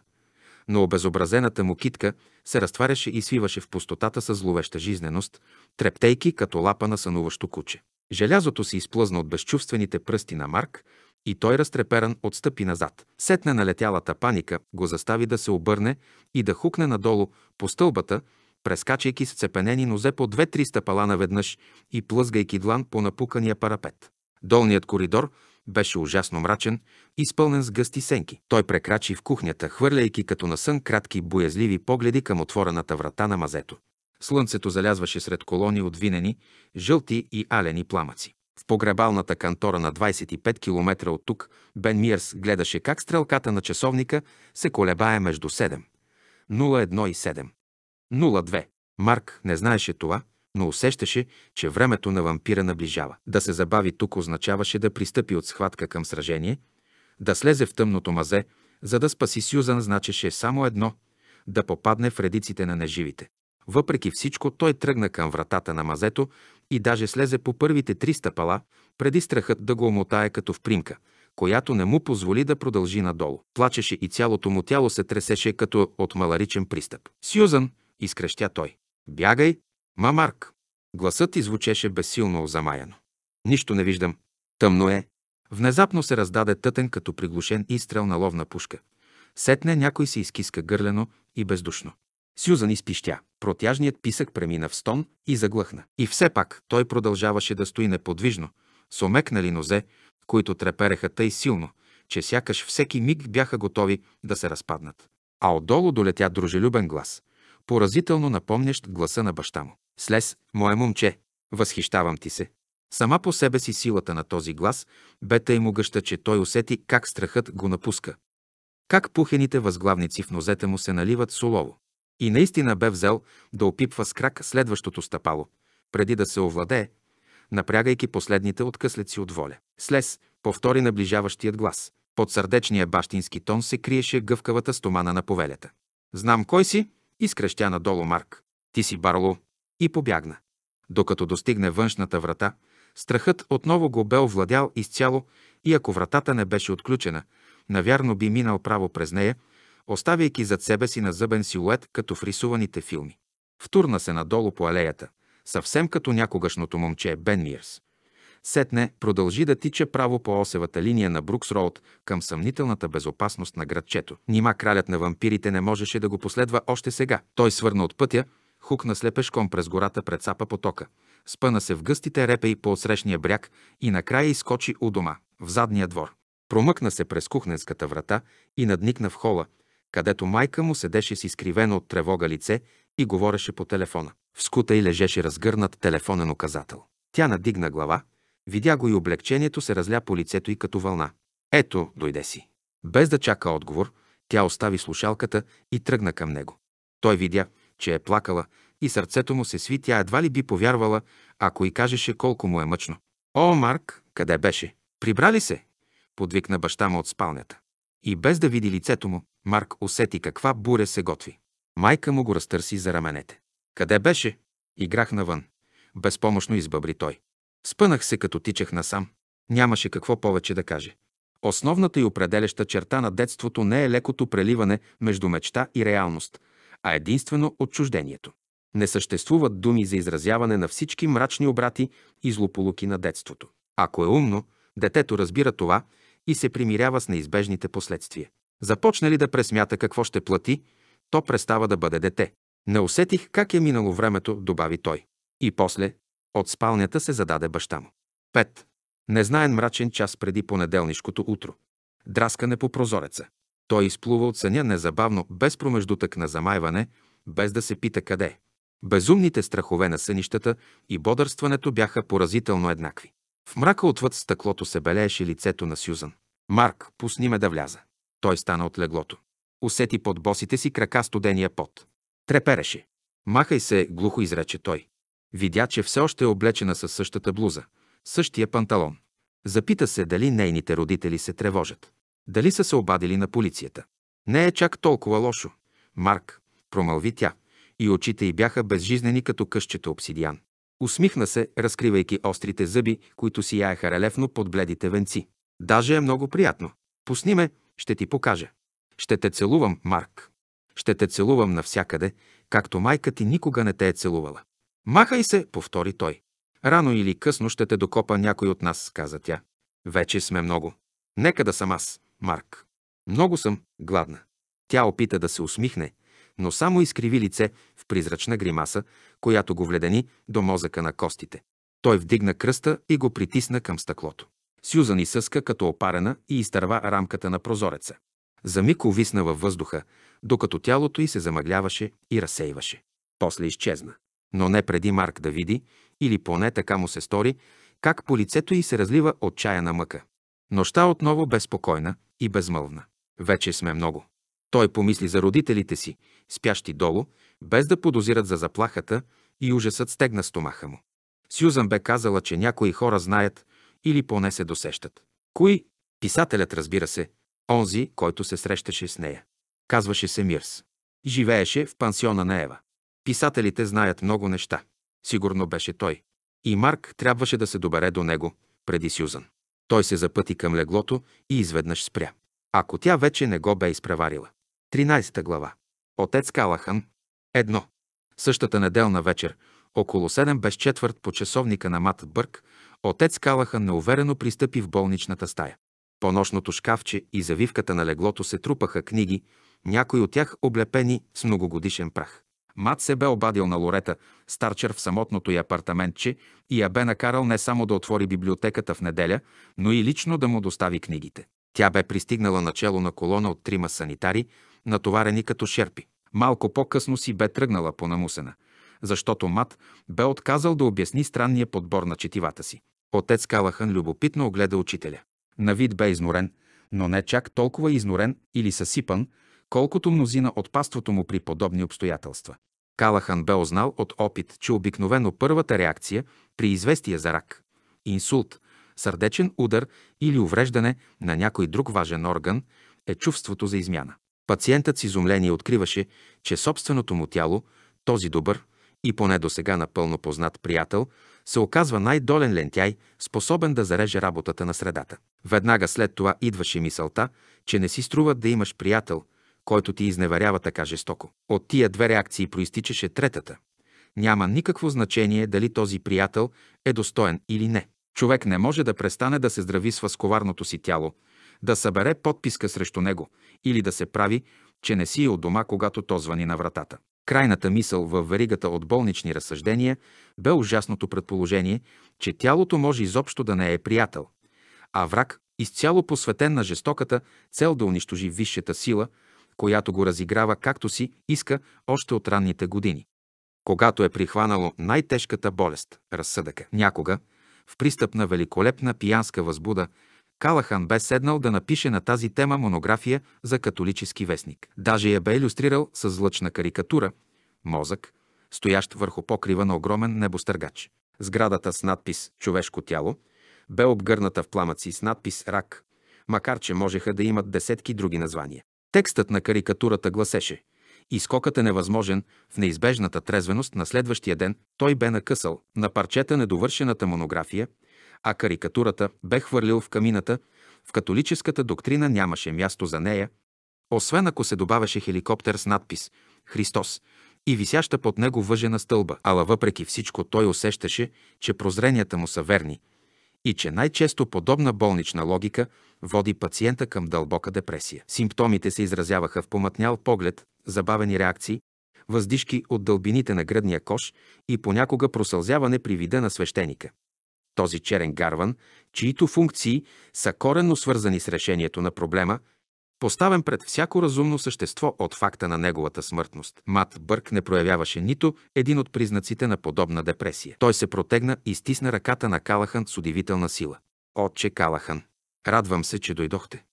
но обезобразената му китка се разтваряше и свиваше в пустотата с зловеща жизненост, трептейки като лапа на сънуващо куче. Желязото се изплъзна от безчувствените пръсти на Марк и той, разтреперан, отстъпи назад. Сетне налетялата паника го застави да се обърне и да хукне надолу по стълбата, прескачайки с цепенени нозе по две-три стъпала наведнъж и плъзгайки длан по напукания парапет. Долният коридор беше ужасно мрачен, изпълнен с гъсти сенки. Той прекрачи в кухнята, хвърляйки като на сън кратки боязливи погледи към отворената врата на мазето. Слънцето залязваше сред колони от винени, жълти и алени пламъци. В погребалната кантора на 25 км от тук Бен Миерс гледаше как стрелката на часовника се колебае между 7, 01 и 7. 02. Марк не знаеше това, но усещаше, че времето на вампира наближава. Да се забави тук означаваше да пристъпи от схватка към сражение, да слезе в тъмното мазе, за да спаси Сюзан значеше само едно – да попадне в редиците на неживите. Въпреки всичко, той тръгна към вратата на мазето, и даже слезе по първите три стъпала, преди страхът да го омотае като в примка, която не му позволи да продължи надолу. Плачеше и цялото му тяло се тресеше като от маларичен пристъп. «Сюзан!» – изкръщя той. «Бягай! Мамарк!» Гласът звучеше безсилно озамаяно. «Нищо не виждам. Тъмно е!» Внезапно се раздаде тътен като приглушен изстрел на ловна пушка. Сетне някой се изкиска гърлено и бездушно. Сюзан изпищя. Протяжният писък премина в стон и заглъхна. И все пак той продължаваше да стои неподвижно, с омекнали нозе, които трепереха тъй силно, че сякаш всеки миг бяха готови да се разпаднат. А отдолу долетя дружелюбен глас, поразително напомнящ гласа на баща му. Слез, мое момче, възхищавам ти се. Сама по себе си силата на този глас бе тъй могъща, че той усети как страхът го напуска. Как пухените възглавници в нозете му се наливат солово. И наистина бе взел да опипва с крак следващото стъпало, преди да се овладее, напрягайки последните откъслеци от воля. Слез повтори наближаващият глас. Под сърдечния бащински тон се криеше гъвкавата стомана на повелята. «Знам кой си!» изкрещя надолу Марк. «Ти си Барло!» и побягна. Докато достигне външната врата, страхът отново го бе овладял изцяло и ако вратата не беше отключена, навярно би минал право през нея оставяйки зад себе си на зъбен силует, като в рисуваните филми. Втурна се надолу по алеята, съвсем като някогашното момче Бен Мирс. Сетне продължи да тича право по осевата линия на Брукс Роуд към съмнителната безопасност на градчето. Нима кралят на вампирите не можеше да го последва още сега. Той свърна от пътя, хукна слепешком през гората пред сапа потока, спъна се в гъстите репеи по отсрещния бряг и накрая изкочи у дома, в задния двор. Промъкна се през кухненската врата и надникна в хола, където майка му седеше с изкривено от тревога лице и говореше по телефона. В скута й лежеше разгърнат телефонен указател. Тя надигна глава, видя го и облегчението се разля по лицето й като вълна. Ето, дойде си. Без да чака отговор, тя остави слушалката и тръгна към него. Той видя, че е плакала и сърцето му се сви, тя едва ли би повярвала, ако и кажеше колко му е мъчно. О, Марк, къде беше? Прибрали се? Подвикна баща му от спалнята. И без да види лицето му, Марк усети каква буря се готви. Майка му го разтърси за раменете. Къде беше? Играх навън. Безпомощно избъбри той. Спънах се, като тичах насам. Нямаше какво повече да каже. Основната и определяща черта на детството не е лекото преливане между мечта и реалност, а единствено отчуждението. Не съществуват думи за изразяване на всички мрачни обрати и злополуки на детството. Ако е умно, детето разбира това и се примирява с неизбежните последствия. Започне ли да пресмята какво ще плати, то престава да бъде дете. Не усетих как е минало времето, добави той. И после, от спалнята се зададе баща му. Пет Незнаен мрачен час преди понеделнишкото утро. Драскане по прозореца. Той изплува от съня незабавно, без промеждутък на замайване, без да се пита къде Безумните страхове на сънищата и бодърстването бяха поразително еднакви. В мрака отвъд стъклото се белееше лицето на Сюзан. Марк, пусни ме да вляза. Той стана от леглото. Усети под босите си крака студения пот. Трепереше. Махай се, глухо изрече той. Видя, че все още е облечена със същата блуза, същия панталон. Запита се дали нейните родители се тревожат. Дали са се обадили на полицията. Не е чак толкова лошо. Марк, промълви тя, и очите й бяха безжизнени като къщето обсидиан. Усмихна се, разкривайки острите зъби, които сияеха релефно под бледите венци. Даже е много приятно. Пусни ме, ще ти покажа. Ще те целувам, Марк. Ще те целувам навсякъде, както майка ти никога не те е целувала. Махай се, повтори той. Рано или късно ще те докопа някой от нас, каза тя. Вече сме много. Нека да съм аз, Марк. Много съм гладна. Тя опита да се усмихне, но само изкриви лице в призрачна гримаса, която го вледени до мозъка на костите. Той вдигна кръста и го притисна към стъклото. Сюзан изсъска като опарена и изтърва рамката на прозореца. За миг увисна във въздуха, докато тялото й се замъгляваше и разсейваше. После изчезна. Но не преди Марк да види, или поне така му се стори, как по лицето й се разлива отчаяна мъка. Нощта отново безпокойна и безмълвна. Вече сме много. Той помисли за родителите си, спящи долу, без да подозират за заплахата и ужасът стегна стомаха му. Сюзан бе казала, че някои хора знаят, или поне се досещат. Кои? Писателят, разбира се, онзи, който се срещаше с нея. Казваше се Мирс. Живееше в пансиона на Ева. Писателите знаят много неща. Сигурно беше той. И Марк трябваше да се добере до него, преди Сюзан. Той се запъти към леглото и изведнъж спря. Ако тя вече не го бе изпреварила. 13 глава. Отец Калахан. Едно. Същата неделна вечер, около 7 без четвърт по часовника на Мат Бърк, Отец Калаха неуверено пристъпи в болничната стая. По нощното шкафче и завивката на леглото се трупаха книги, някои от тях облепени с многогодишен прах. Мат се бе обадил на Лорета, старчер в самотното й апартаментче, и я бе накарал не само да отвори библиотеката в неделя, но и лично да му достави книгите. Тя бе пристигнала начало на колона от трима санитари, натоварени като шерпи. Малко по-късно си бе тръгнала по намусена, защото Мат бе отказал да обясни странния подбор на четивата си. Отец Калахан любопитно огледа учителя. На вид бе изнорен, но не чак толкова изнорен или съсипан, колкото мнозина от паството му при подобни обстоятелства. Калахан бе узнал от опит, че обикновено първата реакция при известия за рак, инсулт, сърдечен удар или увреждане на някой друг важен орган е чувството за измяна. Пациентът с изумление откриваше, че собственото му тяло, този добър и поне до сега напълно познат приятел, се оказва най-долен лентяй, способен да зареже работата на средата. Веднага след това идваше мисълта, че не си струва да имаш приятел, който ти изневерява така жестоко. От тия две реакции проистичаше третата. Няма никакво значение дали този приятел е достоен или не. Човек не може да престане да се здрави с възковарното си тяло, да събере подписка срещу него или да се прави, че не си е от дома, когато то звъни на вратата. Крайната мисъл във веригата от болнични разсъждения бе ужасното предположение, че тялото може изобщо да не е приятел, а враг, изцяло посветен на жестоката цел да унищожи висшата сила, която го разиграва както си иска още от ранните години. Когато е прихванало най-тежката болест – разсъдъка, някога, в пристъп на великолепна пиянска възбуда – Калахан бе седнал да напише на тази тема монография за католически вестник. Даже я бе иллюстрирал с злъчна карикатура – мозък, стоящ върху покрива на огромен небостъргач. Сградата с надпис «Човешко тяло» бе обгърната в пламъци с надпис «Рак», макар че можеха да имат десетки други названия. Текстът на карикатурата гласеше «И скокът е невъзможен, в неизбежната трезвеност на следващия ден той бе накъсал на парчета недовършената монография – а карикатурата бе хвърлил в камината, в католическата доктрина нямаше място за нея, освен ако се добавяше хеликоптер с надпис «Христос» и висяща под него въжена стълба, ала въпреки всичко той усещаше, че прозренията му са верни и че най-често подобна болнична логика води пациента към дълбока депресия. Симптомите се изразяваха в помътнял поглед, забавени реакции, въздишки от дълбините на гръдния кош и понякога просълзяване при вида на свещеника този черен гарван, чието функции са коренно свързани с решението на проблема, поставен пред всяко разумно същество от факта на неговата смъртност. Мат Бърк не проявяваше нито един от признаците на подобна депресия. Той се протегна и стисна ръката на Калахан с удивителна сила. Отче Калахан, радвам се, че дойдохте.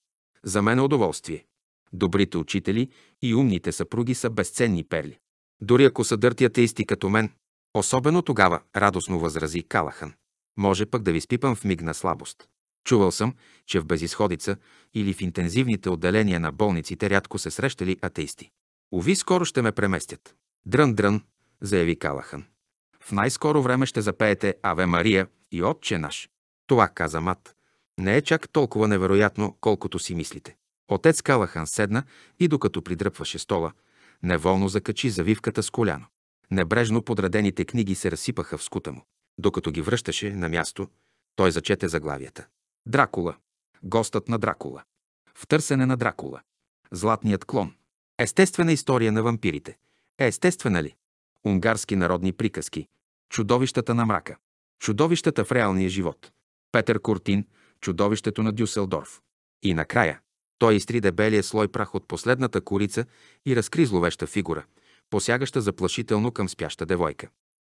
За мен е удоволствие. Добрите учители и умните съпруги са безценни перли. Дори ако са исти като мен, особено тогава, радостно възрази Калахан. Може пък да ви спипам в миг на слабост. Чувал съм, че в безисходица или в интензивните отделения на болниците рядко се срещали атеисти. Ови, скоро ще ме преместят. Дрън-дрън, заяви Калахан. В най-скоро време ще запеете Аве Мария и Отче наш. Това каза Мат. Не е чак толкова невероятно, колкото си мислите. Отец Калахан седна и докато придръпваше стола, неволно закачи завивката с коляно. Небрежно подредените книги се разсипаха в скута му. Докато ги връщаше на място, той зачете заглавията. Дракула. Гостът на Дракула. В търсене на Дракула. Златният клон. Естествена история на вампирите. Е естествена ли? Унгарски народни приказки. Чудовищата на мрака. Чудовищата в реалния живот. Петър Куртин. Чудовището на Дюселдорф. И накрая. Той изтри дебелия слой прах от последната корица и разкри зловеща фигура, посягаща заплашително към спяща девойка.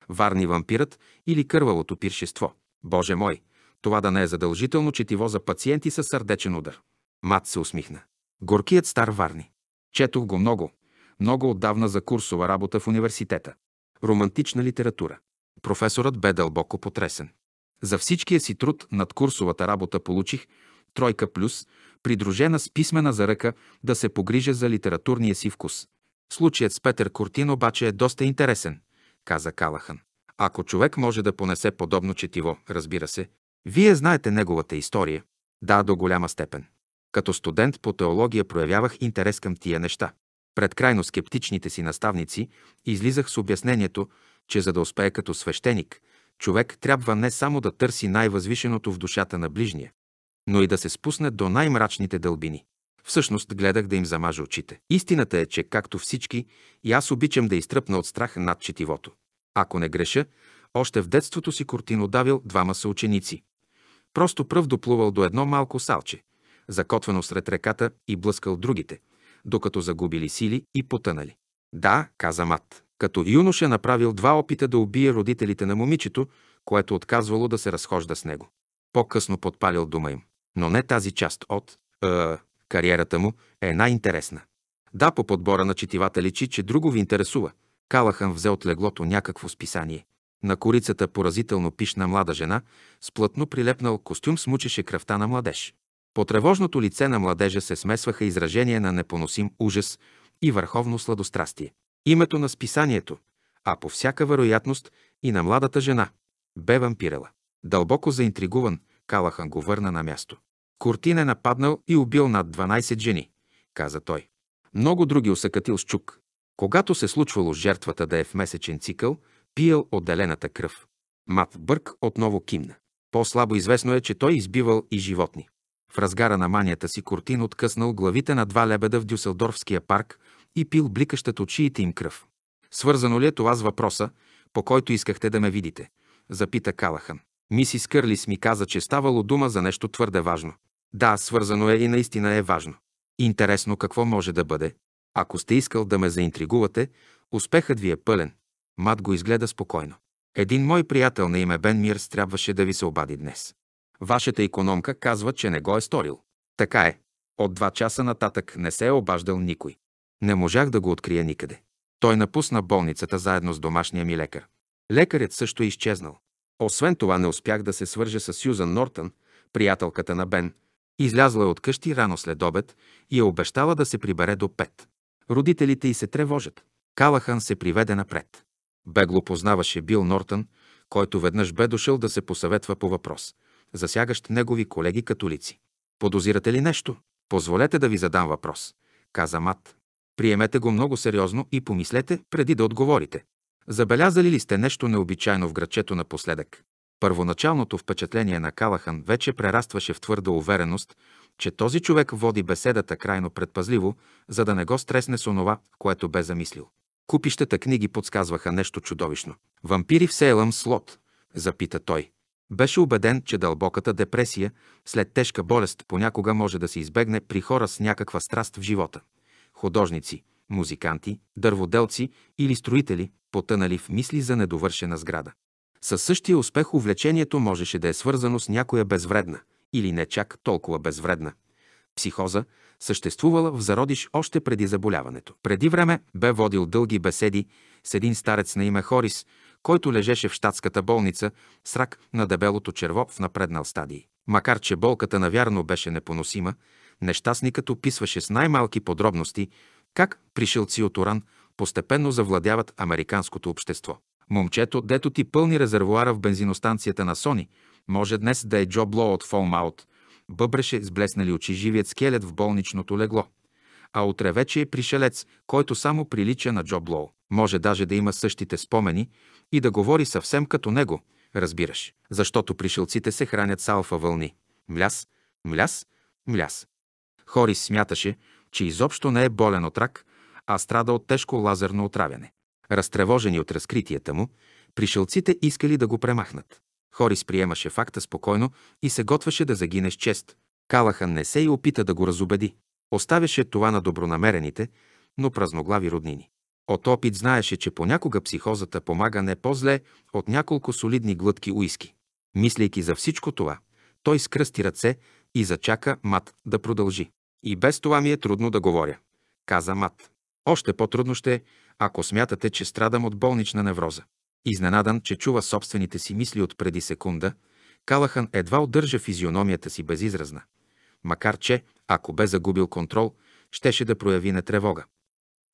Варни вампирът или кървавото пиршество. Боже мой, това да не е задължително четиво за пациенти със сърдечен удар. Мат се усмихна. Горкият стар Варни. Четох го много, много отдавна за курсова работа в университета. Романтична литература. Професорът бе дълбоко потресен. За всичкия си труд над курсовата работа получих тройка плюс, придружена с писмена за ръка да се погрижа за литературния си вкус. Случаят с Петър Куртин обаче е доста интересен каза Калахан. Ако човек може да понесе подобно четиво, разбира се, вие знаете неговата история. Да, до голяма степен. Като студент по теология проявявах интерес към тия неща. Пред крайно скептичните си наставници излизах с обяснението, че за да успее като свещеник, човек трябва не само да търси най-възвишеното в душата на ближния, но и да се спусне до най-мрачните дълбини. Всъщност гледах да им замажа очите. Истината е, че както всички, и аз обичам да изтръпна от страх над четивото. Ако не греша, още в детството си давил двама съученици. Просто пръв доплувал до едно малко салче, закотвено сред реката и блъскал другите, докато загубили сили и потънали. Да, каза Мат. Като юноша направил два опита да убие родителите на момичето, което отказвало да се разхожда с него. По-късно подпалил дума им. Но не тази част от... Кариерата му е най-интересна. Да, по подбора на четивата личи, че друго ви интересува. Калахан взе от леглото някакво списание. На корицата поразително пишна млада жена, с плътно прилепнал костюм смучеше кръвта на младеж. По тревожното лице на младежа се смесваха изражения на непоносим ужас и върховно сладострастие. Името на списанието, а по всяка вероятност и на младата жена, бе вампирала. Дълбоко заинтригуван, Калахан го върна на място. Куртин е нападнал и убил над 12 жени, каза той. Много други усъкатил с чук. Когато се случвало жертвата да е в месечен цикъл, пиел отделената кръв. Мат Бърк отново кимна. По-слабо известно е, че той избивал и животни. В разгара на манията си Кортин откъснал главите на два лебеда в Дюселдорфския парк и пил бликащата от шиите им кръв. Свързано ли е това с въпроса, по който искахте да ме видите? Запита Калахан. Мисис Кърлис ми каза, че ставало дума за нещо твърде важно. Да, свързано е и наистина е важно. Интересно какво може да бъде. Ако сте искал да ме заинтригувате, успехът ви е пълен. Мат го изгледа спокойно. Един мой приятел на име Бен Мирс трябваше да ви се обади днес. Вашата економка казва, че не го е сторил. Така е. От два часа нататък не се е обаждал никой. Не можах да го открия никъде. Той напусна болницата заедно с домашния ми лекар. Лекарят също е изчезнал. Освен това не успях да се свържа с Сюзан Нортън, приятелката на Бен, Излязла е от къщи рано след обед и е обещала да се прибере до пет. Родителите й се тревожат. Калахан се приведе напред. Бегло познаваше Бил Нортън, който веднъж бе дошъл да се посъветва по въпрос, засягащ негови колеги католици. Подозирате ли нещо? Позволете да ви задам въпрос, каза Мат. Приемете го много сериозно и помислете преди да отговорите. Забелязали ли сте нещо необичайно в грачето напоследък? Първоначалното впечатление на Калахан вече прерастваше в твърда увереност, че този човек води беседата крайно предпазливо, за да не го стресне с онова, което бе замислил. Купищата книги подсказваха нещо чудовищно. «Вампири в Сейлъм Слот», запита той. Беше убеден, че дълбоката депресия след тежка болест понякога може да се избегне при хора с някаква страст в живота. Художници, музиканти, дърводелци или строители, потънали в мисли за недовършена сграда. Със същия успех увлечението можеше да е свързано с някоя безвредна или не чак толкова безвредна психоза, съществувала в зародиш още преди заболяването. Преди време бе водил дълги беседи с един старец на име Хорис, който лежеше в щатската болница с рак на дебелото черво в напреднал стадий. Макар, че болката навярно беше непоносима, нещастникът описваше с най-малки подробности как пришелци от Оран постепенно завладяват американското общество. Момчето, дето ти пълни резервуара в бензиностанцията на Сони, може днес да е Джо Бло от Фолмаут. Бъбреше с блеснали очи живият скелет в болничното легло. А утре вече е пришелец, който само прилича на Джо Блоу. Може даже да има същите спомени и да говори съвсем като него, разбираш. Защото пришелците се хранят с алфа вълни. Мляс, мляс, мляс. Хорис смяташе, че изобщо не е болен от рак, а страда от тежко лазерно отравяне. Разтревожени от разкритията му, пришелците искали да го премахнат. Хорис приемаше факта спокойно и се готвеше да загине с чест. Калахан не се и опита да го разобеди. Оставяше това на добронамерените, но празноглави роднини. От опит знаеше, че понякога психозата помага не по-зле от няколко солидни глътки уиски. Мислейки за всичко това, той скръсти ръце и зачака Мат да продължи. И без това ми е трудно да говоря, каза Мат. Още по-трудно ще е, ако смятате, че страдам от болнична невроза. Изненадан, че чува собствените си мисли от преди секунда, Калахан едва удържа физиономията си безизразна. Макар че, ако бе загубил контрол, щеше да прояви не тревога,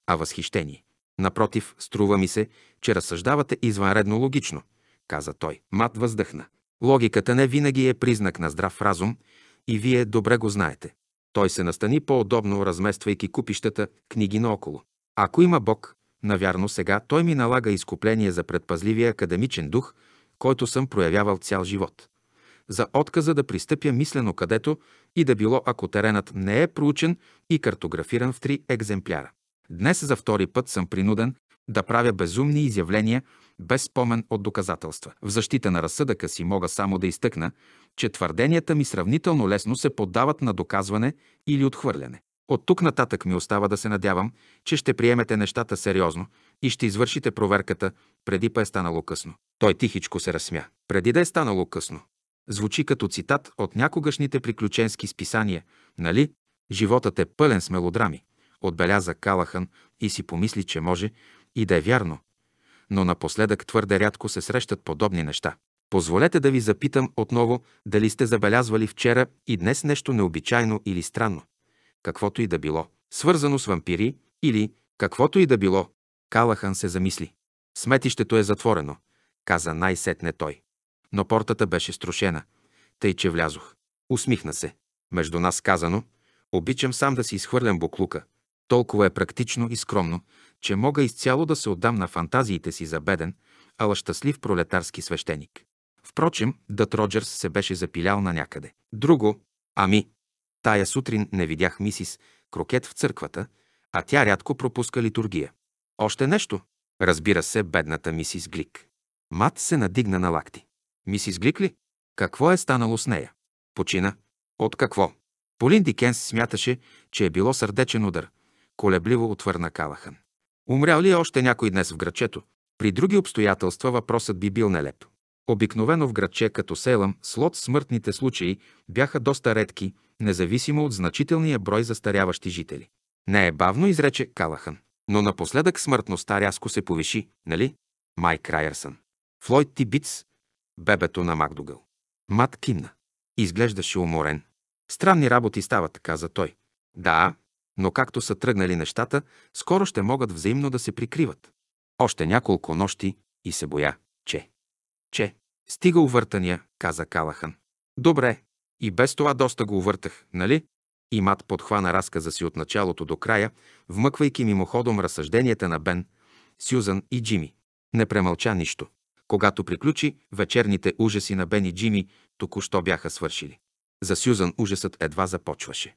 а възхищение. Напротив, струва ми се, че разсъждавате извънредно логично, каза той. Мат въздъхна. Логиката не винаги е признак на здрав разум и вие добре го знаете. Той се настани по-удобно, размествайки купищата книги наоколо. Ако има Бог, Навярно сега той ми налага изкупление за предпазливия академичен дух, който съм проявявал цял живот. За отказа да пристъпя мислено където и да било, ако теренът не е проучен и картографиран в три екземпляра. Днес за втори път съм принуден да правя безумни изявления без спомен от доказателства. В защита на разсъдъка си мога само да изтъкна, че твърденията ми сравнително лесно се поддават на доказване или отхвърляне. От тук нататък ми остава да се надявам, че ще приемете нещата сериозно и ще извършите проверката, преди па е станало късно. Той тихичко се разсмя. Преди да е станало късно. Звучи като цитат от някогашните приключенски списания, нали? Животът е пълен с мелодрами, отбеляза Калахан и си помисли, че може и да е вярно. Но напоследък твърде рядко се срещат подобни неща. Позволете да ви запитам отново дали сте забелязвали вчера и днес нещо необичайно или странно каквото и да било, свързано с вампири или каквото и да било. Калахан се замисли. Сметището е затворено, каза най-сетне той. Но портата беше струшена, тъй че влязох. Усмихна се. Между нас казано, обичам сам да си изхвърлям буклука. Толкова е практично и скромно, че мога изцяло да се отдам на фантазиите си за беден, ала щастлив пролетарски свещеник. Впрочем, Дът Роджерс се беше запилял на някъде. Друго, ами, Тая сутрин не видях мисис Крокет в църквата, а тя рядко пропуска литургия. Още нещо. Разбира се, бедната мисис Глик. Мат се надигна на лакти. Мисис Глик ли? Какво е станало с нея? Почина. От какво? Полин Дикенс смяташе, че е било сърдечен удар. Колебливо отвърна Калахан. Умрял ли е още някой днес в грачето? При други обстоятелства въпросът би бил нелеп. Обикновено в градче като Селам, Слот смъртните случаи бяха доста редки, независимо от значителния брой застаряващи жители. Не е бавно, изрече Калахан. Но напоследък смъртността рязко се повиши, нали? Майк Райерсън. Флойд Тибиц, бебето на Макдогъл. Мат кимна. Изглеждаше уморен. Странни работи стават, каза той. Да, но както са тръгнали нещата, скоро ще могат взаимно да се прикриват. Още няколко нощи и се боя, че че... Стига увъртания, каза Калахан. Добре, и без това доста го увъртах, нали? И мат подхвана разказа си от началото до края, вмъквайки мимоходом разсъжденията на Бен, Сюзан и Джими. Не премълча нищо. Когато приключи, вечерните ужаси на Бен и Джими току-що бяха свършили. За Сюзан ужасът едва започваше.